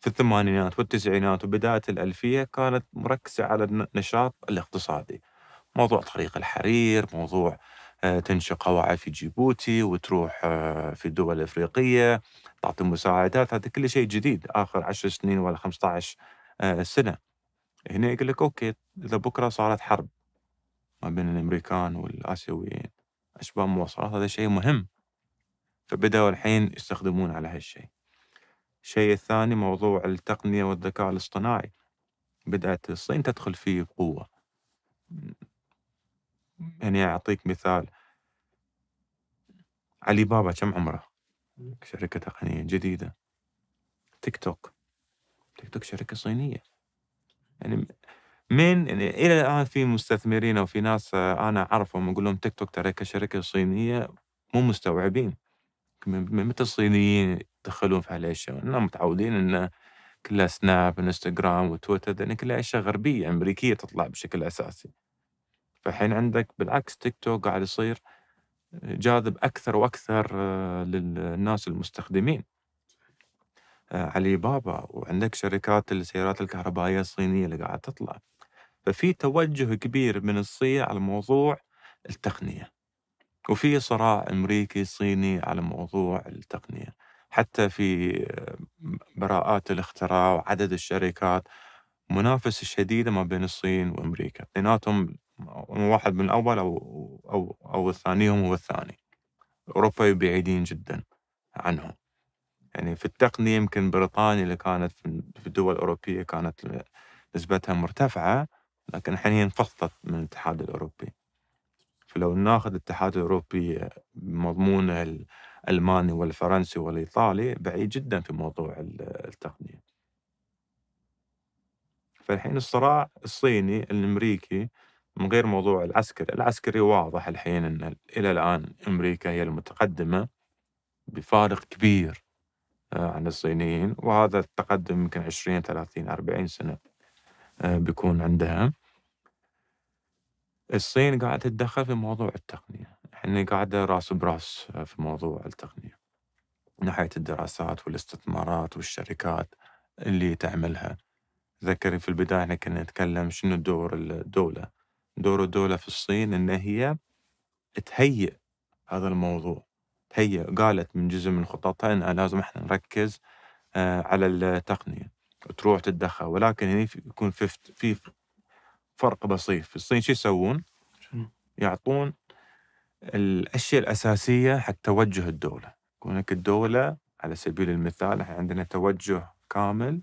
في الثمانينات والتسعينات وبداية الألفية كانت مركزة على النشاط الاقتصادي موضوع طريق الحرير موضوع آه، تنشئ قواعد في جيبوتي وتروح آه، في الدول الإفريقية تعطي مساعدات هذا كل شيء جديد آخر عشر سنين ولا عشر آه، سنة هنا يقول لك أوكي إذا بكرة صارت حرب ما بين الأمريكان والآسيويين أشباه مواصلات هذا شيء مهم فبدأوا الحين يستخدمون على هالشيء الشيء الثاني موضوع التقنية والذكاء الاصطناعي بدأت الصين تدخل فيه بقوة يعني أعطيك مثال علي بابا كم عمره شركة تقنية جديدة تيك توك تيك توك شركة صينية يعني من يعني الى الان في مستثمرين او في ناس آه، انا اعرفهم اقول لهم تيك توك ترى كشركه صينيه مو مستوعبين من متى الصينيين يدخلون في هالاشياء احنا متعودين ان كلها سناب وانستغرام وتويتر لان يعني كلها اشياء غربيه امريكيه تطلع بشكل اساسي فالحين عندك بالعكس تيك توك قاعد يصير جاذب اكثر واكثر آه، للناس المستخدمين آه، علي بابا وعندك شركات السيارات الكهربائيه الصينيه اللي قاعد تطلع ففي توجه كبير من الصين على موضوع التقنيه وفي صراع امريكي صيني على موضوع التقنيه حتى في براءات الاختراع وعدد الشركات منافسة شديدة ما بين الصين وأمريكا اثنيناتهم واحد من الأول أو, أو, أو الثانيهم هو الثاني أوروبا بعيدين جدا عنهم يعني في التقنية يمكن بريطانيا اللي كانت في الدول الأوروبية كانت نسبتها مرتفعة لكن الحين هي انفصلت من الاتحاد الأوروبي فلو ناخذ الاتحاد الأوروبي بمضمونه الالماني والفرنسي والايطالي بعيد جدا في موضوع التقنيه. فالحين الصراع الصيني الامريكي من غير موضوع العسكري، العسكري واضح الحين ان الى الان امريكا هي المتقدمه بفارق كبير آه، عن الصينيين وهذا التقدم يمكن 20 30 40 سنه آه، بيكون عندها الصين قاعدة تتدخل في موضوع التقنية احنا قاعدة آه، راس براس في موضوع التقنية ناحية الدراسات والاستثمارات والشركات اللي تعملها ذكري في البداية احنا كنا نتكلم شنو دور الدولة دور الدولة في الصين إن هي تهيئ هذا الموضوع هي قالت من جزء من خططها أن لازم احنا نركز آه، على التقنية تروح تتدخل ولكن هنا يكون في فرق بسيط في الصين شو يسوون؟ يعطون الاشياء الاساسيه حق توجه الدوله، كونك الدوله على سبيل المثال احنا عندنا توجه كامل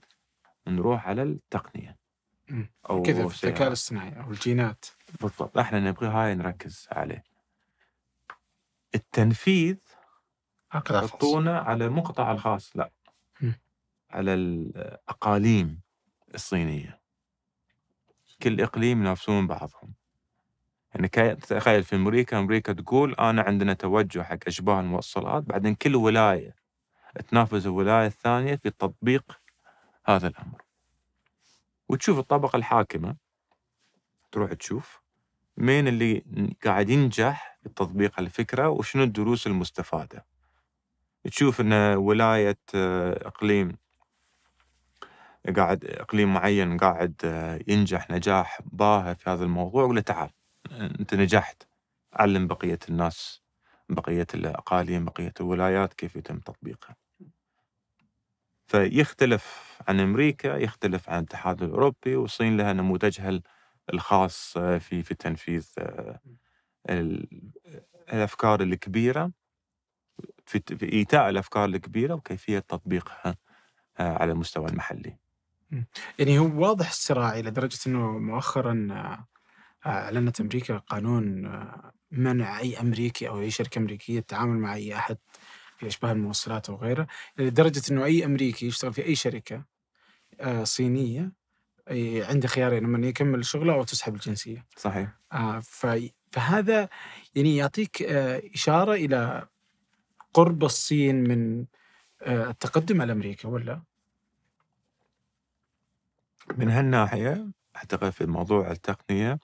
نروح على التقنيه. او كذا في الذكاء الاصطناعي او الجينات. بالضبط، احنا نبغى هاي نركز عليه. التنفيذ حطونا على المقطع الخاص، لا. م. على الاقاليم الصينيه. كل اقليم ينافسون بعضهم. يعني تخيل في امريكا امريكا تقول انا آه، عندنا توجه حق اشباه الموصلات بعدين كل ولايه تنافس الولايه الثانيه في تطبيق هذا الامر وتشوف الطبقه الحاكمه تروح تشوف مين اللي قاعد ينجح في تطبيق الفكره وشنو الدروس المستفاده تشوف ان ولايه آه، اقليم قاعد اقليم معين قاعد آه، ينجح نجاح باهر في هذا الموضوع ولا تعال انت نجحت علم بقيه الناس بقيه الاقاليم بقيه الولايات كيف يتم تطبيقها فيختلف عن امريكا يختلف عن الاتحاد الاوروبي والصين لها نموذجها الخاص آه، في في تنفيذ آه، الافكار الكبيره في ايتاء الافكار الكبيره وكيفيه تطبيقها آه، على المستوى المحلي. يعني هو واضح الصراع الى درجه انه مؤخرا أعلنت آه، أمريكا قانون آه، منع أي أمريكي أو أي شركة أمريكية التعامل مع أي أحد في أشباه الموصلات أو غيره لدرجة أنه أي أمريكي يشتغل في أي شركة آه، صينية عنده خيارين يعني لما يكمل شغله أو تسحب الجنسية صحيح فهذا يعني يعطيك إشارة إلى قرب الصين من التقدم على أمريكا ولا؟ من هالناحية أعتقد في موضوع التقنية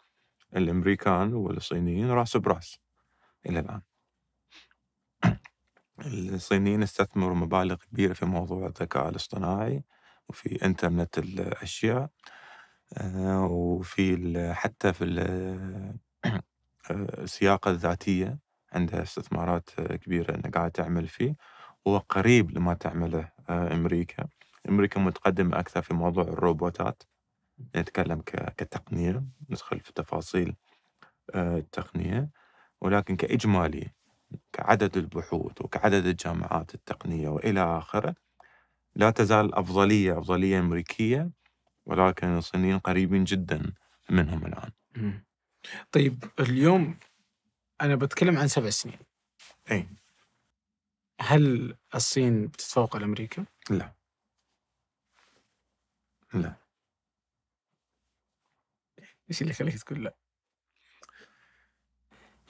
الامريكان والصينيين راس براس الى الان الصينيين استثمروا مبالغ كبيره في موضوع الذكاء الاصطناعي وفي انترنت الاشياء آه، وفي حتى في آه، السياقه الذاتيه عندها استثمارات كبيره انها قاعده تعمل فيه وقريب لما تعمله آه، امريكا امريكا متقدمه اكثر في موضوع الروبوتات نتكلم كتقنية ندخل في تفاصيل آه، التقنية ولكن كإجمالي كعدد البحوث وكعدد الجامعات التقنية وإلى آخره لا تزال أفضلية أفضلية أمريكية ولكن الصينيين قريبين جدا منهم الآن طيب اليوم أنا بتكلم عن سبع سنين أي هل الصين بتتفوق على أمريكا؟ لا لا ايش اللي يخليك تقول لا؟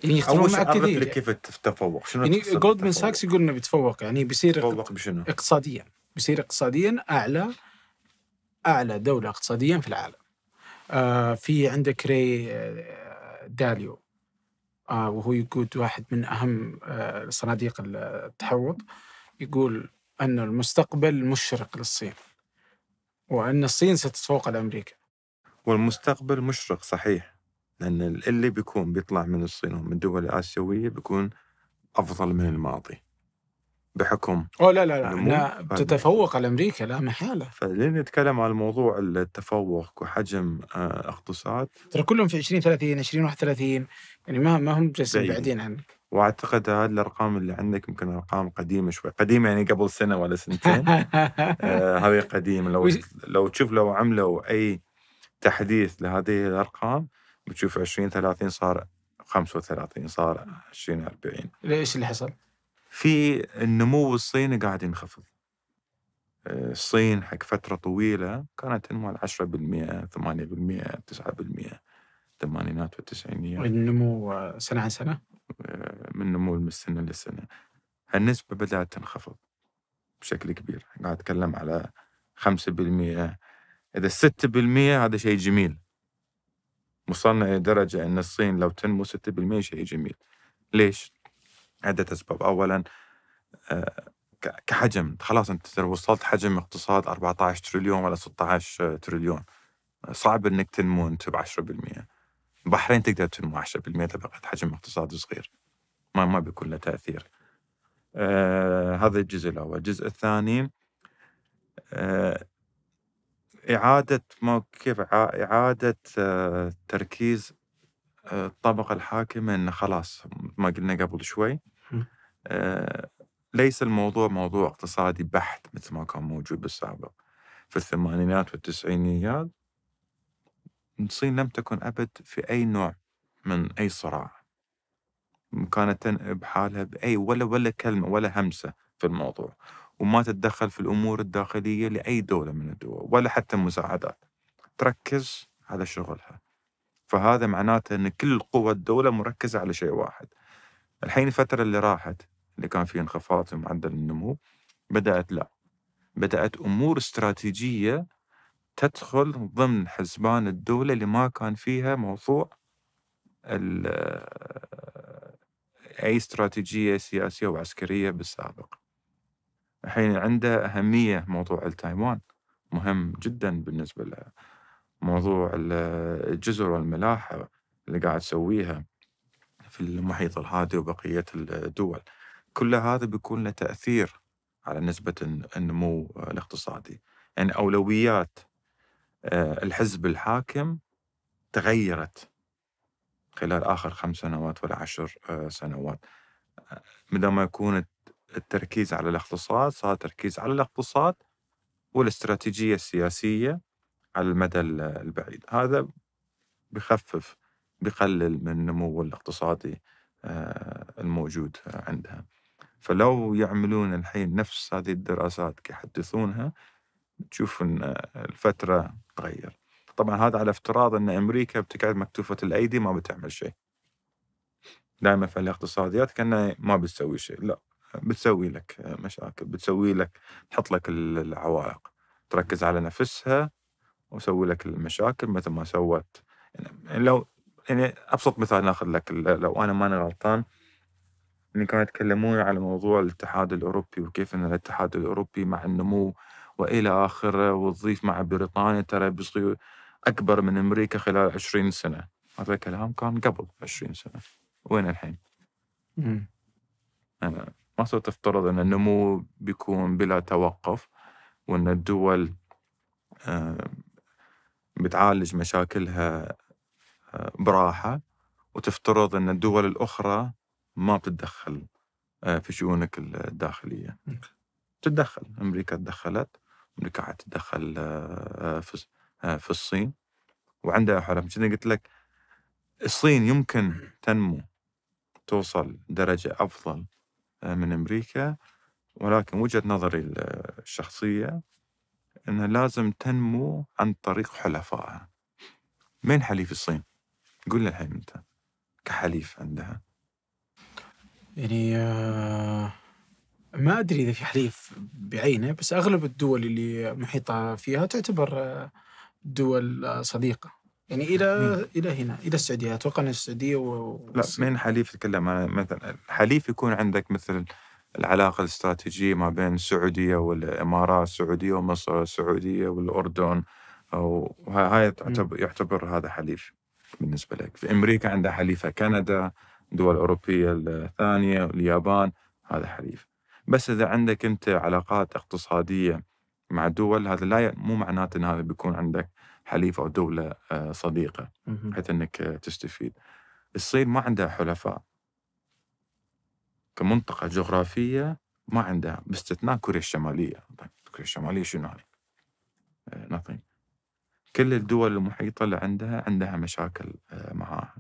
يعني يختارون معك كثير لك كيف التفوق شنو يعني جولدمان ساكس يقول انه بيتفوق يعني بيصير تفوق بشنو؟ اقتصاديا بيصير اقتصاديا اعلى اعلى دوله اقتصاديا في العالم آه في عندك ري آه، داليو آه وهو يقود واحد من اهم آه صناديق التحوط يقول ان المستقبل مشرق للصين وان الصين ستتفوق على امريكا والمستقبل مشرق صحيح لأن اللي بيكون بيطلع من الصين ومن الدول الآسيوية بيكون أفضل من الماضي بحكم أو لا لا لا تتفوق على أمريكا لا محالة فلين نتكلم عن موضوع التفوق وحجم آه، اقتصاد ترى كلهم في 2030 2031 يعني ما ما هم جالسين بعيدين عنك واعتقد هذه الارقام اللي عندك يمكن ارقام قديمه شوي، قديمه يعني قبل سنه ولا سنتين. آه هذه قديمه لو لو تشوف لو عملوا اي تحديث لهذه الارقام بتشوف 20 30 صار 35 صار 20 40 ليش اللي حصل؟ في النمو الصيني قاعد ينخفض الصين حق فتره طويله كانت تنمو على 10% 8% 9% الثمانينات والتسعينيات النمو سنه عن سنه؟ من نمو من سنه لسنه هالنسبه بدات تنخفض بشكل كبير قاعد اتكلم على 5% اذا 6% هذا شيء جميل وصلنا الى درجه ان الصين لو تنمو 6% شيء جميل ليش؟ عده اسباب اولا آه، كحجم خلاص انت وصلت حجم اقتصاد 14 تريليون ولا 16 تريليون صعب انك تنمو انت ب 10% البحرين تقدر تنمو 10% لبقت حجم اقتصاد صغير ما ما بيكون له تاثير آه هذا الجزء الاول الجزء الثاني آه إعادة ما كيف إعادة آه، تركيز آه، الطبقة الحاكمة إن خلاص ما قلنا قبل شوي آه، ليس الموضوع موضوع اقتصادي بحت مثل ما كان موجود بالسابق في الثمانينات والتسعينيات الصين لم تكن أبد في أي نوع من أي صراع مكانة بحالها بأي ولا ولا كلمة ولا همسة في الموضوع وما تتدخل في الامور الداخليه لاي دوله من الدول ولا حتى مساعدات تركز على شغلها فهذا معناته ان كل قوى الدوله مركزه على شيء واحد الحين الفتره اللي راحت اللي كان فيه انخفاض في معدل النمو بدات لا بدات امور استراتيجيه تدخل ضمن حسبان الدوله اللي ما كان فيها موضوع اي استراتيجيه سياسيه وعسكريه بالسابق الحين عنده أهمية موضوع التايوان مهم جدا بالنسبة له موضوع الجزر والملاحة اللي قاعد تسويها في المحيط الهادئ وبقية الدول كل هذا بيكون له تأثير على نسبة النمو الاقتصادي يعني أولويات آه، الحزب الحاكم تغيرت خلال آخر خمس سنوات ولا عشر آه، سنوات مدى آه، ما يكون التركيز على الاقتصاد صار تركيز على الاقتصاد والاستراتيجية السياسية على المدى البعيد هذا بخفف بقلل من النمو الاقتصادي آه، الموجود عندها فلو يعملون الحين نفس هذه الدراسات يحدثونها تشوف ان الفتره تغير طبعا هذا على افتراض ان امريكا بتقعد مكتوفه الايدي ما بتعمل شيء دائما في الاقتصاديات كانها ما بتسوي شيء لا بتسوي لك مشاكل بتسوي لك تحط لك العوائق تركز على نفسها وسوي لك المشاكل مثل ما سوت يعني, يعني لو يعني ابسط مثال ناخذ لك لو انا ماني غلطان اللي كانوا يتكلمون على موضوع الاتحاد الاوروبي وكيف ان الاتحاد الاوروبي مع النمو والى اخره وتضيف مع بريطانيا ترى بيصير اكبر من امريكا خلال 20 سنه هذا الكلام كان قبل 20 سنه وين الحين؟ امم مصر تفترض أن النمو بيكون بلا توقف وأن الدول آه، بتعالج مشاكلها آه، براحة وتفترض أن الدول الأخرى ما بتتدخل آه، في شؤونك الداخلية تتدخل أمريكا تدخلت أمريكا تتدخل في الصين وعندها حلم كذا قلت لك الصين يمكن تنمو توصل درجة أفضل من أمريكا ولكن وجهة نظري الشخصية أنها لازم تنمو عن طريق حلفائها من حليف الصين؟ قول الحين أنت كحليف عندها يعني آه، ما أدري إذا في حليف بعينه بس أغلب الدول اللي محيطة فيها تعتبر آه، دول آه، صديقة يعني الى مم. الى هنا الى السعوديه اتوقع ان السعوديه و... لا من حليف تتكلم عن مثلا حليف يكون عندك مثل العلاقة الاستراتيجية ما بين السعودية والإمارات السعودية ومصر السعودية والأردن أو هاي يعتبر هذا حليف بالنسبة لك في أمريكا عندها حليفة كندا دول أوروبية الثانية اليابان هذا حليف بس إذا عندك أنت علاقات اقتصادية مع دول هذا لا مو معناته أن هذا بيكون عندك حليف او دوله آه، صديقه بحيث انك آه، تستفيد. الصين ما عندها حلفاء كمنطقه جغرافيه ما عندها باستثناء كوريا الشماليه، طيب، كوريا الشماليه شنو هاي؟ نطين آه، كل الدول المحيطه اللي عندها عندها مشاكل معها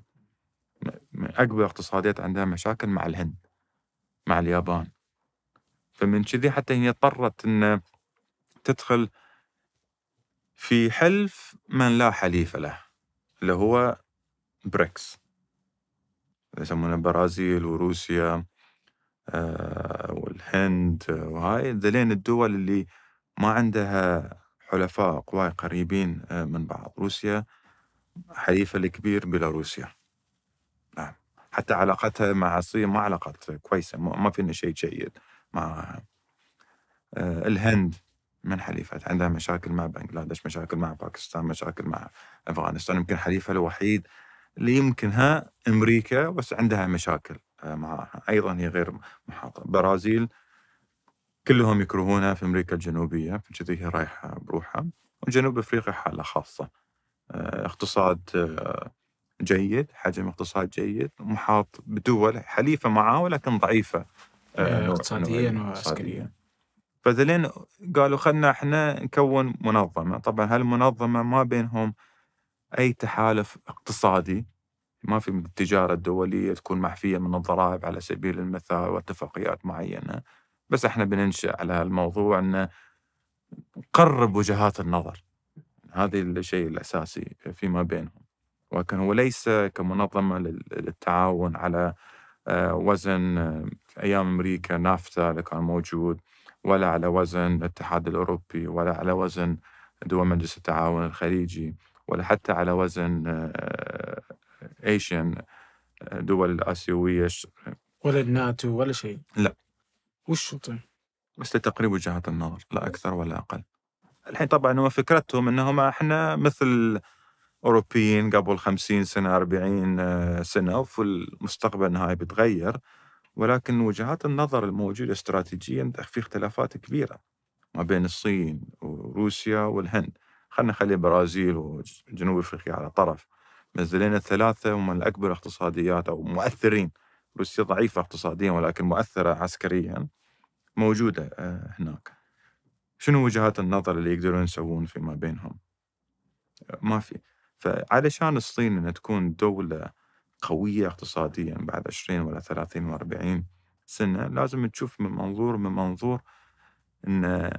من اكبر اقتصاديات عندها مشاكل مع الهند مع اليابان فمن كذي حتى هي اضطرت ان تدخل في حلف من لا حليف له اللي هو بريكس يسمونه برازيل وروسيا آه، والهند وهاي ذلين الدول اللي ما عندها حلفاء قواي قريبين آه، من بعض روسيا حليفها الكبير بيلاروسيا نعم حتى علاقتها مع الصين ما علاقات كويسه ما فينا شيء جيد مع آه، الهند من حليفات عندها مشاكل مع بنغلاديش مشاكل مع باكستان مشاكل مع أفغانستان يمكن حليفها الوحيد اللي يمكنها أمريكا بس عندها مشاكل آه، معها أيضا هي غير محاطة برازيل كلهم يكرهونها في أمريكا الجنوبية فكذي هي رايحة بروحها وجنوب أفريقيا حالة خاصة آه، اقتصاد آه، جيد حجم اقتصاد جيد محاط بدول حليفة معاه ولكن ضعيفة اقتصاديا وعسكريا فزلين قالوا خلنا احنا نكون منظمه طبعا هالمنظمه ما بينهم اي تحالف اقتصادي ما في التجاره الدوليه تكون محفيه من الضرائب على سبيل المثال واتفاقيات معينه بس احنا بننشا على هالموضوع أن نقرب وجهات النظر هذا الشيء الاساسي فيما بينهم ولكن هو ليس كمنظمه للتعاون على آه، وزن في آه، ايام امريكا نافتا اللي كان موجود ولا على وزن الاتحاد الأوروبي ولا على وزن دول مجلس التعاون الخليجي ولا حتى على وزن ايشن آه، آه، دول الآسيوية ولا الناتو ولا شيء لا وش طيب؟ بس لتقريب وجهات النظر لا أكثر ولا أقل الحين طبعا هو فكرتهم انهم احنا مثل اوروبيين قبل 50 سنه 40 آه، سنه وفي المستقبل نهاية بتغير ولكن وجهات النظر الموجودة استراتيجيا في اختلافات كبيرة ما بين الصين وروسيا والهند خلينا نخلي البرازيل وجنوب افريقيا على طرف نزلنا الثلاثة هم الأكبر اقتصاديات أو مؤثرين روسيا ضعيفة اقتصاديا ولكن مؤثرة عسكريا موجودة آه، هناك شنو وجهات النظر اللي يقدرون يسوون فيما بينهم ما في فعلشان الصين أن تكون دولة قوية اقتصاديا بعد 20 ولا 30 ولا 40 سنة لازم تشوف من منظور من منظور إن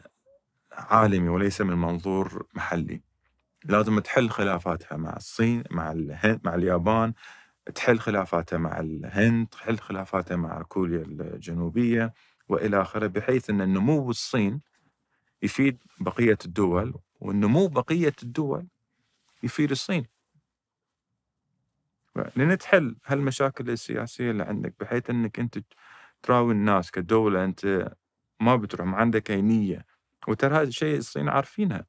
عالمي وليس من منظور محلي لازم تحل خلافاتها مع الصين مع الهند مع اليابان تحل خلافاتها مع الهند تحل خلافاتها مع كوريا الجنوبية وإلى آخره بحيث أن النمو الصين يفيد بقية الدول والنمو بقية الدول يفيد الصين لان تحل هالمشاكل السياسيه اللي عندك بحيث انك انت تراوي الناس كدوله انت ما بتروح ما عندك اي نيه وترى هذا الشيء الصين عارفينها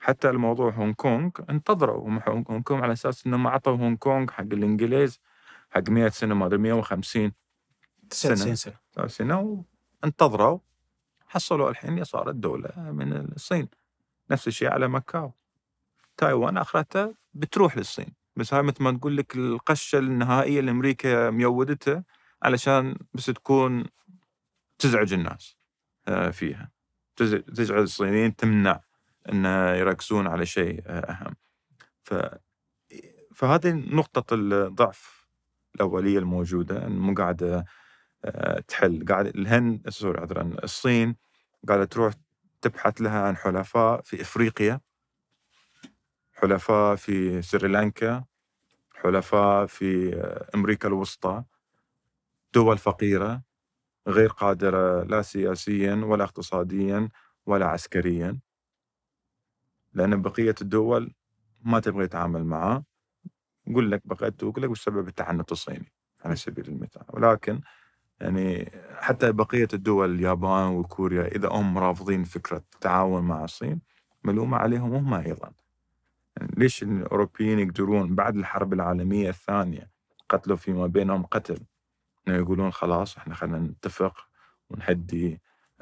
حتى الموضوع هونغ كونغ انتظروا هونغ كونغ على اساس انهم اعطوا هونغ كونغ حق الانجليز حق 100 سنه ما ادري 150 سنه سنه سنه وانتظروا حصلوا الحين صارت دوله من الصين نفس الشيء على مكاو تايوان اخرتها بتروح للصين بس هاي مثل ما تقول لك القشه النهائيه اللي امريكا ميودتها علشان بس تكون تزعج الناس آه، فيها تزعج الصينيين تمنع ان يركزون على شيء آه، اهم ف فهذه نقطة الضعف الأولية الموجودة مو قاعدة آه، تحل قاعد الهند سوري عذرا الصين قاعدة تروح تبحث لها عن حلفاء في إفريقيا حلفاء في سريلانكا حلفاء في آه، أمريكا الوسطى دول فقيرة غير قادرة لا سياسيا ولا اقتصاديا ولا عسكريا لأن بقية الدول ما تبغى تتعامل معه يقول لك بقيت يقول لك بسبب التعنت الصيني على سبيل المثال ولكن يعني حتى بقية الدول اليابان وكوريا إذا هم رافضين فكرة التعاون مع الصين ملومة عليهم هم أيضا ليش الاوروبيين يقدرون بعد الحرب العالميه الثانيه قتلوا فيما بينهم قتل انه يقولون خلاص احنا خلينا نتفق ونهدي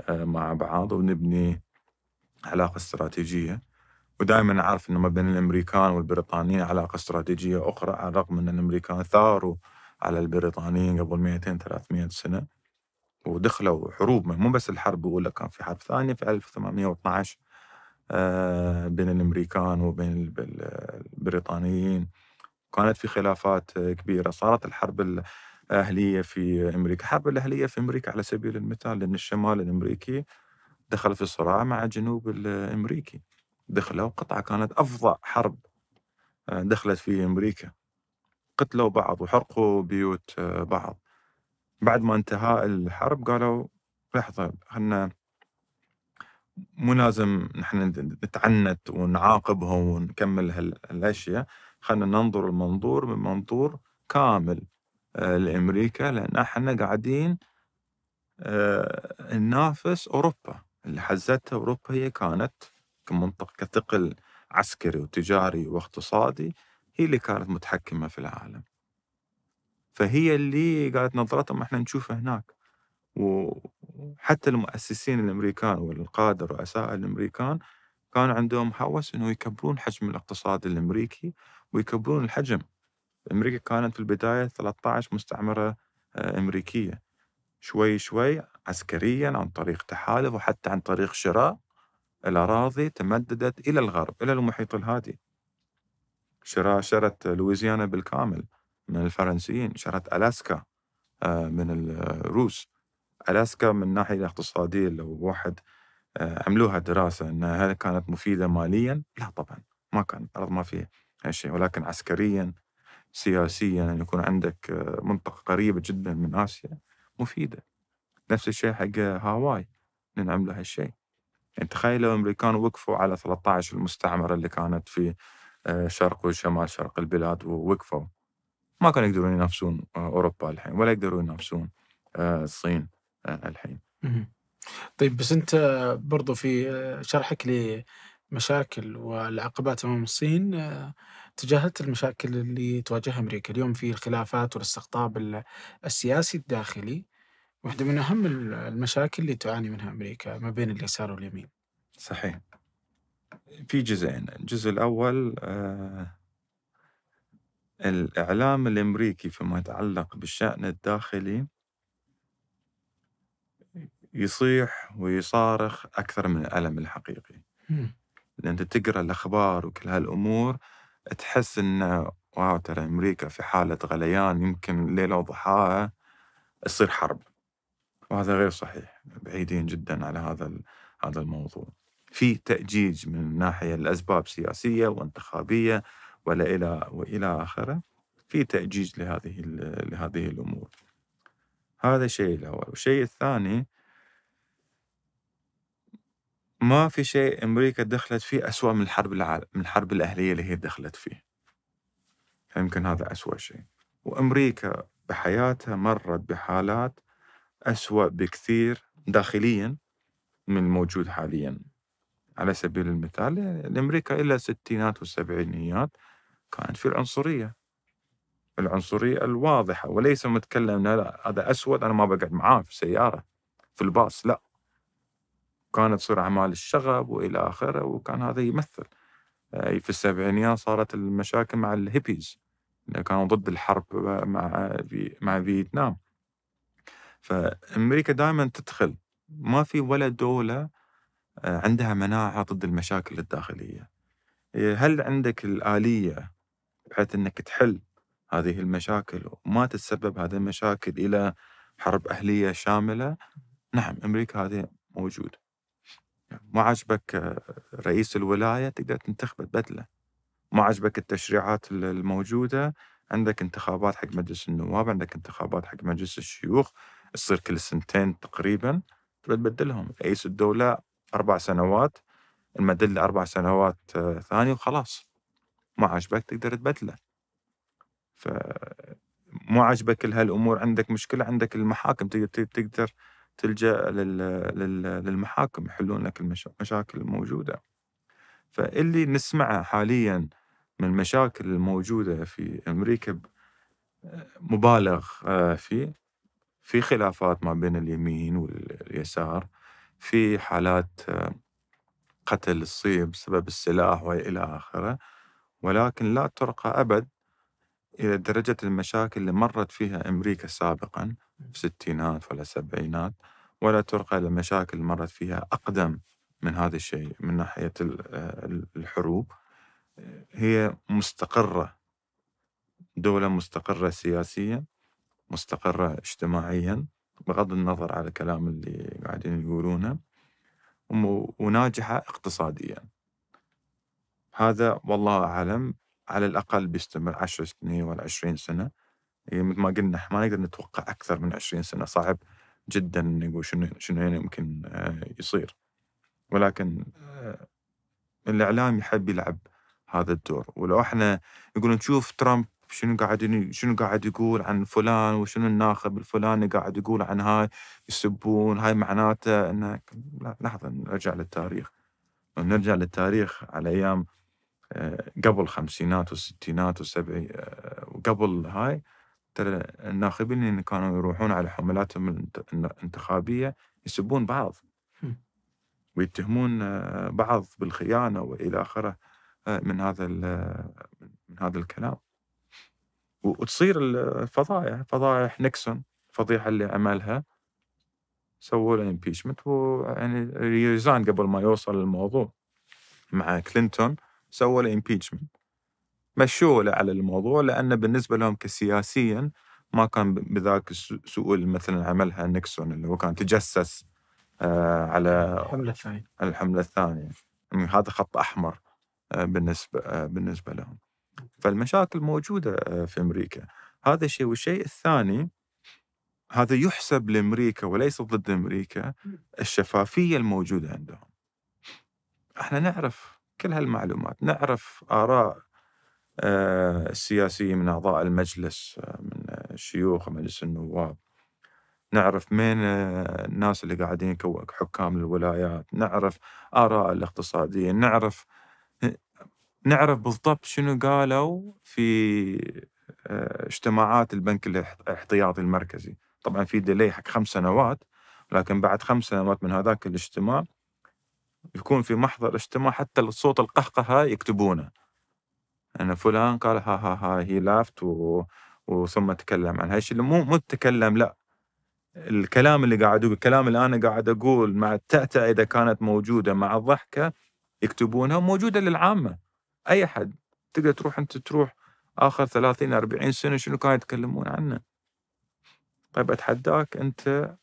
آه، مع بعض ونبني علاقه استراتيجيه ودائما عارف انه ما بين الامريكان والبريطانيين علاقه استراتيجيه اخرى على الرغم ان الامريكان ثاروا على البريطانيين قبل 200 300 سنه ودخلوا حروب مو بس الحرب الاولى كان في حرب ثانيه في 1812 آه، بين الامريكان وبين البريطانيين كانت في خلافات كبيره صارت الحرب الاهليه في امريكا الحرب الاهليه في امريكا على سبيل المثال لان الشمال الامريكي دخل في صراع مع الجنوب الامريكي دخلوا قطعه كانت افظع حرب آه، دخلت في امريكا قتلوا بعض وحرقوا بيوت آه، بعض بعد ما انتهاء الحرب قالوا لحظه خلنا مو لازم نحن نتعنت ونعاقبهم ونكمل هالاشياء خلينا ننظر المنظور من منظور كامل آه، لامريكا لان احنا قاعدين آه، ننافس اوروبا اللي حزتها اوروبا هي كانت كمنطقه كثقل عسكري وتجاري واقتصادي هي اللي كانت متحكمه في العالم. فهي اللي قالت نظرتهم احنا نشوفها هناك و... حتى المؤسسين الامريكان والقاده الرؤساء الامريكان كان عندهم هوس انه يكبرون حجم الاقتصاد الامريكي ويكبرون الحجم. امريكا كانت في البدايه 13 مستعمره آه، امريكيه. شوي شوي عسكريا عن طريق تحالف وحتى عن طريق شراء الاراضي تمددت الى الغرب الى المحيط الهادي. شراء شرت لويزيانا بالكامل من الفرنسيين، شرت الاسكا آه، من الروس. آه، الاسكا من الناحيه الاقتصاديه لو واحد آه، عملوها دراسه انها هل كانت مفيده ماليا؟ لا طبعا ما كان الارض ما فيها شيء ولكن عسكريا سياسيا ان يكون عندك آه، منطقه قريبه جدا من اسيا مفيده. نفس الشيء حق هاواي نعمل هالشيء. يعني تخيل لو الامريكان وقفوا على 13 المستعمره اللي كانت في آه، شرق وشمال شرق البلاد ووقفوا ما كانوا يقدرون ينافسون اوروبا الحين ولا يقدرون ينافسون الصين آه، الحين طيب بس انت برضو في آه، شرحك لمشاكل والعقبات امام الصين آه، تجاهلت المشاكل اللي تواجهها امريكا، اليوم في الخلافات والاستقطاب السياسي الداخلي واحده من اهم المشاكل اللي تعاني منها امريكا ما بين اليسار واليمين. صحيح. في جزئين، الجزء الاول آه الاعلام الامريكي فيما يتعلق بالشان الداخلي يصيح ويصارخ اكثر من الالم الحقيقي لان انت تقرا الاخبار وكل هالامور تحس ان واو ترى امريكا في حاله غليان يمكن ليله وضحاها تصير حرب وهذا غير صحيح بعيدين جدا على هذا هذا الموضوع في تأجيج من الناحية الأسباب سياسية وانتخابية ولا إلى وإلى آخره في تأجيج لهذه لهذه الأمور هذا الشيء الأول والشيء الثاني ما في شيء أمريكا دخلت فيه أسوأ من الحرب العالم من الحرب الأهلية اللي هي دخلت فيه يمكن هذا أسوأ شيء وأمريكا بحياتها مرت بحالات أسوأ بكثير داخليا من الموجود حاليا على سبيل المثال يعني أمريكا إلى الستينات والسبعينيات كانت في العنصرية العنصرية الواضحة وليس متكلم هذا أسود أنا ما بقعد معاه في السيارة في الباص لا وكانت تصير أعمال الشغب وإلى آخره وكان هذا يمثل آه، في السبعينيات صارت المشاكل مع الهيبيز كانوا ضد الحرب مع مع فيتنام فامريكا دائما تدخل ما في ولا دوله آه، عندها مناعه ضد المشاكل الداخليه إيه، هل عندك الاليه بحيث انك تحل هذه المشاكل وما تتسبب هذه المشاكل الى حرب اهليه شامله نعم امريكا هذه موجوده ما عجبك آه، رئيس الولاية تقدر تنتخبه بدلة ما عجبك التشريعات الموجودة عندك انتخابات حق مجلس النواب عندك انتخابات حق مجلس الشيوخ تصير كل سنتين تقريبا تبدلهم رئيس الدولة أربع سنوات المدل أربع سنوات آه، ثانية وخلاص ما عجبك تقدر تبدله مو عجبك كل هالامور عندك مشكله عندك المحاكم تقدر تقدر تلجا للمحاكم يحلون لك المشاكل الموجوده فاللي نسمعه حاليا من المشاكل الموجوده في امريكا مبالغ آه، فيه في خلافات ما بين اليمين واليسار في حالات آه، قتل الصيب بسبب السلاح والى اخره ولكن لا ترقى ابد إلى درجة المشاكل اللي مرت فيها أمريكا سابقا في الستينات ولا السبعينات ولا ترقى إلى مشاكل مرت فيها أقدم من هذا الشيء من ناحية آه، الحروب هي مستقرة دولة مستقرة سياسيا مستقرة اجتماعيا بغض النظر على الكلام اللي قاعدين يقولونه وناجحة اقتصاديا هذا والله أعلم على الاقل بيستمر 10 سنين ولا 20 سنه يعني مثل ما قلنا ما نقدر نتوقع اكثر من 20 سنه صعب جدا نقول شنو شنو يمكن آه، يصير ولكن آه، الاعلام يحب يلعب هذا الدور ولو احنا يقولون نشوف ترامب شنو قاعد شنو قاعد يقول عن فلان وشنو الناخب الفلاني قاعد يقول عن هاي يسبون هاي معناته انه لحظه نرجع للتاريخ نرجع للتاريخ على ايام آه، قبل خمسينات والستينات والسبعي آه، وقبل هاي ترى الناخبين اللي كانوا يروحون على حملاتهم الانتخابيه يسبون بعض ويتهمون آه، بعض بالخيانه والى اخره من هذا من هذا الكلام وتصير الفضائح فضائح نيكسون الفضيحه اللي عملها سووا له امبيشمنت ويعني ريزان قبل ما يوصل الموضوع مع كلينتون سووا له امبيتشمنت مشوه له على الموضوع لان بالنسبه لهم كسياسيا ما كان بذاك السوء اللي مثلا عملها نيكسون اللي هو كان تجسس آه على الحمله الثانيه الحمله الثانيه يعني هذا خط احمر آه بالنسبه آه بالنسبه لهم فالمشاكل موجوده آه، في امريكا هذا الشيء والشيء الثاني هذا يحسب لامريكا وليس ضد امريكا الشفافيه الموجوده عندهم احنا نعرف كل هالمعلومات نعرف آراء آه، السياسيين من أعضاء المجلس آه، من الشيوخ ومجلس النواب نعرف مين آه، الناس اللي قاعدين حكام الولايات نعرف آراء الاقتصادية نعرف نعرف بالضبط شنو قالوا في اجتماعات البنك الاحتياطي المركزي طبعا في ديلي حق خمس سنوات لكن بعد خمس سنوات من هذاك الاجتماع يكون في محضر اجتماع حتى صوت القهقهة يكتبونه أن فلان قال ها ها ها هي لافت و... وثم تكلم عن هالشيء مو مو تكلم لا الكلام اللي قاعد الكلام اللي أنا قاعد أقول مع التأتأة إذا كانت موجودة مع الضحكة يكتبونها موجودة للعامة أي احد تقدر تروح أنت تروح آخر 30 40 سنة شنو كانوا يتكلمون عنه طيب أتحداك أنت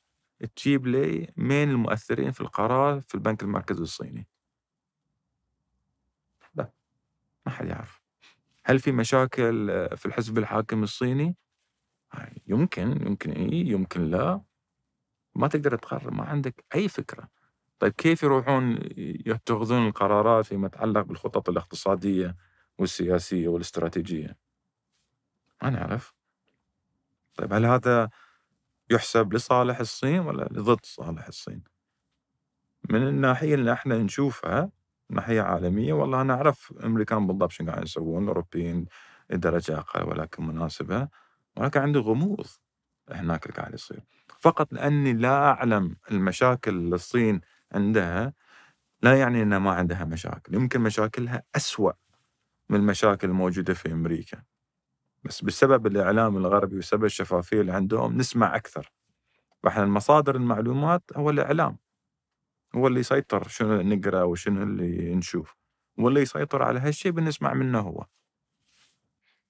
تجيب لي مين المؤثرين في القرار في البنك المركزي الصيني لا ما حد يعرف هل في مشاكل آه، في الحزب الحاكم الصيني آه، يمكن يمكن اي يمكن لا ما تقدر تقرر ما عندك اي فكره طيب كيف يروحون يتخذون القرارات فيما يتعلق بالخطط الاقتصاديه والسياسيه والاستراتيجيه ما نعرف طيب هل هذا يحسب لصالح الصين ولا لضد صالح الصين من الناحيه اللي احنا نشوفها ناحيه عالميه والله انا اعرف الامريكان بالضبط شنو قاعدين يسوون الاوروبيين درجه اقل ولكن مناسبه ولكن عندي غموض هناك اللي قاعد يصير فقط لاني لا اعلم المشاكل اللي الصين عندها لا يعني انها ما عندها مشاكل يمكن مشاكلها اسوا من المشاكل الموجوده في امريكا بس بسبب الإعلام الغربي وسبب الشفافية اللي عندهم نسمع أكثر فإحنا المصادر المعلومات هو الإعلام هو اللي يسيطر شنو نقرأ وشنو اللي نشوف واللي يسيطر على هالشيء بنسمع منه هو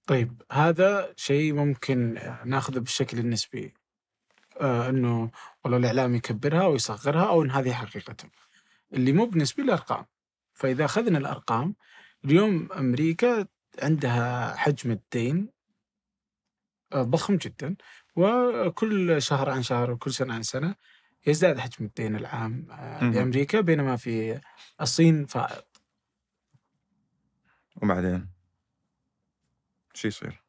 طيب هذا شيء ممكن ناخذه بالشكل النسبي آه انه والله الاعلام يكبرها ويصغرها او ان هذه حقيقته اللي مو بالنسبه للارقام فاذا اخذنا الارقام اليوم امريكا عندها حجم الدين ضخم جدا وكل شهر عن شهر وكل سنه عن سنه يزداد حجم الدين العام لامريكا آه، بينما في الصين فائض. وبعدين؟ شو يصير؟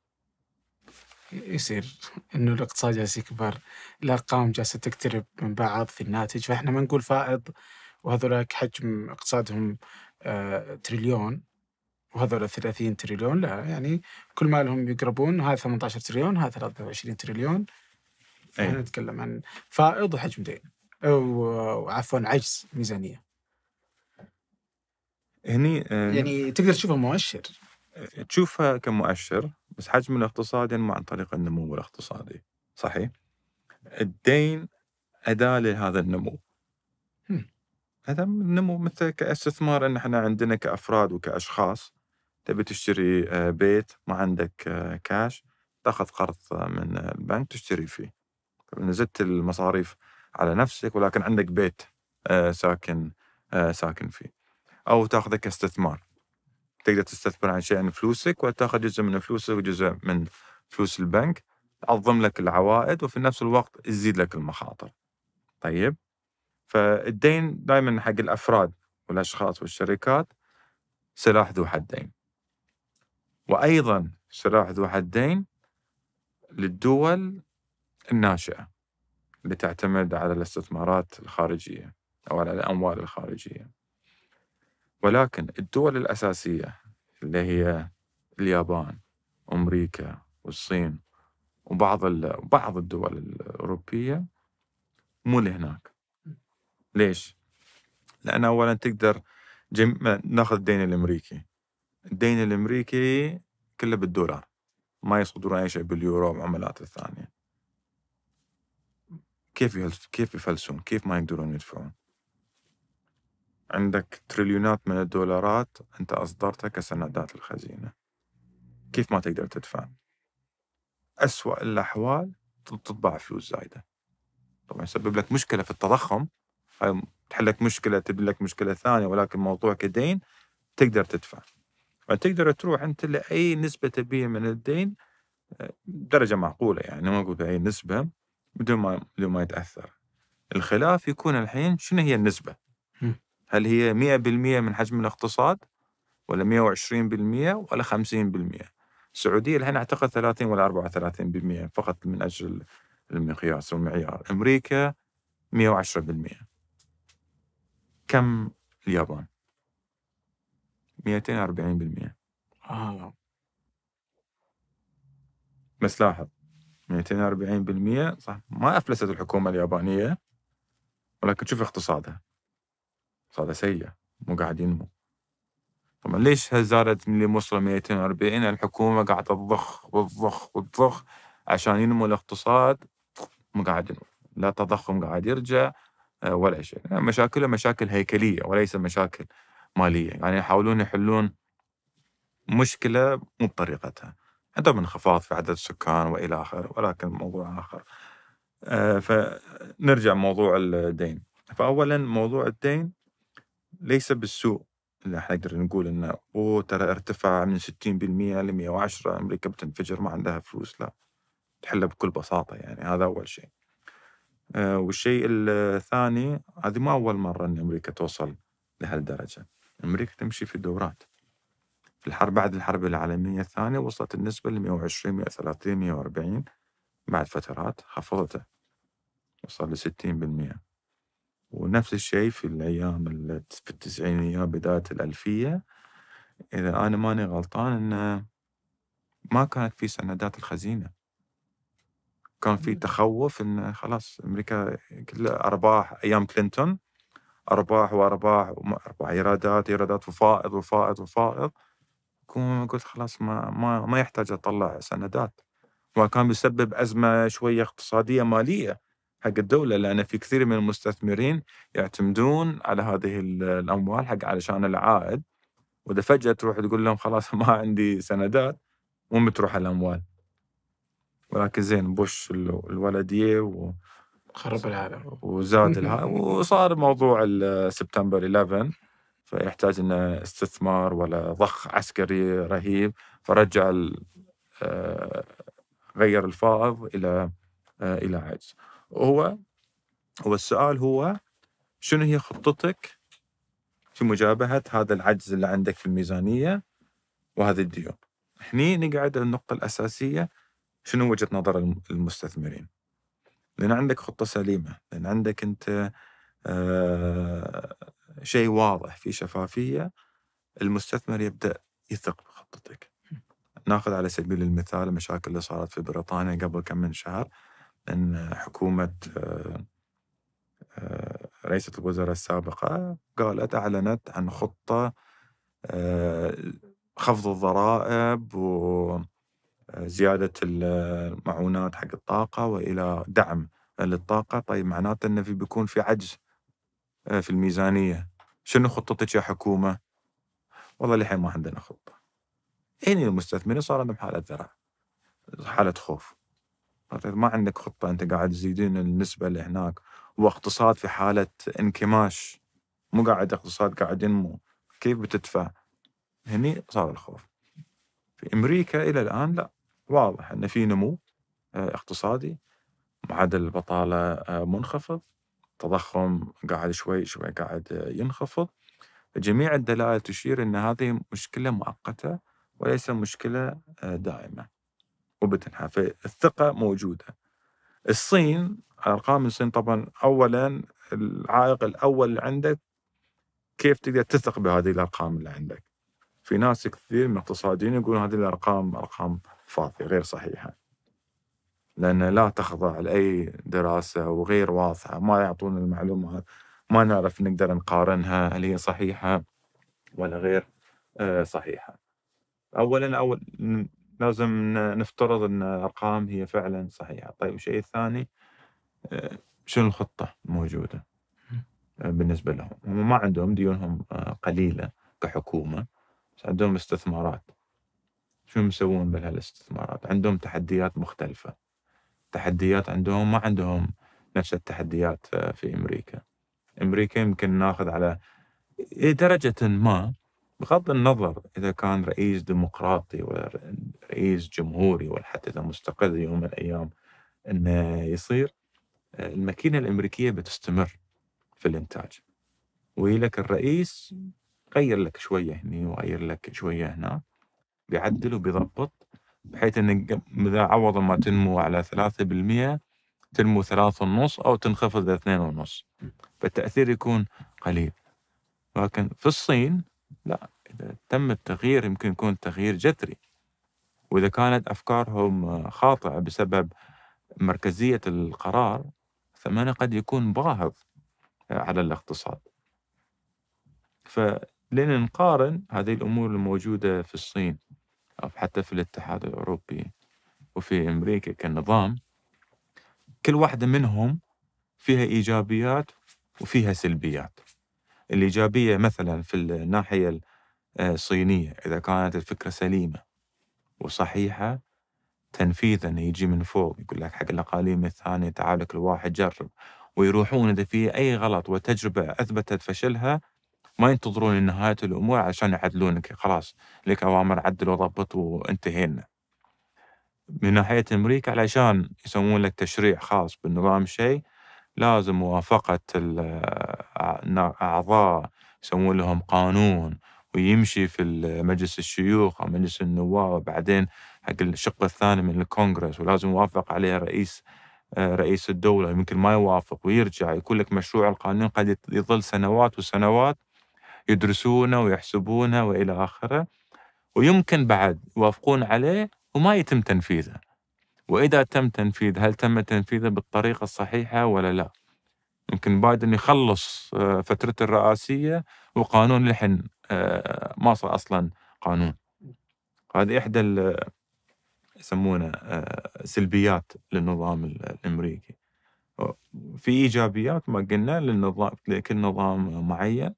يصير انه الاقتصاد جالس يكبر، الارقام جالسه تقترب من بعض في الناتج، فاحنا ما نقول فائض وهذولاك حجم اقتصادهم آه، تريليون وهذول 30 تريليون لا يعني كل ما لهم يقربون هذا 18 تريليون هذا 23 تريليون أي. احنا نتكلم عن فائض وحجم دين او عفوا عجز ميزانيه هني آه، يعني تقدر تشوفه مؤشر آه، تشوفها كمؤشر بس حجم الاقتصاد ينمو يعني عن طريق النمو الاقتصادي صحيح الدين أداة لهذا النمو هذا النمو مثل كاستثمار ان احنا عندنا كافراد وكاشخاص تبي تشتري آه، بيت ما عندك كاش آه، تاخذ قرض من البنك تشتري فيه نزلت المصاريف على نفسك ولكن عندك بيت آه، ساكن ساكن فيه او تاخذه كاستثمار تقدر تستثمر عن شيء عن فلوسك وتاخذ جزء من فلوسك وجزء من فلوس البنك تعظم لك العوائد وفي نفس الوقت تزيد لك المخاطر طيب فالدين دائما حق الافراد والاشخاص والشركات سلاح ذو حدين وأيضا سلاح ذو حدين للدول الناشئة اللي تعتمد على الاستثمارات الخارجية أو على الأموال الخارجية ولكن الدول الأساسية اللي هي اليابان وأمريكا والصين وبعض بعض الدول الأوروبية مو لهناك ليش؟ لأن أولا تقدر جم... ناخذ الدين الأمريكي الدين الامريكي كله بالدولار ما يصدرون اي شيء باليورو وعملات الثانيه كيف كيف يفلسون كيف ما يقدرون يدفعون عندك تريليونات من الدولارات انت اصدرتها كسندات الخزينه كيف ما تقدر تدفع أسوأ الاحوال تطبع فلوس زايده طبعا يسبب لك مشكله في التضخم هاي تحل لك مشكله تبي لك مشكله ثانيه ولكن موضوع كدين تقدر تدفع فتقدر تروح انت لاي نسبه تبيها من الدين آه، درجه معقوله يعني ما اقول اي نسبه بدون ما بدون ما يتاثر الخلاف يكون الحين شنو هي النسبه؟ هل هي 100% من حجم الاقتصاد ولا 120% ولا 50%؟ السعوديه الحين اعتقد 30 ولا 34% فقط من اجل المقياس والمعيار، امريكا 110% كم اليابان؟ 240% اه بس لاحظ 240% صح ما افلست الحكومه اليابانيه ولكن شوف اقتصادها اقتصادها سيء مو قاعد ينمو طبعا ليش زادت من اللي وصل 240 الحكومه قاعده تضخ وتضخ وتضخ عشان ينمو الاقتصاد مو قاعد ينمو لا تضخم قاعد يرجع آه، ولا شيء مشاكلها مشاكل هيكليه وليس مشاكل ماليه يعني يحاولون يحلون مشكله مو بطريقتها عندهم انخفاض في عدد السكان والى اخره ولكن موضوع اخر آه فنرجع موضوع الدين فاولا موضوع الدين ليس بالسوء اللي احنا نقدر نقول انه اوه ترى ارتفع من 60% ل 110 امريكا بتنفجر ما عندها فلوس لا تحلها بكل بساطه يعني هذا اول شيء. آه، والشيء الثاني هذه ما اول مره ان امريكا توصل لهالدرجه. أمريكا تمشي في دورات في الحرب بعد الحرب العالمية الثانية وصلت النسبة ل 120 130 140 بعد فترات خفضتها وصل ل 60% ونفس الشيء في الأيام في التسعينيات بداية الألفية إذا أنا ماني غلطان أن ما كانت في سندات الخزينة كان في تخوف أن خلاص أمريكا كل أرباح أيام كلينتون ارباح وارباح وارباح ايرادات ايرادات وفائض وفائض وفائض قلت خلاص ما ما ما يحتاج اطلع سندات وكان بيسبب ازمه شويه اقتصاديه ماليه حق الدوله لان في كثير من المستثمرين يعتمدون على هذه الاموال حق علشان العائد واذا فجاه تروح تقول لهم خلاص ما عندي سندات وين بتروح الاموال ولكن زين بوش الولديه خرب العالم وزاد الها... وصار موضوع سبتمبر 11 فيحتاج انه استثمار ولا ضخ عسكري رهيب فرجع آه، غير الفائض الى آه، الى عجز وهو هو السؤال هو شنو هي خطتك في مجابهه هذا العجز اللي عندك في الميزانيه وهذه الديون هني نقعد النقطه الاساسيه شنو وجهه نظر المستثمرين لان عندك خطه سليمه لان عندك انت آه، شيء واضح في شفافيه المستثمر يبدا يثق بخطتك ناخذ على سبيل المثال المشاكل اللي صارت في بريطانيا قبل كم من شهر ان حكومه آه، رئيسة الوزراء السابقة قالت أعلنت عن خطة آه، خفض الضرائب و زياده المعونات حق الطاقه والى دعم للطاقه طيب معناته انه في بيكون في عجز آه، في الميزانيه شنو خطتك يا حكومه؟ والله للحين ما عندنا خطه. هنا إيه المستثمرين صار عندهم حاله ذرع حاله خوف. طيب، ما عندك خطه انت قاعد تزيدين النسبه اللي هناك واقتصاد في حاله انكماش مو قاعد اقتصاد قاعد ينمو كيف بتدفع؟ هني صار الخوف. في امريكا الى الان لا واضح ان في نمو آه، اقتصادي معدل البطاله آه، منخفض التضخم قاعد شوي شوي قاعد آه، ينخفض جميع الدلائل تشير ان هذه مشكله مؤقته وليس مشكله دائمه وبتنحل فالثقه موجوده الصين ارقام الصين طبعا اولا العائق الاول اللي عندك كيف تقدر تثق بهذه الارقام اللي عندك في ناس كثير من الاقتصاديين يقولون هذه الارقام ارقام فاضيه غير صحيحه لان لا تخضع لاي دراسه وغير واضحه ما يعطون المعلومات ما نعرف نقدر نقارنها هل هي صحيحه ولا غير آه، صحيحه اولا اول لازم نفترض ان الارقام هي فعلا صحيحه طيب الشيء الثاني آه، شنو الخطه الموجوده آه، بالنسبه لهم هم ما عندهم ديونهم قليله كحكومه عندهم استثمارات شو مسوون بهالاستثمارات عندهم تحديات مختلفة تحديات عندهم ما عندهم نفس التحديات آه، في أمريكا أمريكا يمكن ناخذ على إيه، درجة ما بغض النظر إذا كان رئيس ديمقراطي ولا رئيس جمهوري ولا حتى إذا مستقل يوم من الأيام أنه يصير آه، الماكينة الأمريكية بتستمر في الإنتاج ويلك الرئيس غير لك شويه هني وغير لك شويه هنا بيعدل وبيضبط بحيث انك اذا عوض ما تنمو على 3% تنمو ثلاثة ونص أو تنخفض لاثنين ونص فالتأثير يكون قليل لكن في الصين لا إذا تم التغيير يمكن يكون تغيير جذري وإذا كانت أفكارهم خاطئة بسبب مركزية القرار فمن قد يكون باهظ على الاقتصاد لأن نقارن هذه الأمور الموجودة في الصين أو حتى في الاتحاد الأوروبي وفي أمريكا كنظام كل واحدة منهم فيها إيجابيات وفيها سلبيات الإيجابية مثلا في الناحية آه، الصينية إذا كانت الفكرة سليمة وصحيحة تنفيذا يجي من فوق يقول لك حق الأقاليم الثانية تعال كل واحد جرب ويروحون إذا في أي غلط وتجربة أثبتت فشلها ما ينتظرون نهاية الأمور عشان يعدلونك خلاص لك أوامر عدل وضبط وانتهينا من ناحية أمريكا علشان يسوون لك تشريع خاص بالنظام شيء لازم موافقة الأعضاء يسوون لهم قانون ويمشي في مجلس الشيوخ أو مجلس النواب وبعدين حق الشق الثاني من الكونغرس ولازم يوافق عليه رئيس آه، رئيس الدولة يمكن ما يوافق ويرجع يقول لك مشروع القانون قد يظل سنوات وسنوات يدرسونه ويحسبونه والى اخره ويمكن بعد يوافقون عليه وما يتم تنفيذه واذا تم تنفيذ هل تم تنفيذه بالطريقه الصحيحه ولا لا؟ يمكن بايدن يخلص آه، فترته الرئاسيه وقانون لحن آه، ما صار اصلا قانون. هذه احدى يسمونه آه، سلبيات للنظام الامريكي. في ايجابيات ما قلنا للنظام لكل نظام معين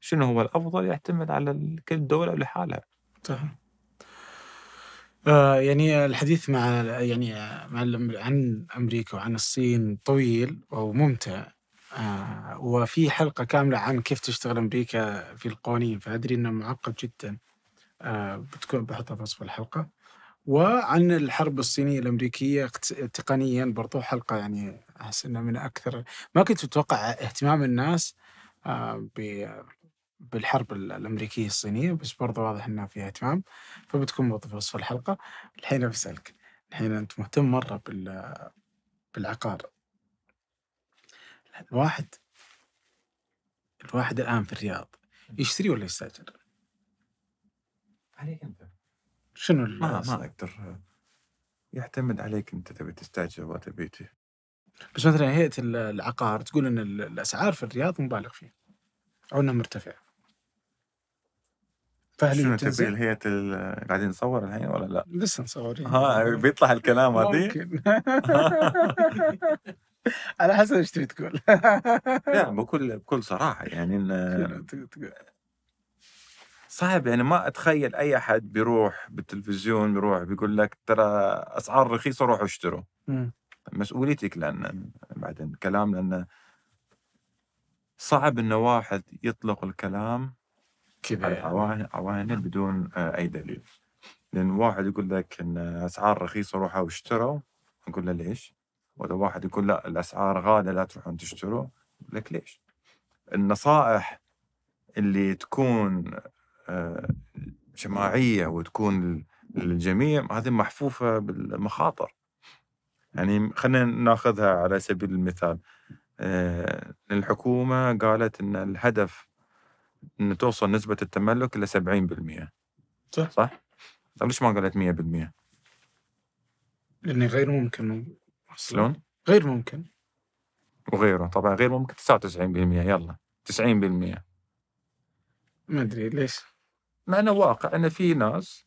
شنو هو الافضل يعتمد على كل دوله لحالها صح آه يعني الحديث مع يعني مع عن امريكا وعن الصين طويل وممتع آه وفي حلقه كامله عن كيف تشتغل امريكا في القوانين فادري انه معقد جدا آه بتكون بحطها في وصف الحلقه وعن الحرب الصينيه الامريكيه تقنيا برضو حلقه يعني احس انها من اكثر ما كنت اتوقع اهتمام الناس آه بالحرب الأمريكية الصينية بس برضه واضح أنها فيها اهتمام فبتكون برضه في وصف الحلقة الحين بسألك الحين أنت مهتم مرة بال بالعقار الواحد الواحد الآن في الرياض يشتري ولا يستأجر؟ عليك أنت شنو ما ما أقدر يعتمد عليك أنت تبي تستأجر ولا تبي بس مثلا هيئة العقار تقول أن الأسعار في الرياض مبالغ فيها أو أنها مرتفعة فهل تبي هي قاعدين نصور الحين ولا لا؟ لسه مصورين ها آه، بيطلع الكلام هذي ممكن على حسب ايش تبي تقول لا بكل بكل صراحه يعني إن صعب يعني ما اتخيل اي احد بيروح بالتلفزيون بيروح بيقول لك ترى اسعار رخيصه روحوا اشتروا مسؤوليتك لان بعدين كلام لان صعب انه واحد يطلق الكلام كذا يعني. عوانل بدون آه، اي دليل لان واحد يقول لك ان اسعار رخيصه روحوا واشتروا نقول له ليش؟ واذا واحد يقول لا الاسعار غاليه لا تروحون تشتروا لك ليش؟ النصائح اللي تكون آه، جماعيه وتكون للجميع هذه محفوفه بالمخاطر يعني خلينا ناخذها على سبيل المثال آه، الحكومه قالت ان الهدف ان توصل نسبه التملك الى 70% صح صح؟ طب ليش ما قالت 100%؟ لاني غير ممكن شلون؟ غير ممكن وغيره طبعا غير ممكن 99% يلا 90% ما ادري ليش مع انه واقع ان في ناس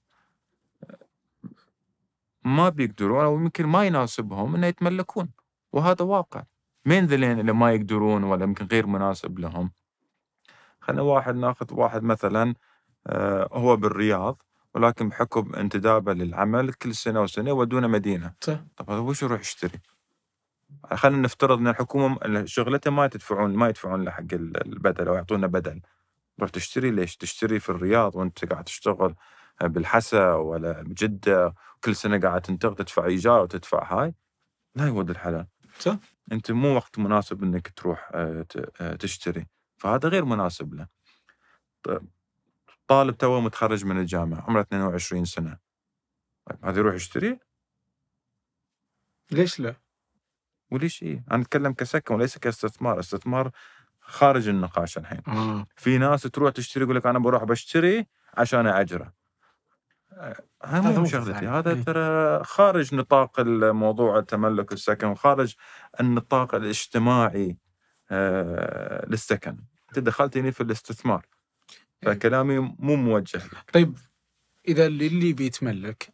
ما بيقدرون او يمكن ما يناسبهم انه يتملكون وهذا واقع مين ذلين اللي ما يقدرون ولا يمكن غير مناسب لهم خلينا واحد ناخذ واحد مثلا آه، هو بالرياض ولكن بحكم انتدابه للعمل كل سنه وسنه يودونه مدينه صح طب هذا وش يروح يشتري؟ خلينا نفترض ان الحكومه شغلته ما تدفعون ما يدفعون له حق البدل او يعطونا بدل تروح تشتري ليش؟ تشتري في الرياض وانت قاعد تشتغل آه، بالحسا ولا بجده كل سنه قاعد تنتقل تدفع ايجار وتدفع هاي لا يود الحلال صح انت مو وقت مناسب انك تروح آه، تشتري فهذا غير مناسب له طالب توه متخرج من الجامعه عمره 22 سنه طيب، هذا يروح يشتري ليش لا؟ وليش ايه؟ انا اتكلم كسكن وليس كاستثمار، استثمار خارج النقاش الحين. آه. في ناس تروح تشتري يقول لك انا بروح بشتري عشان اجره. آه، هذا مو شغلتي، هذا إيه. ترى خارج نطاق الموضوع التملك السكن وخارج النطاق الاجتماعي آه، للسكن انت دخلتني في الاستثمار إيه. فكلامي مو موجه لك. طيب اذا اللي بيتملك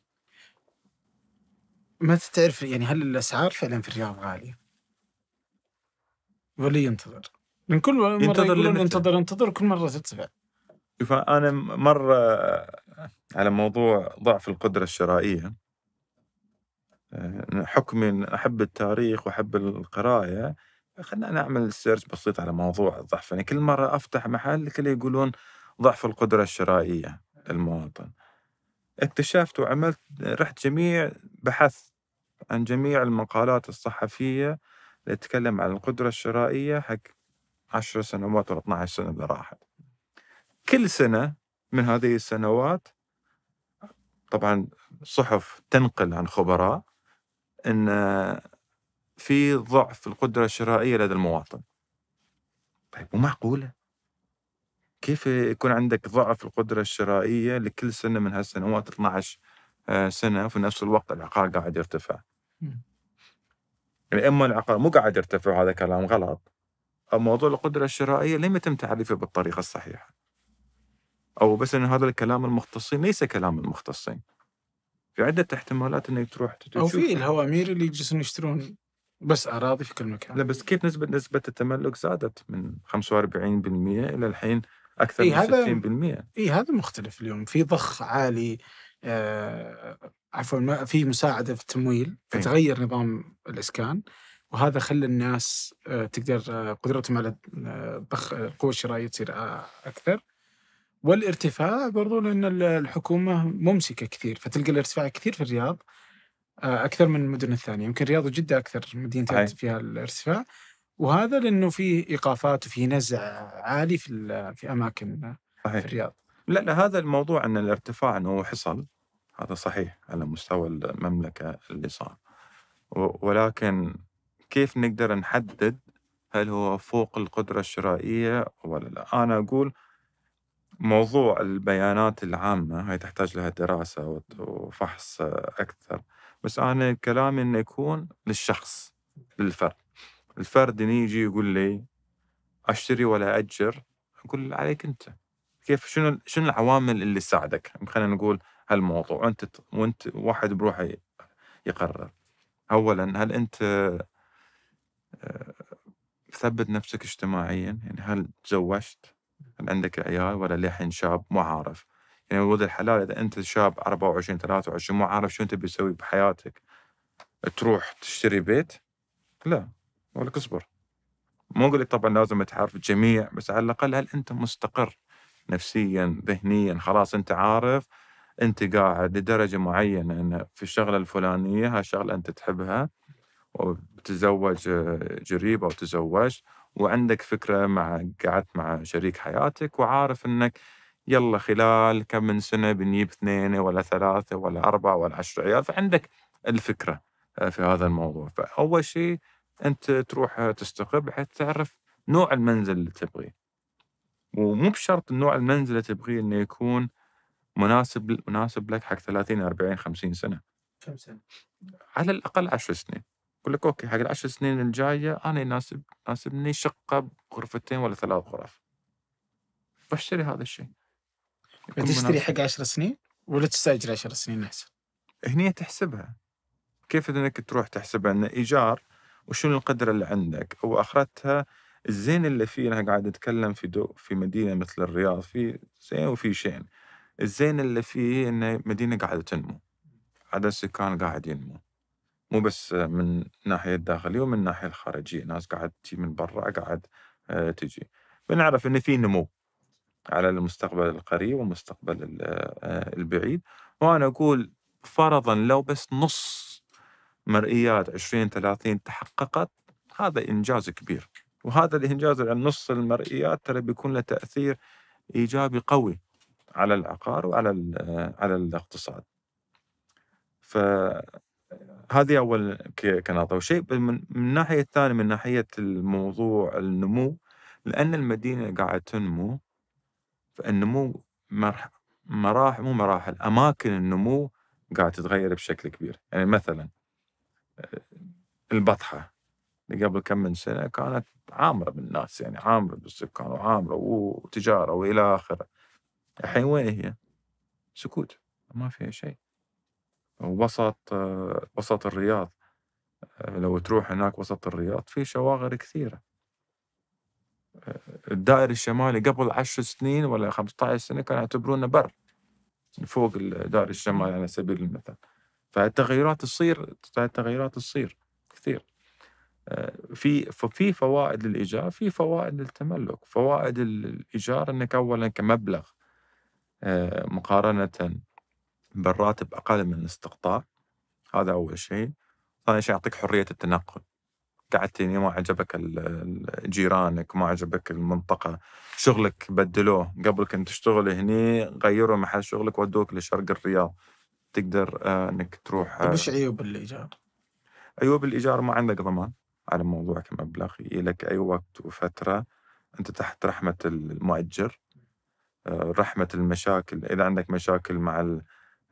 ما تعرف يعني هل الاسعار فعلا في الرياض غاليه؟ ولا ينتظر؟ لان كل مره ينتظر يقولون انتظر انتظر كل مره تدفع شوف انا مره على موضوع ضعف القدره الشرائيه آه، حكمي احب التاريخ واحب القرايه خلنا نعمل سيرش بسيط على موضوع الضعف يعني كل مرة أفتح محل كله يقولون ضعف القدرة الشرائية للمواطن اكتشفت وعملت رحت جميع بحث عن جميع المقالات الصحفية اللي تتكلم عن القدرة الشرائية حق عشر سنوات ولا 12 سنة اللي راحت كل سنة من هذه السنوات طبعا صحف تنقل عن خبراء ان في ضعف القدرة الشرائية لدى المواطن طيب مو معقولة كيف يكون عندك ضعف القدرة الشرائية لكل سنة من هالسنوات 12 آه، سنة وفي نفس الوقت العقار قاعد يرتفع يعني اما العقار مو قاعد يرتفع هذا كلام غلط أو موضوع القدرة الشرائية لم يتم تعريفه بالطريقة الصحيحة أو بس أن هذا الكلام المختصين ليس كلام المختصين في عدة احتمالات أنك تروح أو في الهوامير اللي يجلسون يشترون بس أراضي في كل مكان لا بس كيف نسبة نسبة التملك زادت من 45% إلى الحين أكثر إيه من 60% إي هذا مختلف اليوم في ضخ عالي آه عفوا في مساعدة في التمويل فتغير نظام الإسكان وهذا خلى الناس آه، تقدر آه، قدرتهم على آه، ضخ القوة الشرائية تصير أكثر والارتفاع برضو لأن الحكومة ممسكة كثير فتلقى الارتفاع كثير في الرياض آه، اكثر من المدن الثانيه يمكن الرياض وجده اكثر مدينتين فيها الارتفاع وهذا لانه في ايقافات وفي نزع عالي في في اماكن صحيح. في الرياض لا لا هذا الموضوع ان الارتفاع انه حصل هذا صحيح على مستوى المملكه اللي صار ولكن كيف نقدر نحدد هل هو فوق القدره الشرائيه ولا لا انا اقول موضوع البيانات العامه هي تحتاج لها دراسه وفحص اكثر بس انا كلامي انه يكون للشخص للفرد الفرد يجي يقول لي اشتري ولا اجر اقول عليك انت كيف شنو شنو العوامل اللي تساعدك خلينا نقول هالموضوع وانت وانت واحد بروحه يقرر اولا هل انت آه، ثبت نفسك اجتماعيا يعني هل تزوجت هل عندك عيال ولا للحين شاب ما عارف يعني ولد الحلال اذا انت شاب 24 23 مو عارف شو انت بتسوي بحياتك تروح تشتري بيت لا اقول لك اصبر مو اقول لك طبعا لازم تعرف الجميع بس على الاقل هل انت مستقر نفسيا ذهنيا خلاص انت عارف انت قاعد لدرجه معينه ان في الشغله الفلانيه هاي الشغله انت تحبها وبتتزوج قريب آه، او تزوجت وعندك فكره مع قعدت مع شريك حياتك وعارف انك يلا خلال كم من سنه بنجيب اثنين ولا ثلاثه ولا اربعه ولا عشر عيال فعندك الفكره آه، في هذا الموضوع فاول شيء انت تروح تستقر بحيث تعرف نوع المنزل اللي تبغيه ومو بشرط نوع المنزل اللي تبغيه انه يكون مناسب مناسب لك حق 30 40 50 سنه كم سنه؟ على الاقل 10 سنين يقول لك اوكي حق العشر سنين الجايه انا يناسب يناسبني شقه بغرفتين ولا ثلاث غرف بشتري هذا الشيء تشتري حق 10 سنين ولا تستاجر 10 سنين احسن؟ هني تحسبها كيف انك تروح تحسبها ان ايجار وشنو القدره اللي عندك واخرتها الزين اللي فيه انا قاعد اتكلم في دو في مدينه مثل الرياض في زين وفي شين الزين اللي فيه ان مدينه قاعده تنمو عدد السكان قاعد ينمو مو بس من الناحيه الداخليه ومن الناحيه الخارجيه ناس قاعد تجي من برا قاعد آه، تجي بنعرف ان في نمو على المستقبل القريب والمستقبل آه، البعيد وأنا أقول فرضا لو بس نص مرئيات 20 30 تحققت هذا إنجاز كبير وهذا الإنجاز عن نص المرئيات ترى بيكون له تأثير إيجابي قوي على العقار وعلى آه، على الاقتصاد فهذه أول كنقطة وشيء من الناحية الثانية من ناحية الموضوع النمو لأن المدينة قاعدة تنمو فالنمو مراحل مو مراحل اماكن النمو قاعد تتغير بشكل كبير يعني مثلا آه، البطحه اللي قبل كم من سنه كانت عامره بالناس يعني عامره بالسكان وعامره وتجاره والى اخره الحين وين هي؟ سكوت ما فيها شيء وسط آه، وسط الرياض آه، لو تروح هناك وسط الرياض في شواغر كثيره الدائري الشمالي قبل 10 سنين ولا 15 سنه كانوا يعتبرونا بر فوق الدائري الشمالي على سبيل المثال فالتغيرات تصير التغيرات تصير كثير آه، في في فوائد للايجار في فوائد للتملك فوائد الايجار انك اولا كمبلغ آه، مقارنه بالراتب اقل من الاستقطاع هذا اول شيء ثاني شيء يعطيك حريه التنقل قعدت هنا ما عجبك جيرانك ما عجبك المنطقة شغلك بدلوه قبل كنت تشتغل هني غيروا محل شغلك ودوك لشرق الرياض تقدر آه، انك تروح آه، طيب، ايش عيوب الايجار؟ عيوب الايجار ما عندك ضمان على موضوع كمبلغ لك اي وقت وفتره انت تحت رحمه المؤجر آه، رحمه المشاكل اذا عندك مشاكل مع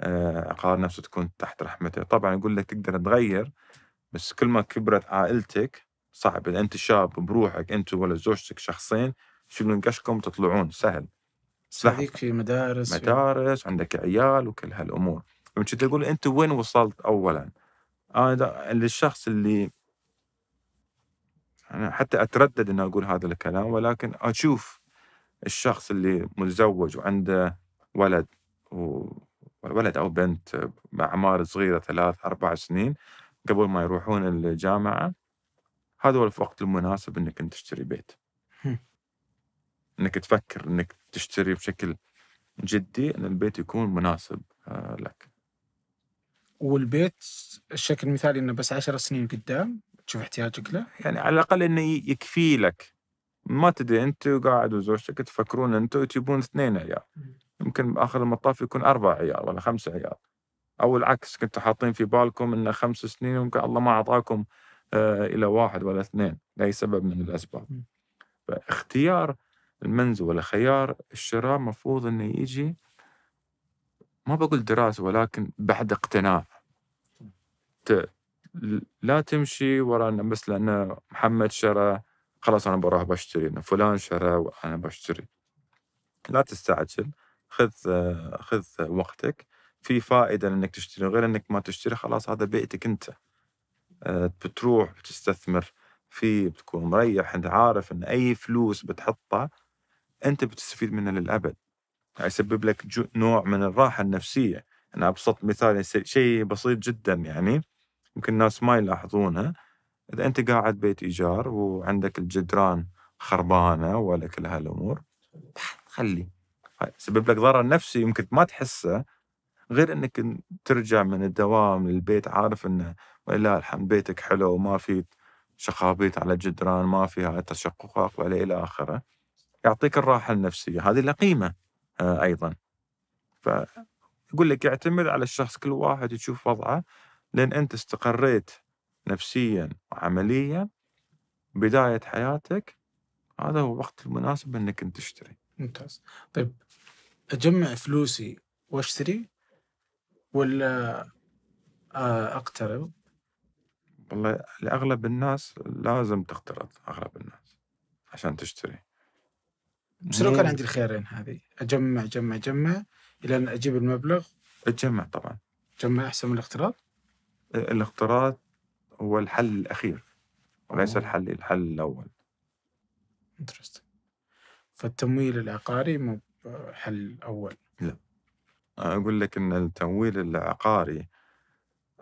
العقار نفسه تكون تحت رحمته طبعا يقول لك تقدر تغير بس كل ما كبرت عائلتك صعب اذا انت شاب بروحك انت ولا زوجتك شخصين شلون قشكم تطلعون سهل صحيح في مدارس مدارس في... عندك عيال وكل هالامور فمن اقول انت وين وصلت اولا؟ انا الشخص اللي انا حتى اتردد ان اقول هذا الكلام ولكن اشوف الشخص اللي متزوج وعنده ولد و... ولد او بنت باعمار صغيره ثلاث اربع سنين قبل ما يروحون الجامعه هذا هو الوقت المناسب انك انت تشتري بيت. انك تفكر انك تشتري بشكل جدي ان البيت يكون مناسب آه، لك. والبيت الشكل المثالي انه بس عشر سنين قدام تشوف احتياجك له؟ يعني على الاقل انه يكفي لك ما تدري انت وقاعد وزوجتك تفكرون انتم تجيبون اثنين عيال يمكن باخر المطاف يكون اربع عيال ولا خمسة عيال او العكس كنتوا حاطين في بالكم انه خمس سنين ممكن الله ما اعطاكم آه، الى واحد ولا اثنين لاي سبب من الاسباب فاختيار المنزل ولا خيار الشراء مفروض انه يجي ما بقول دراسه ولكن بعد اقتناع لا تمشي ورا انه بس لان محمد شرى خلاص انا بروح بشتري فلان شرى وانا بشتري لا تستعجل خذ آه، خذ وقتك في فائده لانك تشتري غير انك ما تشتري خلاص هذا بيتك انت آه، بتروح بتستثمر فيه بتكون مريح انت عارف ان اي فلوس بتحطها انت بتستفيد منها للابد يعني يسبب لك نوع من الراحه النفسيه انا ابسط مثال شيء بسيط جدا يعني يمكن الناس ما يلاحظونه اذا انت قاعد بيت ايجار وعندك الجدران خربانه ولا كل هالامور خلي سبب لك ضرر نفسي يمكن ما تحسه غير انك ترجع من الدوام للبيت عارف انه ولله الحمد بيتك حلو وما في شخابيط على الجدران ما فيها تشققات ولا الى اخره يعطيك الراحه النفسيه هذه له قيمه آه، ايضا فيقول لك يعتمد على الشخص كل واحد يشوف وضعه لان انت استقريت نفسيا وعمليا بدايه حياتك هذا هو الوقت المناسب انك انت تشتري ممتاز طيب اجمع فلوسي واشتري ولا اقترب؟ والله لاغلب الناس لازم تقترض اغلب الناس عشان تشتري بس لو كان عندي الخيارين هذه اجمع اجمع اجمع الى ان اجيب المبلغ تجمع طبعا تجمع احسن من الاقتراض؟ إيه، الاقتراض هو الحل الاخير وليس الحل الحل الاول انترستنج فالتمويل العقاري مو حل اول لا اقول لك ان التمويل العقاري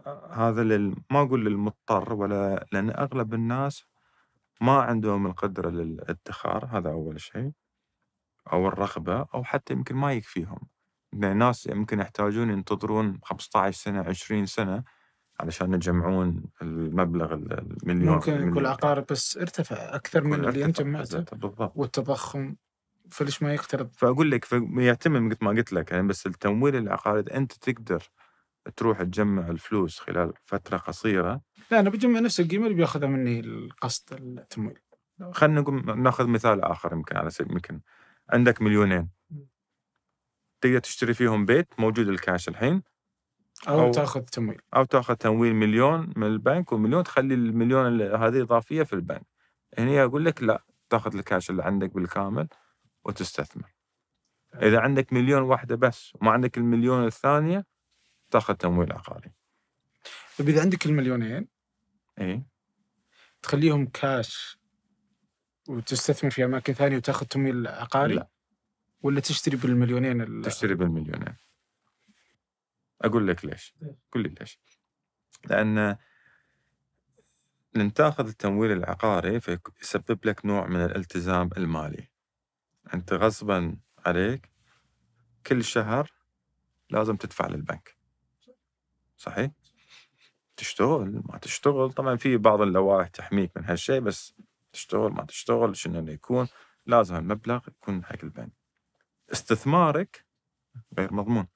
آه، هذا لل... ما اقول للمضطر ولا لان اغلب الناس ما عندهم القدره للادخار هذا اول شيء او الرغبه او حتى يمكن ما يكفيهم ناس يمكن يحتاجون ينتظرون 15 سنه 20 سنه علشان يجمعون المبلغ المليون ممكن يكون العقار بس ارتفع اكثر من اللي انت جمعته بالضبط والتضخم فليش ما يقترض؟ فاقول لك يعتمد قلت ما قلت لك يعني بس التمويل العقاري انت تقدر تروح تجمع الفلوس خلال فتره قصيره لا انا بجمع نفس القيمه اللي بياخذها مني القسط التمويل خلينا نقول ناخذ مثال اخر يمكن على سبيل يمكن عندك مليونين تقدر تشتري فيهم بيت موجود الكاش الحين أو, او تاخذ تمويل او تاخذ تمويل مليون من البنك ومليون تخلي المليون هذه اضافيه في البنك هنا اقول لك لا تاخذ الكاش اللي عندك بالكامل وتستثمر إذا عندك مليون واحدة بس وما عندك المليون الثانية تاخذ تمويل عقاري طيب إذا عندك المليونين إيه تخليهم كاش وتستثمر في أماكن ثانية وتاخذ تمويل عقاري؟ لا ولا تشتري بالمليونين تشتري بالمليونين اقول لك ليش قول لي ليش لان لن تاخذ التمويل العقاري فيسبب لك نوع من الالتزام المالي انت غصبا عليك كل شهر لازم تدفع للبنك صحيح تشتغل ما تشتغل طبعا في بعض اللوائح تحميك من هالشيء بس تشتغل ما تشتغل شنو اللي يكون لازم المبلغ يكون حق البنك استثمارك غير مضمون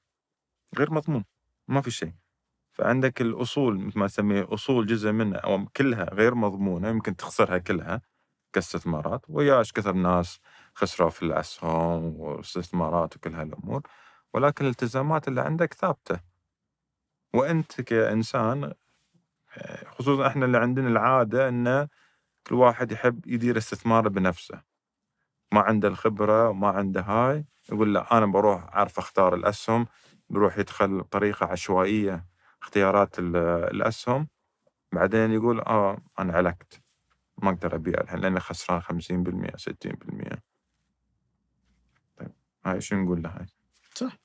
غير مضمون ما في شيء فعندك الاصول مثل ما نسميه اصول جزء منها او كلها غير مضمونه يمكن تخسرها كلها كاستثمارات ويا ايش كثر ناس خسروا في الأسهم والاستثمارات وكل هالأمور ولكن الالتزامات اللي عندك ثابتة وأنت كإنسان آه، خصوصا احنا اللي عندنا العادة أن كل واحد يحب يدير استثماره بنفسه ما عنده الخبرة وما عنده هاي يقول لا أنا بروح أعرف أختار الأسهم بروح يدخل بطريقة عشوائية اختيارات الأسهم بعدين يقول آه أنا علقت ما أقدر أبيع الحين لأني خسران 50% 60% هاي شو نقول له هاي صح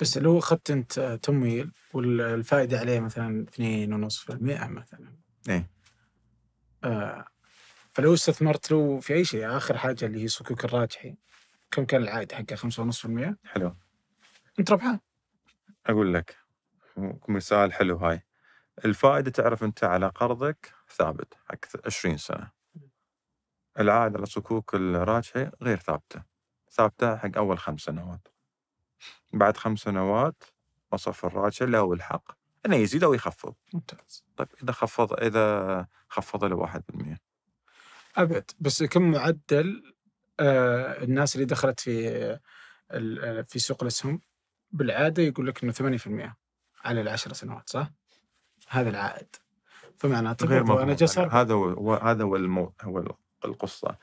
بس لو اخذت انت تمويل والفائده عليه مثلا 2.5% مثلا ايه آه فلو استثمرت له في اي شيء اخر حاجه اللي هي صكوك الراجحي كم كان العائد حقه 5.5%؟ حلو انت ربحان اقول لك مثال حلو هاي الفائده تعرف انت على قرضك ثابت حق 20 سنه العائد على صكوك الراجحي غير ثابته ثابتة حق أول خمس سنوات بعد خمس سنوات مصرف الراجع له الحق انه يزيد او يخفض ممتاز طيب اذا خفض اذا خفض له 1% ابد بس كم معدل آه الناس اللي دخلت في آه، في سوق الاسهم بالعاده يقول لك انه 8% على العشر سنوات صح؟ هذا العائد فمعناته غير انا جسر هذا هو هذا هو, هو القصه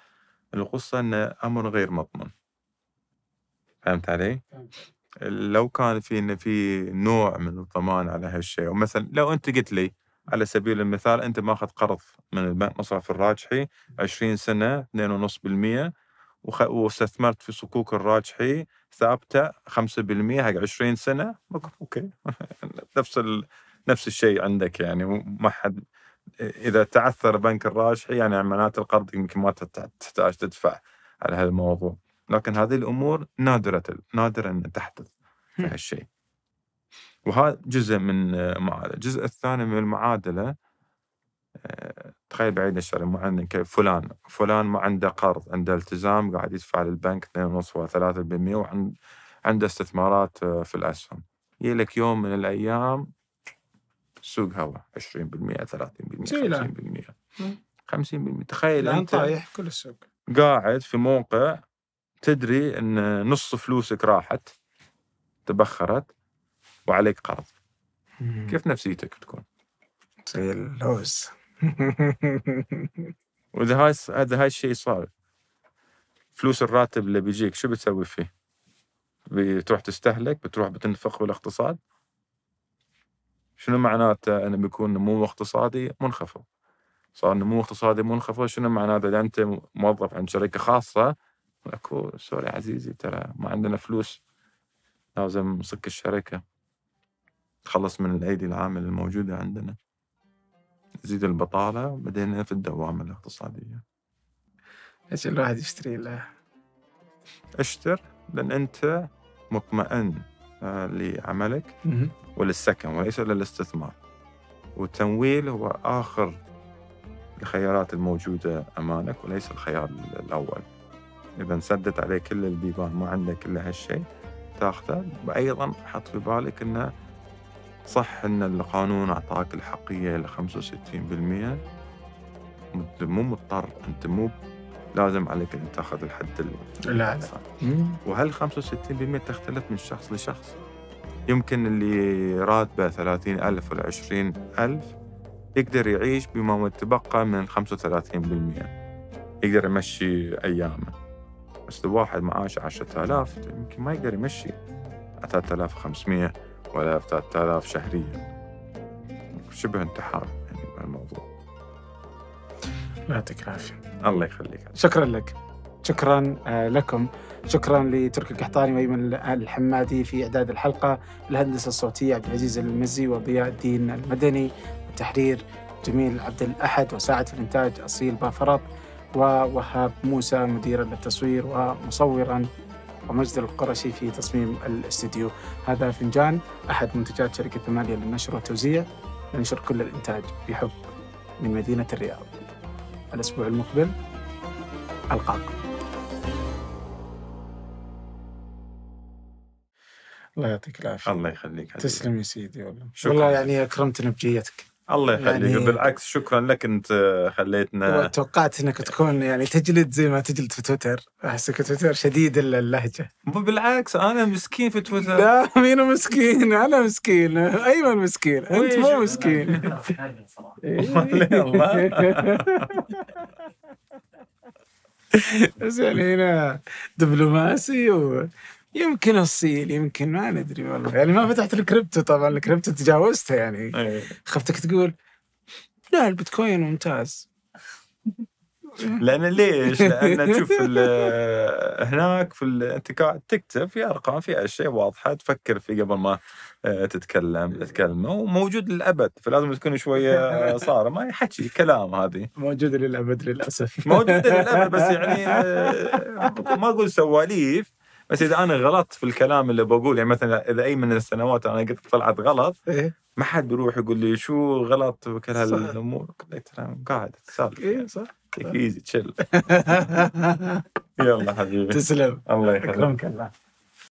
القصه ان امر غير مضمون فهمت علي؟ لو كان في إن في نوع من الضمان على هالشيء ومثلا لو انت قلت لي على سبيل المثال انت ماخذ قرض من البنك مصرف الراجحي 20 سنه 2.5% واستثمرت في صكوك الراجحي ثابته 5% حق 20 سنه اوكي نفس ال... نفس الشيء عندك يعني ما حد اذا تعثر بنك الراجحي يعني معناته القرض يمكن ما تحتاج تدفع على هالموضوع لكن هذه الامور نادره نادرا ان تحدث هالشيء وهذا جزء من المعادله الجزء الثاني من المعادله آه، تخيل بعيد الشر مو عندك فلان فلان ما عنده قرض عنده التزام قاعد يدفع للبنك 2.5 و3% وعنده استثمارات آه، في الاسهم يجي لك يوم من الايام سوق هوا 20% 30% 50% 50% تخيل انت طايح كل السوق قاعد في موقع تدري ان نص فلوسك راحت تبخرت وعليك قرض كيف نفسيتك بتكون؟ زي اللوز واذا هاي هذا هاي الشيء صار فلوس الراتب اللي بيجيك شو بتسوي فيه؟ بتروح تستهلك بتروح بتنفق بالاقتصاد شنو معناته انه بيكون نمو اقتصادي منخفض صار نمو اقتصادي منخفض شنو معناته اذا انت موظف عند شركه خاصه اكو سوري عزيزي ترى ما عندنا فلوس لازم نصك الشركه تخلص من الايدي العامله الموجوده عندنا نزيد البطاله وبعدين في الدوامه الاقتصاديه ايش الواحد يشتري له اشتر لان انت مطمئن آه، لعملك وللسكن وليس للاستثمار والتمويل هو اخر الخيارات الموجوده امامك وليس الخيار الاول اذا انسدت عليه كل البيبان ما عندك الا هالشيء تاخذه وايضا حط في بالك انه صح ان القانون اعطاك الحقيه الى 65% مو مضطر انت مو لازم عليك ان تاخذ الحد الاعلى وهل 65% تختلف من شخص لشخص يمكن اللي راتبه 30000 ولا 20000 يقدر يعيش بما تبقى من 35% يقدر يمشي أيامه بس لو واحد معاش 10000 يمكن ما يقدر يمشي 3500 ولا 3000 شهريا شبه انتحار يعني الموضوع الله يعطيك العافيه الله يخليك شكرا لك شكرا آه، لكم شكرا لترك القحطاني وايمن الحمادي في اعداد الحلقه الهندسه الصوتيه عبد العزيز المزي وضياء الدين المدني التحرير جميل عبد الاحد وساعد في الانتاج اصيل بافرط ووهاب موسى مديرا للتصوير ومصورا ومجد القرشي في تصميم الاستديو هذا فنجان أحد منتجات شركة ثمانية للنشر والتوزيع ننشر كل الإنتاج بحب من مدينة الرياض الأسبوع المقبل ألقاكم الله يعطيك العافية الله يخليك تسلم يا سيدي والله شكرا. والله يعني أكرمتنا بجيتك الله يخليك يعني بالعكس شكرا لك انت آه، خليتنا توقعت انك تكون يعني تجلد زي ما تجلد في تويتر احسك تويتر شديد اللهجه بالعكس انا مسكين في تويتر لا مين مسكين انا مسكين ايمن مسكين انت مو مسكين إيه. بس يعني هنا دبلوماسي و يمكن الصين يمكن ما ندري والله يعني ما فتحت الكريبتو طبعا الكريبتو تجاوزته يعني أيوة. خفتك تقول لا البيتكوين ممتاز لان ليش؟ لان تشوف هناك في انت قاعد تكتب في ارقام في اشياء واضحه تفكر في قبل ما آه، تتكلم تكلمه وموجود للابد فلازم تكون شويه صار ما حكي كلام هذه موجود للابد للاسف موجود للابد بس يعني آه، ما اقول سواليف بس اذا انا غلطت في الكلام اللي بقوله يعني مثلا اذا اي من السنوات انا قلت طلعت غلط إيه. ما حد بيروح يقول لي شو غلط وكل هالامور قاعد تسالف اي يعني. صح ايزي تشل يلا حبيبي تسلم الله يخليك الله